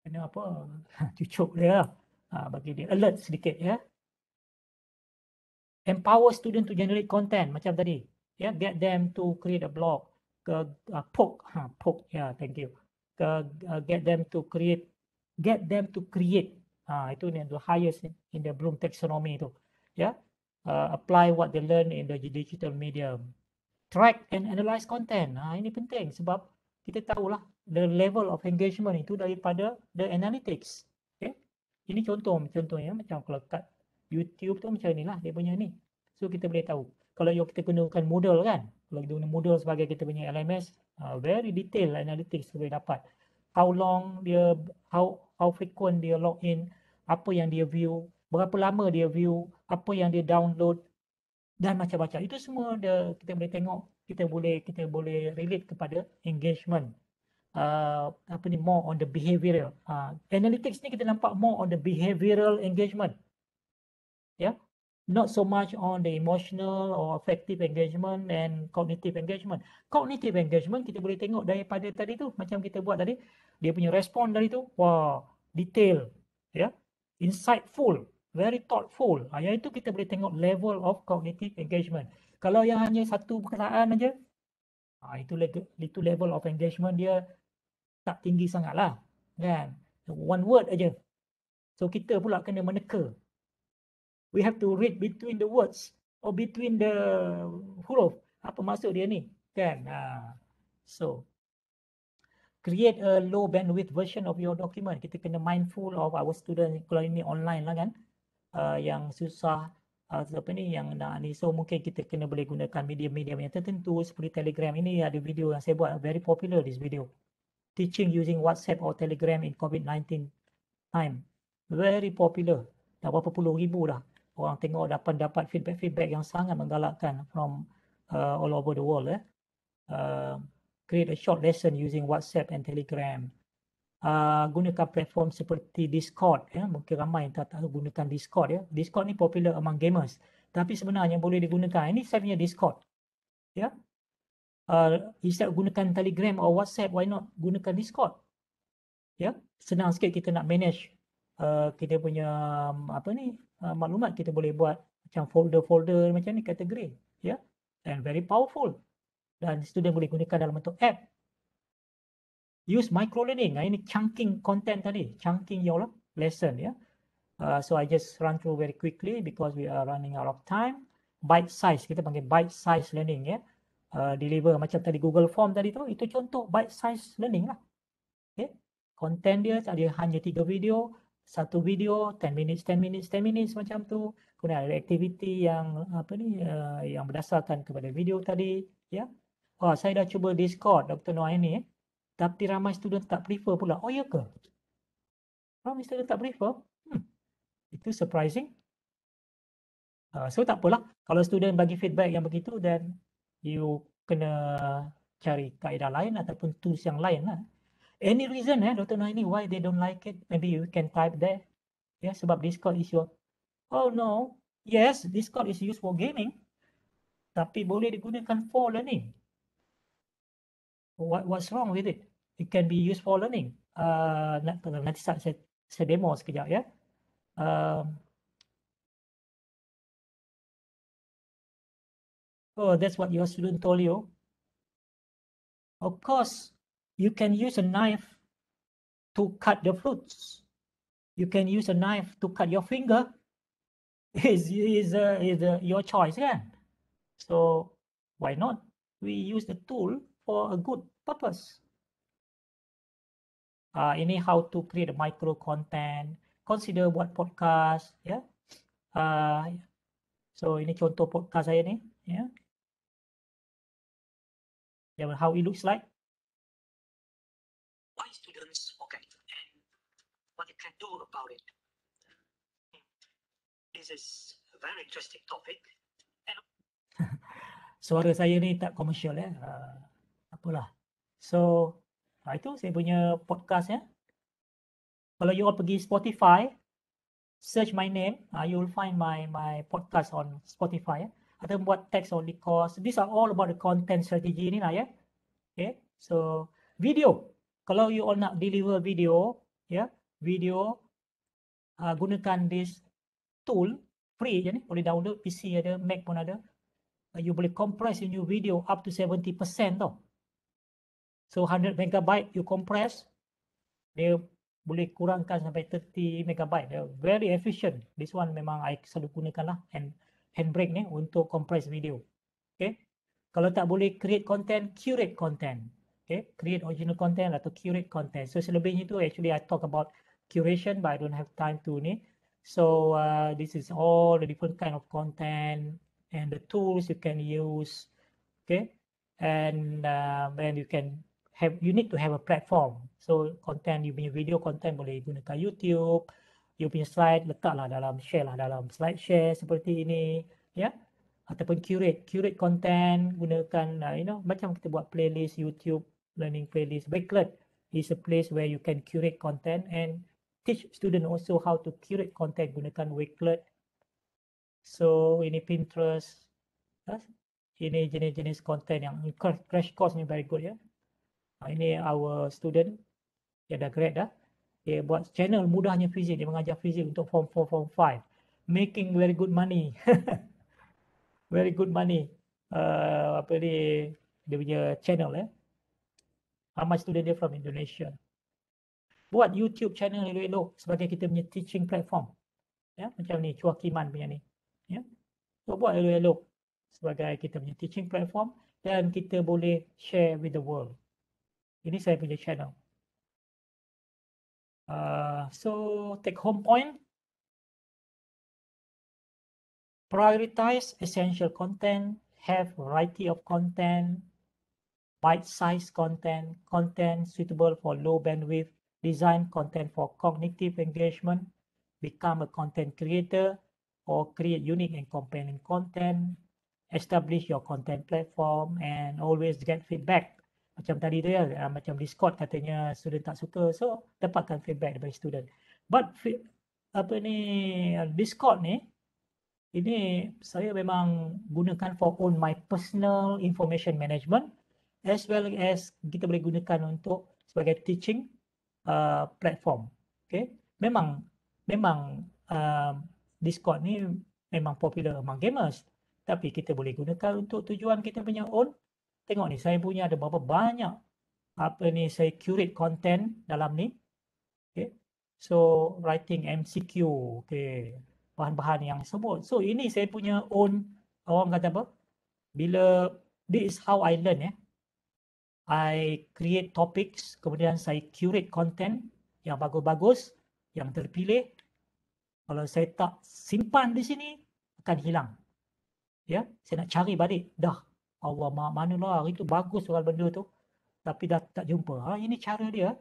Speaker 3: kena apa <laughs> cucuk dia lah. Ha, bagi dia alert sedikit ya. Empower student to generate content macam tadi. Ya, yeah, get them to create a blog ke uh, poke ha, poke ya yeah, thank you ke uh, get them to create get them to create ha, itu yang the highest in, in the bloom taxonomy itu ya yeah? uh, apply what they learn in the digital medium track and analyse content ha, ini penting sebab kita tahulah the level of engagement itu daripada the analytics. Okay. Ini contoh, contoh ya. Macam kalau kat YouTube tu macam inilah dia punya ni. So kita boleh tahu. Kalau yang kita gunakan model kan. Kalau kita guna model sebagai kita punya LMS, uh, ah, very detail analytics boleh dapat. How long dia, how how frequent dia log in, apa yang dia view, berapa lama dia view, apa yang dia download dan macam-macam. Itu semua dia, kita boleh tengok, kita boleh kita boleh relate kepada engagement uh, apa ni more on the behavioral uh, analytics ni kita nampak more on the behavioral engagement ya yeah? not so much on the emotional or affective engagement and cognitive engagement cognitive engagement kita boleh tengok daripada tadi tu macam kita buat tadi dia punya respon dari tu wah detail ya yeah? insightful very thoughtful ah, yang itu kita boleh tengok level of cognitive engagement kalau yang hanya satu perkataan aja ah, itu itu level of engagement dia tak tinggi sangat lah, kan one word aja so kita pula kena meneka we have to read between the words or between the huruf apa maksud dia ni kan ha. so create a low bandwidth version of your document kita kena mindful of our student kalau ini online lah kan uh, yang susah uh, ah, apa ni yang nak ni so mungkin kita kena boleh gunakan media-media yang tertentu seperti telegram ini ada video yang saya buat very popular this video teaching using WhatsApp or Telegram in COVID-19 time. Very popular. Dah berapa puluh ribu dah. Orang tengok dapat dapat feedback-feedback yang sangat menggalakkan from uh, all over the world. Eh. Uh, create a short lesson using WhatsApp and Telegram. Uh, gunakan platform seperti Discord. Ya. Mungkin ramai yang tak tahu gunakan Discord. Ya. Discord ni popular among gamers. Tapi sebenarnya boleh digunakan. Ini saya punya Discord. Ya, uh, instead of gunakan Telegram or WhatsApp, why not gunakan Discord? Ya, yeah? senang sikit kita nak manage uh, kita punya um, apa ni uh, maklumat kita boleh buat macam folder-folder macam ni kategori, ya, yeah? and very powerful dan student boleh gunakan dalam bentuk app. Use micro learning. Ini chunking content tadi, chunking your lesson, ya. Yeah? Uh, so I just run through very quickly because we are running out of time. Bite size kita panggil bite size learning, ya. Yeah? uh, deliver macam tadi Google Form tadi tu itu contoh bite size learning lah. Okay. Content dia ada hanya tiga video, satu video 10 minutes 10 minutes 10 minutes macam tu. Kemudian ada aktiviti yang apa ni uh, yang berdasarkan kepada video tadi ya. Yeah. Oh saya dah cuba Discord Dr. Noah ini ya. Tapi ramai student tak prefer pula. Oh ya ke? Ramai student tak prefer? Hmm. Itu surprising. Uh, so tak apalah kalau student bagi feedback yang begitu dan you kena cari kaedah lain ataupun tools yang lain lah. Any reason eh, Dr. Naini, why they don't like it? Maybe you can type there. Ya, yeah, sebab Discord is your... Oh no, yes, Discord is used for gaming. Tapi boleh digunakan for learning. What What's wrong with it? It can be used for learning. Uh, nanti saya, saya demo sekejap ya. Yeah. uh, Oh, that's what your student told you. Of course, you can use a knife to cut the fruits. You can use a knife to cut your finger. <laughs> Is is uh, is uh, your choice, yeah. So why not? We use the tool for a good purpose. Uh, anyhow, to create a micro content, consider what podcast, yeah. Uh, so ini contoh podcast saya ni, Yeah. that will how it looks like. Why students okay and what you can do about it? This is a very interesting topic. <laughs> Suara saya ni tak komersial ya. Eh? Uh, apalah. So ah, itu saya punya podcast ya. Eh? Kalau you all pergi Spotify, search my name, uh, you will find my my podcast on Spotify. Eh? ada buat text only course. These are all about the content strategy ni lah ya. Okay, so video. Kalau you all nak deliver video, ya, yeah, video uh, gunakan this tool free je ni. Boleh download PC ada, Mac pun ada. Uh, you boleh compress in your video up to 70% tau. So 100 megabyte you compress, dia boleh kurangkan sampai 30 megabyte. Very efficient. This one memang I selalu gunakan lah. And handbrake ni untuk compress video. Okay. Kalau tak boleh create content, curate content. Okay. Create original content lah atau curate content. So selebihnya tu actually I talk about curation but I don't have time to ni. So uh, this is all the different kind of content and the tools you can use. Okay. And uh, and you can have you need to have a platform. So content, you punya video content boleh gunakan YouTube, you punya slide letaklah dalam share lah dalam slide share seperti ini ya ataupun curate curate content gunakan uh, you know macam kita buat playlist YouTube learning playlist Wakelet is a place where you can curate content and teach student also how to curate content gunakan Wakelet so ini Pinterest uh, ini jenis-jenis content yang crash course ni very good ya yeah? uh, ini our student yang dah grad dah dia buat channel mudahnya fizik dia mengajar fizik untuk form 4 form 5 making very good money <laughs> very good money uh, apa ni dia punya channel eh how much student dia from Indonesia buat YouTube channel yang elok sebagai kita punya teaching platform ya yeah? macam ni Chua Kiman punya ni ya yeah? so buat elok-elok sebagai kita punya teaching platform dan kita boleh share with the world ini saya punya channel Uh, so take home point. Prioritize essential content, have variety of content, bite-sized content, content suitable for low bandwidth, design content for cognitive engagement, become a content creator, or create unique and compelling content, establish your content platform, and always get feedback macam tadi tu ya uh, ah, macam discord katanya student tak suka so dapatkan feedback daripada student but apa ni ah, discord ni ini saya memang gunakan for own my personal information management as well as kita boleh gunakan untuk sebagai teaching uh, platform okay memang memang uh, discord ni memang popular among gamers tapi kita boleh gunakan untuk tujuan kita punya own tengok ni saya punya ada berapa banyak apa ni saya curate content dalam ni okay so writing MCQ okay bahan-bahan yang sebut so ini saya punya own orang kata apa bila this is how I learn ya eh. I create topics kemudian saya curate content yang bagus-bagus yang terpilih kalau saya tak simpan di sini akan hilang ya yeah? saya nak cari balik dah Allah mak mana lah hari tu bagus soal benda tu tapi dah tak jumpa ha, ini cara dia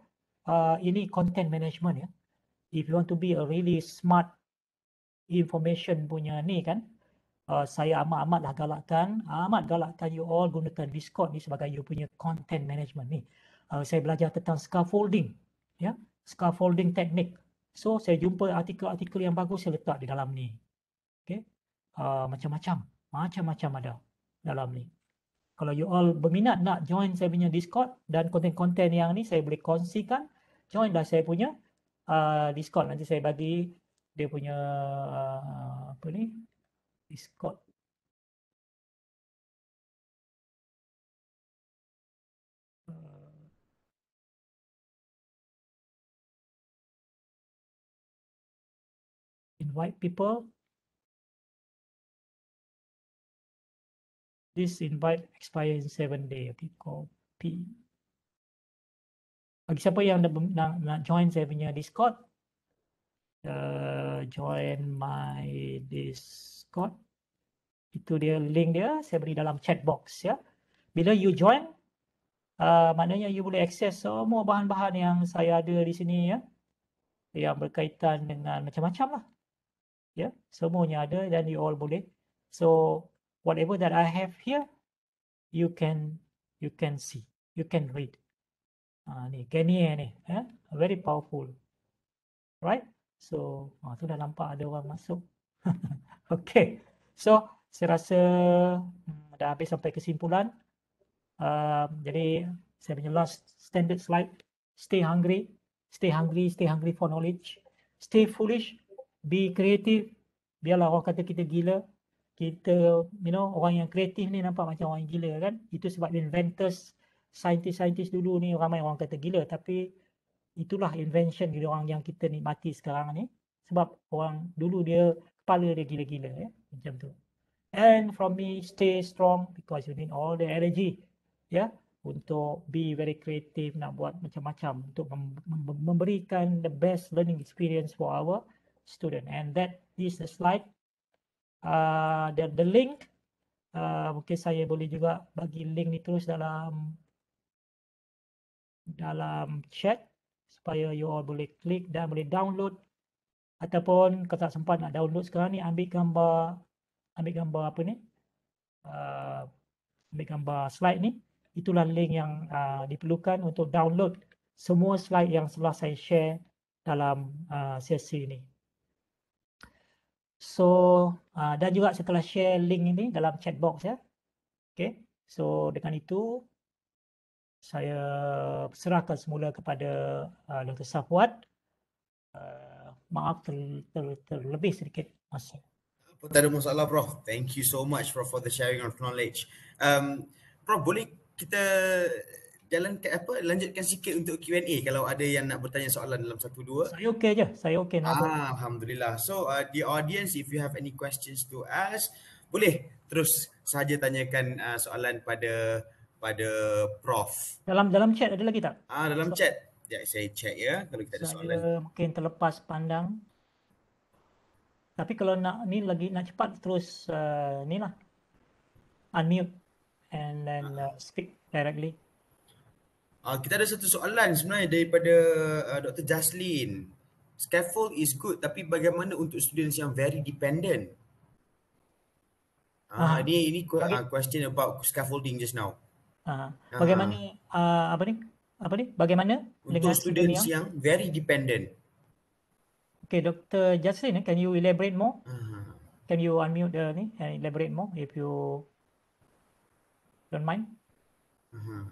Speaker 3: uh, ini content management ya if you want to be a really smart information punya ni kan uh, saya amat-amat lah galakkan ha, amat galakkan you all gunakan Discord ni sebagai you punya content management ni uh, saya belajar tentang scaffolding ya scaffolding teknik. so saya jumpa artikel-artikel yang bagus saya letak di dalam ni okay uh, macam-macam macam-macam ada dalam ni kalau you all berminat nak join saya punya Discord dan konten-konten yang ni saya boleh kongsikan, join dah saya punya uh, Discord. Nanti saya bagi dia punya uh, apa ni? Discord.
Speaker 4: Uh, invite people. this
Speaker 3: invite expire in 7 day okay copy. p bagi siapa yang nak, nak, nak join saya punya discord uh, join my discord itu dia link dia saya beri dalam chat box ya bila you join uh, maknanya you boleh access semua bahan-bahan yang saya ada di sini ya yang berkaitan dengan macam-macam lah ya yeah. semuanya ada dan you all boleh so whatever that I have here, you can you can see, you can read. Ah, ni eh, ni, eh, very powerful, right? So, ah, tu dah nampak ada orang masuk. <laughs> okay, so saya rasa hmm, dah habis sampai kesimpulan. Uh, jadi saya punya last standard slide, stay hungry, stay hungry, stay hungry for knowledge, stay foolish, be creative, biarlah orang kata kita gila, kita you know orang yang kreatif ni nampak macam orang gila kan itu sebab inventors scientist-scientist dulu ni ramai orang kata gila tapi itulah invention dia orang yang kita nikmati sekarang ni sebab orang dulu dia kepala dia gila-gila ya macam tu and from me stay strong because you need all the energy ya yeah? untuk be very creative nak buat macam-macam untuk mem- mem- memberikan the best learning experience for our student and that is the slide the, ah, the link. Uh, mungkin saya boleh juga bagi link ni terus dalam dalam chat supaya you all boleh klik dan boleh download ataupun kalau tak sempat nak download sekarang ni ambil gambar ambil gambar apa ni uh, ambil gambar slide ni itulah link yang uh, diperlukan untuk download semua slide yang telah saya share dalam uh, sesi ini. So uh, dan juga saya telah share link ini dalam chat box ya. Okay. So dengan itu saya serahkan semula kepada uh, Dr. Safwat. Uh, maaf ter, ter, terlebih sedikit masa.
Speaker 1: Tak ada masalah, Prof. Thank you so much, Prof, for the sharing of knowledge. Um, Prof, boleh kita jalankan apa lanjutkan sikit untuk Q&A kalau ada yang nak bertanya soalan dalam satu dua. Saya
Speaker 3: okey je. Saya okey nak. Ah,
Speaker 1: alhamdulillah. So uh, the audience if you have any questions to ask, boleh terus saja tanyakan uh, soalan pada pada prof.
Speaker 3: Dalam dalam chat ada lagi tak?
Speaker 1: Ah, dalam so, chat. Ya, saya check ya kalau kita ada soalan.
Speaker 3: Saya mungkin terlepas pandang. Tapi kalau nak ni lagi nak cepat terus uh, ni lah unmute and then uh, speak directly.
Speaker 1: Uh, kita ada satu soalan sebenarnya daripada uh, ah, Dr. Jaslin. Scaffold is good tapi bagaimana untuk students yang very dependent? uh, uh, ini ini uh, question about scaffolding just now. Uh, bagaimana
Speaker 3: uh, uh, apa ni? Apa ni? Bagaimana untuk students senior? yang very dependent? Okay, Dr. Jaslin, eh, can you elaborate more? uh Can you unmute the uh, ni and elaborate more if you don't mind? Uh-huh.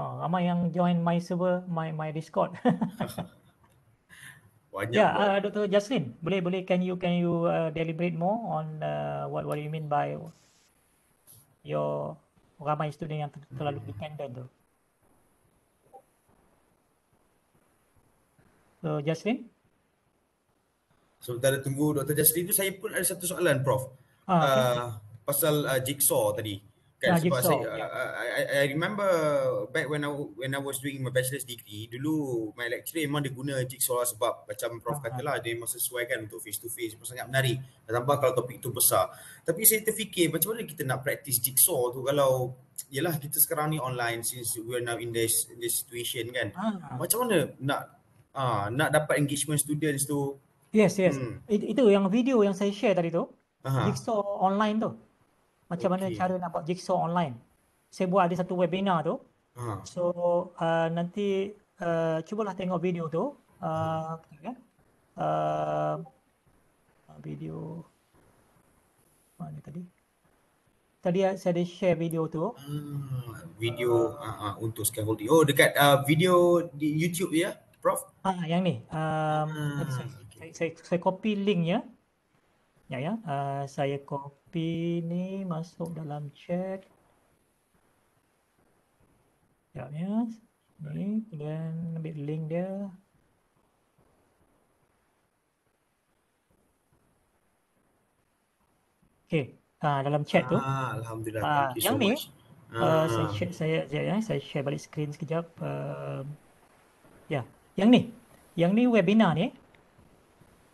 Speaker 3: Oh, ramai yang join my server, my my Discord. <laughs> Banyak. Ya, yeah, uh, Dr. Jasrin, boleh boleh can you can you uh, deliberate more on uh, what what you mean by your ramai student yang terlalu hmm. dependent tu?
Speaker 1: So, Jasrin? Sebentar tunggu Dr. Jasrin tu, saya pun ada satu soalan, Prof.
Speaker 2: Ah, uh,
Speaker 1: pasal uh, jigsaw tadi
Speaker 2: kan sebab saya,
Speaker 1: yeah. I, I, I remember back when I when I was doing my bachelor's degree dulu my lecturer memang dia guna jigsaw lah sebab macam prof uh-huh. katalah dia memang sesuaikan untuk face to face memang sangat menarik tambah kalau topik tu besar tapi saya terfikir macam mana kita nak practice jigsaw tu kalau yalah kita sekarang ni online since we are now in this in this situation kan uh-huh. macam mana nak ah uh, nak dapat engagement students tu
Speaker 3: yes yes hmm. It, itu yang video yang saya share tadi tu
Speaker 1: uh-huh.
Speaker 3: jigsaw online tu macam okay. mana cara nak buat jigsaw online. Saya buat ada satu webinar tu. Ha. So uh, nanti uh, cubalah tengok video tu. Uh, ha. kan? Uh, uh, video mana tadi? Tadi uh, saya ada share video tu.
Speaker 1: Hmm, video uh, uh, untuk scaffolding. Oh dekat uh, video di YouTube ya, Prof?
Speaker 3: Ah, yang ni. Um, hmm. saya, saya, saya, saya copy linknya. Ya, ya. Uh, saya copy ni masuk dalam chat. Ya, ya. Ni, dan ambil link dia. Okey. Ah, dalam chat tu. Ah, alhamdulillah. Ah, yang so ni, uh, ah. saya share, saya, ya, ya, saya share balik screen sekejap. Uh, ya, yeah. yang ni. Yang ni webinar ni.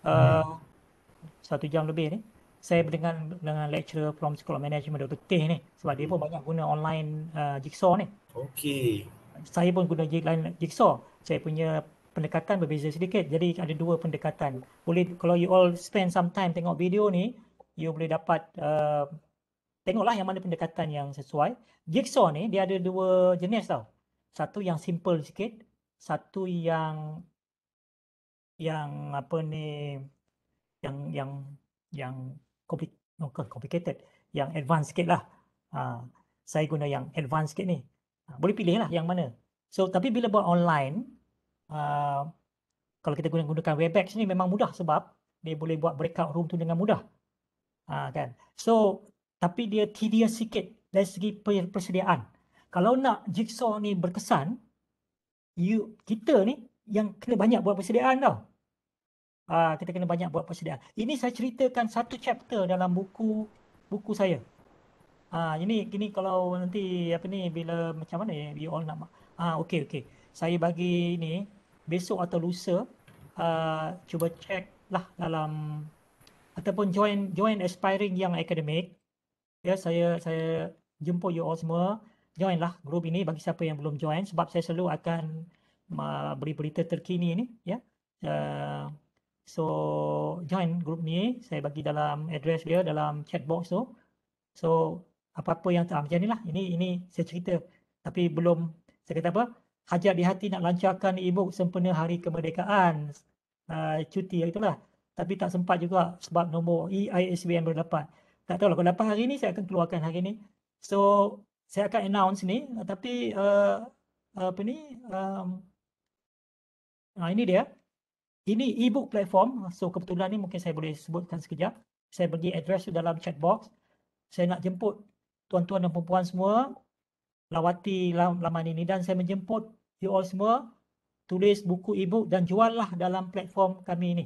Speaker 3: Uh, hmm satu jam lebih ni saya hmm. berdengar dengan lecturer from School of Management Dr. Teh ni sebab hmm. dia pun hmm. banyak guna online uh, jigsaw ni
Speaker 1: Okay.
Speaker 3: saya pun guna jigsaw saya punya pendekatan berbeza sedikit jadi ada dua pendekatan boleh kalau you all spend some time tengok video ni you boleh dapat uh, Tengoklah yang mana pendekatan yang sesuai. Jigsaw ni dia ada dua jenis tau. Satu yang simple sikit, satu yang yang apa ni yang yang yang complicated yang advanced sikit lah uh, saya guna yang advanced sikit ni uh, boleh pilih lah yang mana so tapi bila buat online uh, kalau kita guna gunakan webex ni memang mudah sebab dia boleh buat breakout room tu dengan mudah uh, kan so tapi dia tedious sikit dari segi persediaan kalau nak jigsaw ni berkesan you kita ni yang kena banyak buat persediaan tau uh, kita kena banyak buat persediaan. Ini saya ceritakan satu chapter dalam buku buku saya. Ah uh, ini gini kalau nanti apa ni bila macam mana ya you all nak ah uh, okey okey. Saya bagi ini besok atau lusa uh, cuba check lah dalam ataupun join join aspiring yang academic. Ya yeah, saya saya jemput you all semua join lah grup ini bagi siapa yang belum join sebab saya selalu akan uh, beri berita terkini ni ya. Yeah. Uh, So join group ni, saya bagi dalam address dia dalam chat box tu. So apa-apa yang terjadi ah, lah, ini ini saya cerita. Tapi belum, saya kata apa, hajat di hati nak lancarkan e-book sempena hari kemerdekaan. Uh, cuti itulah. Tapi tak sempat juga sebab nombor EISBN baru dapat. Tak tahu lah, kalau dapat hari ni saya akan keluarkan hari ni. So saya akan announce ni, tapi uh, apa ni, um, nah, ini dia. Ini e-book platform. So kebetulan ni mungkin saya boleh sebutkan sekejap. Saya bagi address tu dalam chat box. Saya nak jemput tuan-tuan dan perempuan semua lawati laman ini dan saya menjemput you all semua tulis buku e-book dan juallah dalam platform kami ini.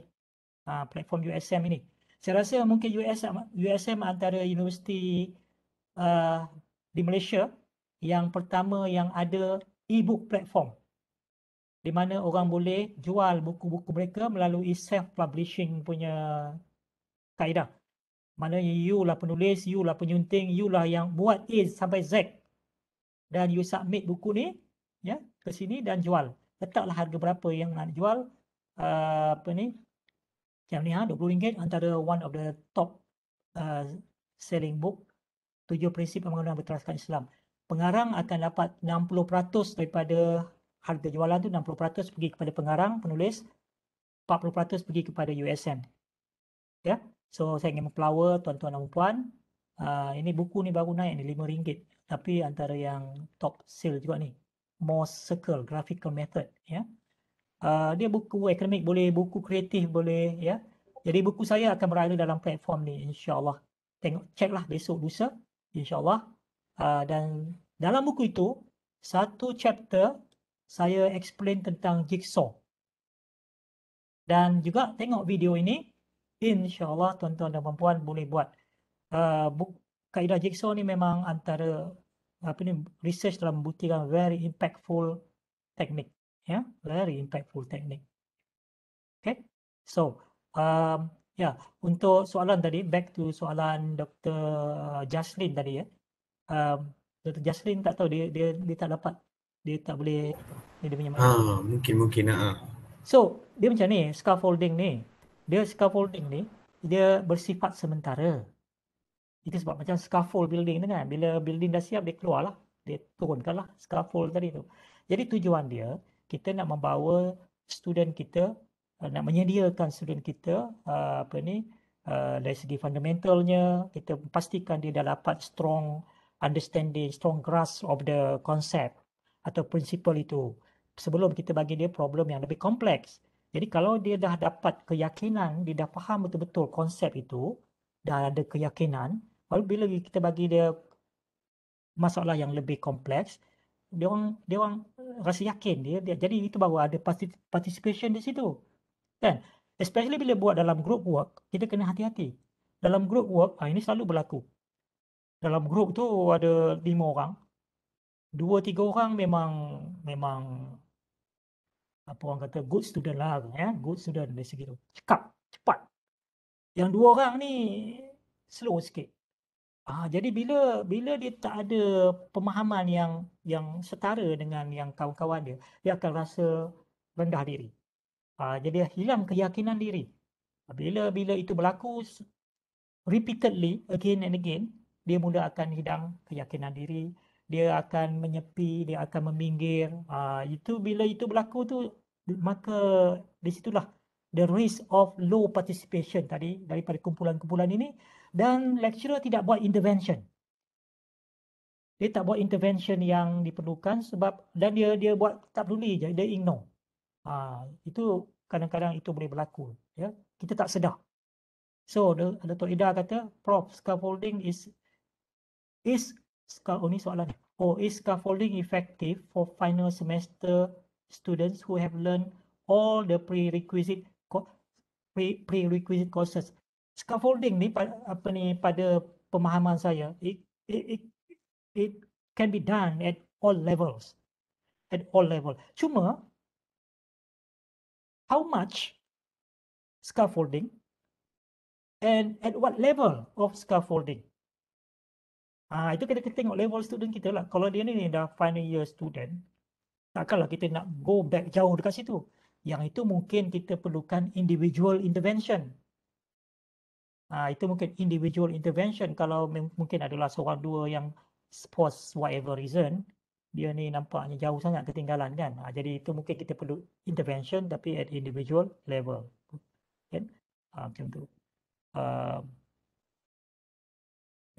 Speaker 3: Ha, platform USM ini. Saya rasa mungkin USM USM antara universiti uh, di Malaysia yang pertama yang ada e-book platform di mana orang boleh jual buku-buku mereka melalui self-publishing punya kaedah. mana you lah penulis, you lah penyunting, you lah yang buat A sampai Z. Dan you submit buku ni ya ke sini dan jual. Letaklah harga berapa yang nak jual. Uh, apa ni? Macam ni ha, RM20 antara one of the top uh, selling book. Tujuh prinsip pembangunan berteraskan Islam. Pengarang akan dapat 60% daripada harga jualan tu 60% pergi kepada pengarang, penulis, 40% pergi kepada USN. Ya. Yeah? So saya ingin mempelawa tuan-tuan dan puan, uh, ini buku ni baru naik ni RM5 tapi antara yang top sale juga ni. More Circle Graphical Method, ya. Yeah? Uh, dia buku akademik boleh, buku kreatif boleh, ya. Yeah? Jadi buku saya akan berada dalam platform ni insya-Allah. Tengok ceklah besok lusa insya-Allah. Uh, dan dalam buku itu satu chapter saya explain tentang jigsaw. Dan juga tengok video ini, insyaAllah tuan-tuan dan perempuan boleh buat. Uh, kaedah jigsaw ni memang antara apa ni, research dalam membuktikan very impactful technique, Ya, yeah? very impactful technique. Okay, so um, ya yeah. untuk soalan tadi, back to soalan Dr. Jaslin tadi ya. Yeah? Um, Dr. Jaslin tak tahu dia, dia, dia tak dapat dia tak boleh ni dia punya ha, makna. Ha,
Speaker 1: mungkin mungkin ha, ha.
Speaker 3: So, dia macam ni, scaffolding ni. Dia scaffolding ni dia bersifat sementara. Itu sebab macam scaffold building tu kan. Bila building dah siap, dia keluar Dia turunkan lah scaffold tadi tu. Jadi tujuan dia, kita nak membawa student kita, uh, nak menyediakan student kita, uh, apa ni, uh, dari segi fundamentalnya, kita pastikan dia dah dapat strong understanding, strong grasp of the concept atau prinsipal itu sebelum kita bagi dia problem yang lebih kompleks. Jadi kalau dia dah dapat keyakinan, dia dah faham betul-betul konsep itu, dah ada keyakinan, baru bila kita bagi dia masalah yang lebih kompleks, dia orang dia orang rasa yakin dia, dia jadi itu baru ada participation di situ. Kan? Especially bila buat dalam group work, kita kena hati-hati. Dalam group work, ah, ini selalu berlaku. Dalam group tu ada lima orang, dua tiga orang memang memang apa orang kata good student lah ya good student dari segi cepat cepat yang dua orang ni slow sikit ah jadi bila bila dia tak ada pemahaman yang yang setara dengan yang kawan-kawan dia dia akan rasa rendah diri ah jadi hilang keyakinan diri bila bila itu berlaku repeatedly again and again dia mula akan hilang keyakinan diri dia akan menyepi, dia akan meminggir. Uh, itu bila itu berlaku tu maka di situlah the risk of low participation tadi daripada kumpulan-kumpulan ini dan lecturer tidak buat intervention. Dia tak buat intervention yang diperlukan sebab dan dia dia buat tak peduli je, dia ignore. Ha, itu kadang-kadang itu boleh berlaku. Ya. Kita tak sedar. So, Dr. Ida kata, Prof, scaffolding is is oh, ni soalan ni. Oh, is scaffolding effective for final semester students who have learned all the prerequisite pre prerequisite courses scaffolding ni apa ni pada pemahaman saya it, it it it can be done at all levels at all level cuma how much scaffolding and at what level of scaffolding Ah, itu kita kena tengok level student kita lah. Kalau dia ni, dah final year student, takkanlah kita nak go back jauh dekat situ. Yang itu mungkin kita perlukan individual intervention. Ah, itu mungkin individual intervention kalau mungkin adalah seorang dua yang post whatever reason, dia ni nampaknya jauh sangat ketinggalan kan. Ah, jadi itu mungkin kita perlu intervention tapi at individual level. Okay. Ah, macam tu. Uh,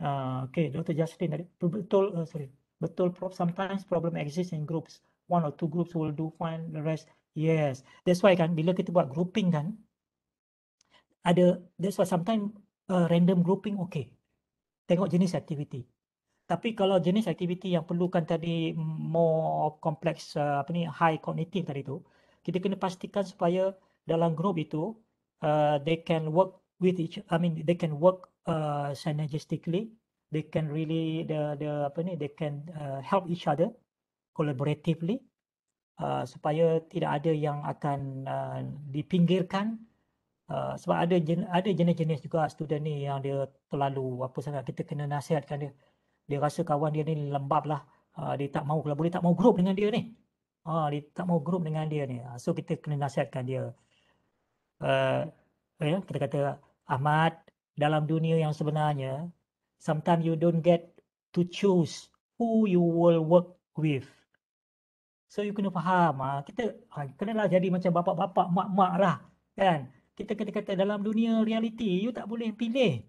Speaker 3: Ah, okay, Dr. Justin, betul, uh, sorry, betul. Sometimes problem exist in groups. One or two groups will do fine. The rest, yes. That's why kan, bila kita buat grouping kan, ada. That's why sometimes uh, random grouping okay. Tengok jenis aktiviti. Tapi kalau jenis aktiviti yang perlukan tadi more complex uh, apa ni high cognitive tadi tu, kita kena pastikan supaya dalam group itu uh, they can work with each. I mean they can work uh, synergistically. They can really the the apa ni? They can uh, help each other collaboratively uh, supaya tidak ada yang akan uh, dipinggirkan. Uh, sebab ada jen, ada jenis-jenis juga student ni yang dia terlalu apa sangat kita kena nasihatkan dia. Dia rasa kawan dia ni lembab lah. Uh, dia tak mau kalau boleh tak mau group dengan dia ni. Ah, uh, dia tak mau group dengan dia ni. Uh, so kita kena nasihatkan dia. Uh, ya, kita kata Ahmad, dalam dunia yang sebenarnya, sometimes you don't get to choose who you will work with. So you kena faham, ha? kita ha, ah, kena lah jadi macam bapa-bapa mak-mak lah. Kan? Kita kena kata dalam dunia reality, you tak boleh pilih.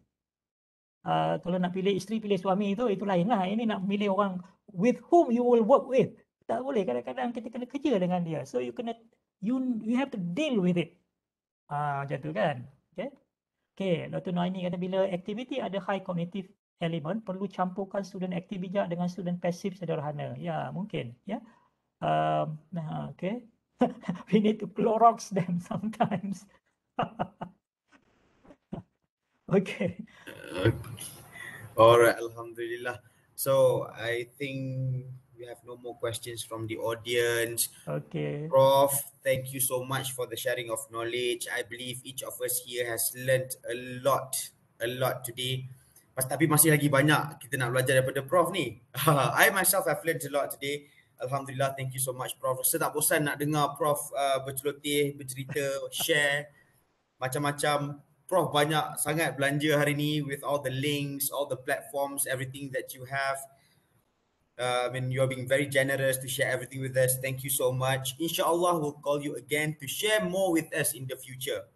Speaker 3: Uh, kalau nak pilih isteri, pilih suami itu, itu lain lah. Ini nak pilih orang with whom you will work with. Tak boleh. Kadang-kadang kita kena kerja dengan dia. So you kena, you, you have to deal with it. Ah, uh, macam tu kan? Okay? Okay, Dr. Noaini kata bila aktiviti ada high cognitive element, perlu campurkan student aktif bijak dengan student passive sederhana. Ya, yeah, mungkin. Ya, yeah. um, okay. <laughs> We need to Clorox them <laughs> sometimes. <laughs> okay. okay.
Speaker 1: Alright, Alhamdulillah. So, I think we have no more questions from the audience. Okay. Prof, thank you so much for the sharing of knowledge. I believe each of us here has learned a lot, a lot today. Mas, tapi masih lagi banyak kita nak belajar daripada Prof ni. <laughs> I myself have learned a lot today. Alhamdulillah, thank you so much Prof. Saya tak bosan nak dengar Prof uh, berceloteh, bercerita, share macam-macam. Prof banyak sangat belanja hari ni with all the links, all the platforms, everything that you have. I um, mean, you're being very generous to share everything with us. Thank you so much. Inshallah, we'll call you again to share more with us in the future.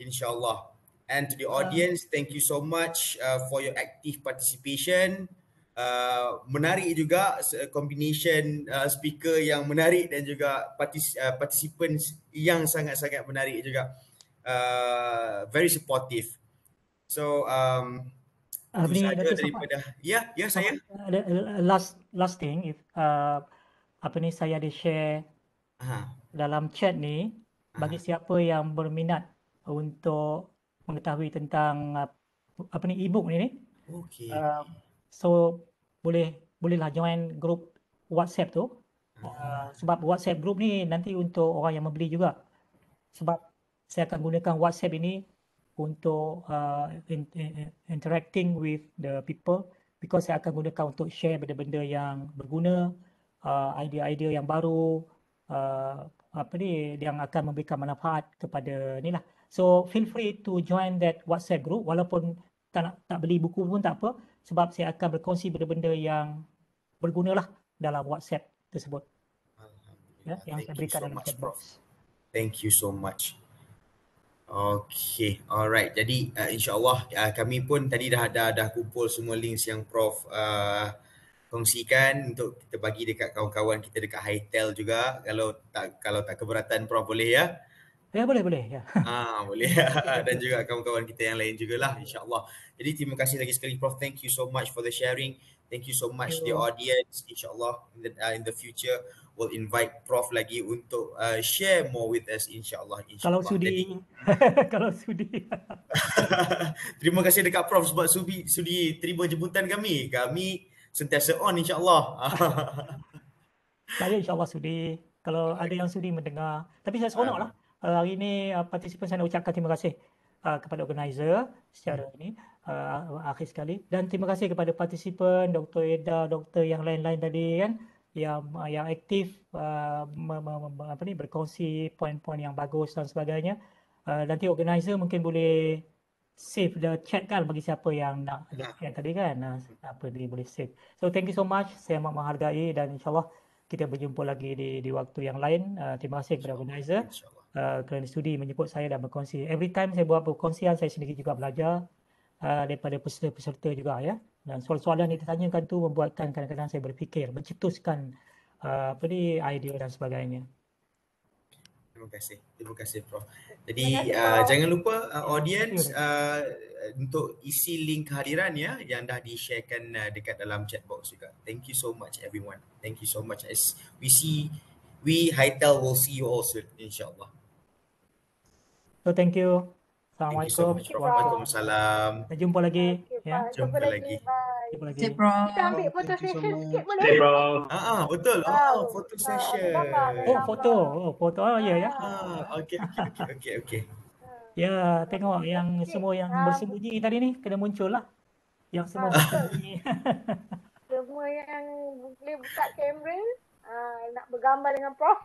Speaker 1: Inshallah. And to the audience, thank you so much uh, for your active participation. Uh, menarik juga combination uh, speaker yang menarik dan juga partic- uh, participants yang sangat-sangat menarik juga. Uh, very supportive. So, um, uh, itu saja daripada ya ya saya
Speaker 3: uh, last last thing if uh, apa ni saya ada share uh-huh. dalam chat ni uh-huh. bagi siapa yang berminat untuk mengetahui tentang uh, apa ni ebook ni ni
Speaker 1: Okay. uh,
Speaker 3: so boleh bolehlah join grup WhatsApp tu Uh, sebab WhatsApp group ni nanti untuk orang yang membeli juga. Sebab saya akan gunakan WhatsApp ini untuk uh, in, in, interacting with the people because saya akan gunakan untuk share benda-benda yang berguna, uh, idea-idea yang baru, uh, apa ni yang akan memberikan manfaat kepada ni lah. So feel free to join that WhatsApp group walaupun tak nak, tak beli buku pun tak apa sebab saya akan berkongsi benda-benda yang berguna lah dalam WhatsApp tersebut. Ya, yang Thank saya berikan so dalam chat
Speaker 1: box. Thank you so much. Okay, alright. Jadi uh, insyaAllah uh, kami pun tadi dah ada dah, dah kumpul semua links yang Prof uh, kongsikan untuk kita bagi dekat kawan-kawan kita dekat Hightel juga. Kalau tak kalau tak keberatan Prof boleh ya.
Speaker 3: Ya boleh boleh. Yeah. <laughs>
Speaker 1: Ah <laughs> boleh dan juga kawan-kawan kita yang lain jugalah Allah Jadi terima kasih lagi sekali Prof. Thank you so much for the sharing. Thank you so much you. the audience. InsyaAllah in uh, in the future will invite Prof lagi untuk uh, share more with us insya Allah Insya Kalau sudi.
Speaker 3: <laughs> Kalau sudi.
Speaker 1: terima kasih dekat Prof sebab sudi, sudi terima jemputan kami. Kami sentiasa on insya Allah
Speaker 3: Saya insya Allah sudi. Kalau ada yang sudi mendengar. Tapi saya seronok ah. lah uh, hari ini uh, partisipan saya nak ucapkan terima kasih uh, kepada organizer secara hmm. ini uh, akhir sekali dan terima kasih kepada partisipan Dr. Eda, Dr. yang lain-lain tadi kan yang uh, yang aktif uh, apa ni berkongsi poin-poin yang bagus dan sebagainya. Uh, nanti organizer mungkin boleh save the chat kan bagi siapa yang nak ya. yang tadi kan uh, apa dia boleh save. So thank you so much. Saya amat menghargai dan insyaallah kita berjumpa lagi di di waktu yang lain. Uh, terima kasih kepada organizer. InsyaAllah uh, kerana studi menyebut saya dan berkongsi. Every time saya buat perkongsian, saya sendiri juga belajar uh, daripada peserta-peserta juga ya. Dan soalan-soalan yang ditanyakan tu membuatkan kadang-kadang saya berfikir, mencetuskan uh, apa ni idea dan sebagainya.
Speaker 1: Terima kasih. Terima kasih Prof. Jadi Uh, jangan lupa uh, audience uh, untuk isi link kehadiran ya yang dah di-sharekan uh, dekat dalam chat box juga. Thank you so much everyone. Thank you so much. As we see we Hightel will see you all soon insyaallah.
Speaker 3: So thank you. Assalamualaikum.
Speaker 1: Thank Waalaikumsalam. Kita jumpa lagi. ya. Jumpa, lagi. lagi. Jumpa lagi. Stay bro.
Speaker 4: Kita ambil foto session sikit boleh? Stay bro.
Speaker 1: Ah, betul.
Speaker 4: Ah, ah, ah,
Speaker 3: oh, oh foto session. Oh, foto. Oh, foto. Oh, ya, yeah, ya. Yeah. Ah, okay, okay, okay, okay. ya, yeah, tengok yang semua yang ah. bersembunyi tadi ni kena muncul lah. Yang semua ah. bersembunyi.
Speaker 1: <laughs> semua yang boleh buka kamera nak bergambar dengan Prof.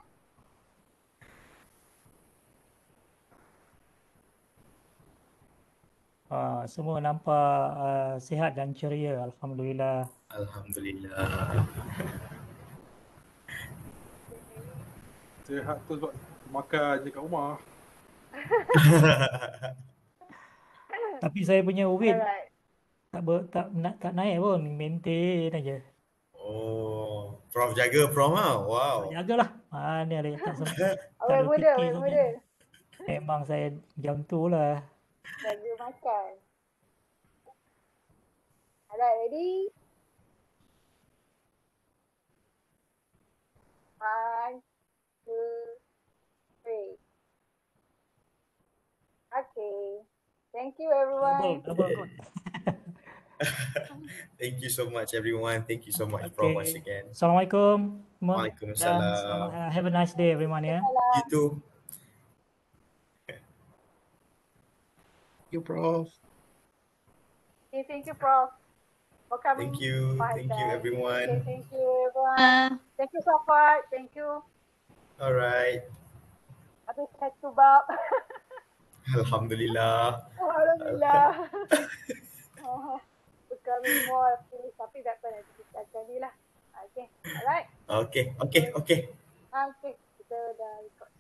Speaker 3: Uh, semua nampak uh, sihat dan ceria alhamdulillah.
Speaker 2: Alhamdulillah. <laughs> sihat tu sebab makan je kat rumah.
Speaker 1: <laughs> Tapi
Speaker 3: saya punya weight tak ber, tak nak tak naik pun maintain aja.
Speaker 1: Oh, prof jaga lah. prof ah. Wow.
Speaker 3: Jagalah. Mana ada tak sempat. <laughs> Awak muda, awak muda. Memang saya jam tu lah.
Speaker 1: Dan makan.
Speaker 4: Ada ready?
Speaker 2: One, two, three. Okay. Thank you, everyone. <laughs>
Speaker 1: Thank you so much, everyone. Thank you so much okay. once again.
Speaker 3: Assalamualaikum. Waalaikumsalam. Uh, have a nice day, everyone. Yeah. You too. you, Prof.
Speaker 1: Okay, thank you, Prof. For coming. Thank you. Bye, thank guys. you, everyone. Okay,
Speaker 2: thank you, everyone. Uh, thank you so far. Thank you. All right. Habis head to bob.
Speaker 1: <laughs> Alhamdulillah.
Speaker 2: Alhamdulillah. oh, becoming more please. Tapi tak pernah kita tadi Okay. Alright.
Speaker 1: Okay. Okay. Okay.
Speaker 2: Okay.
Speaker 3: Kita dah record.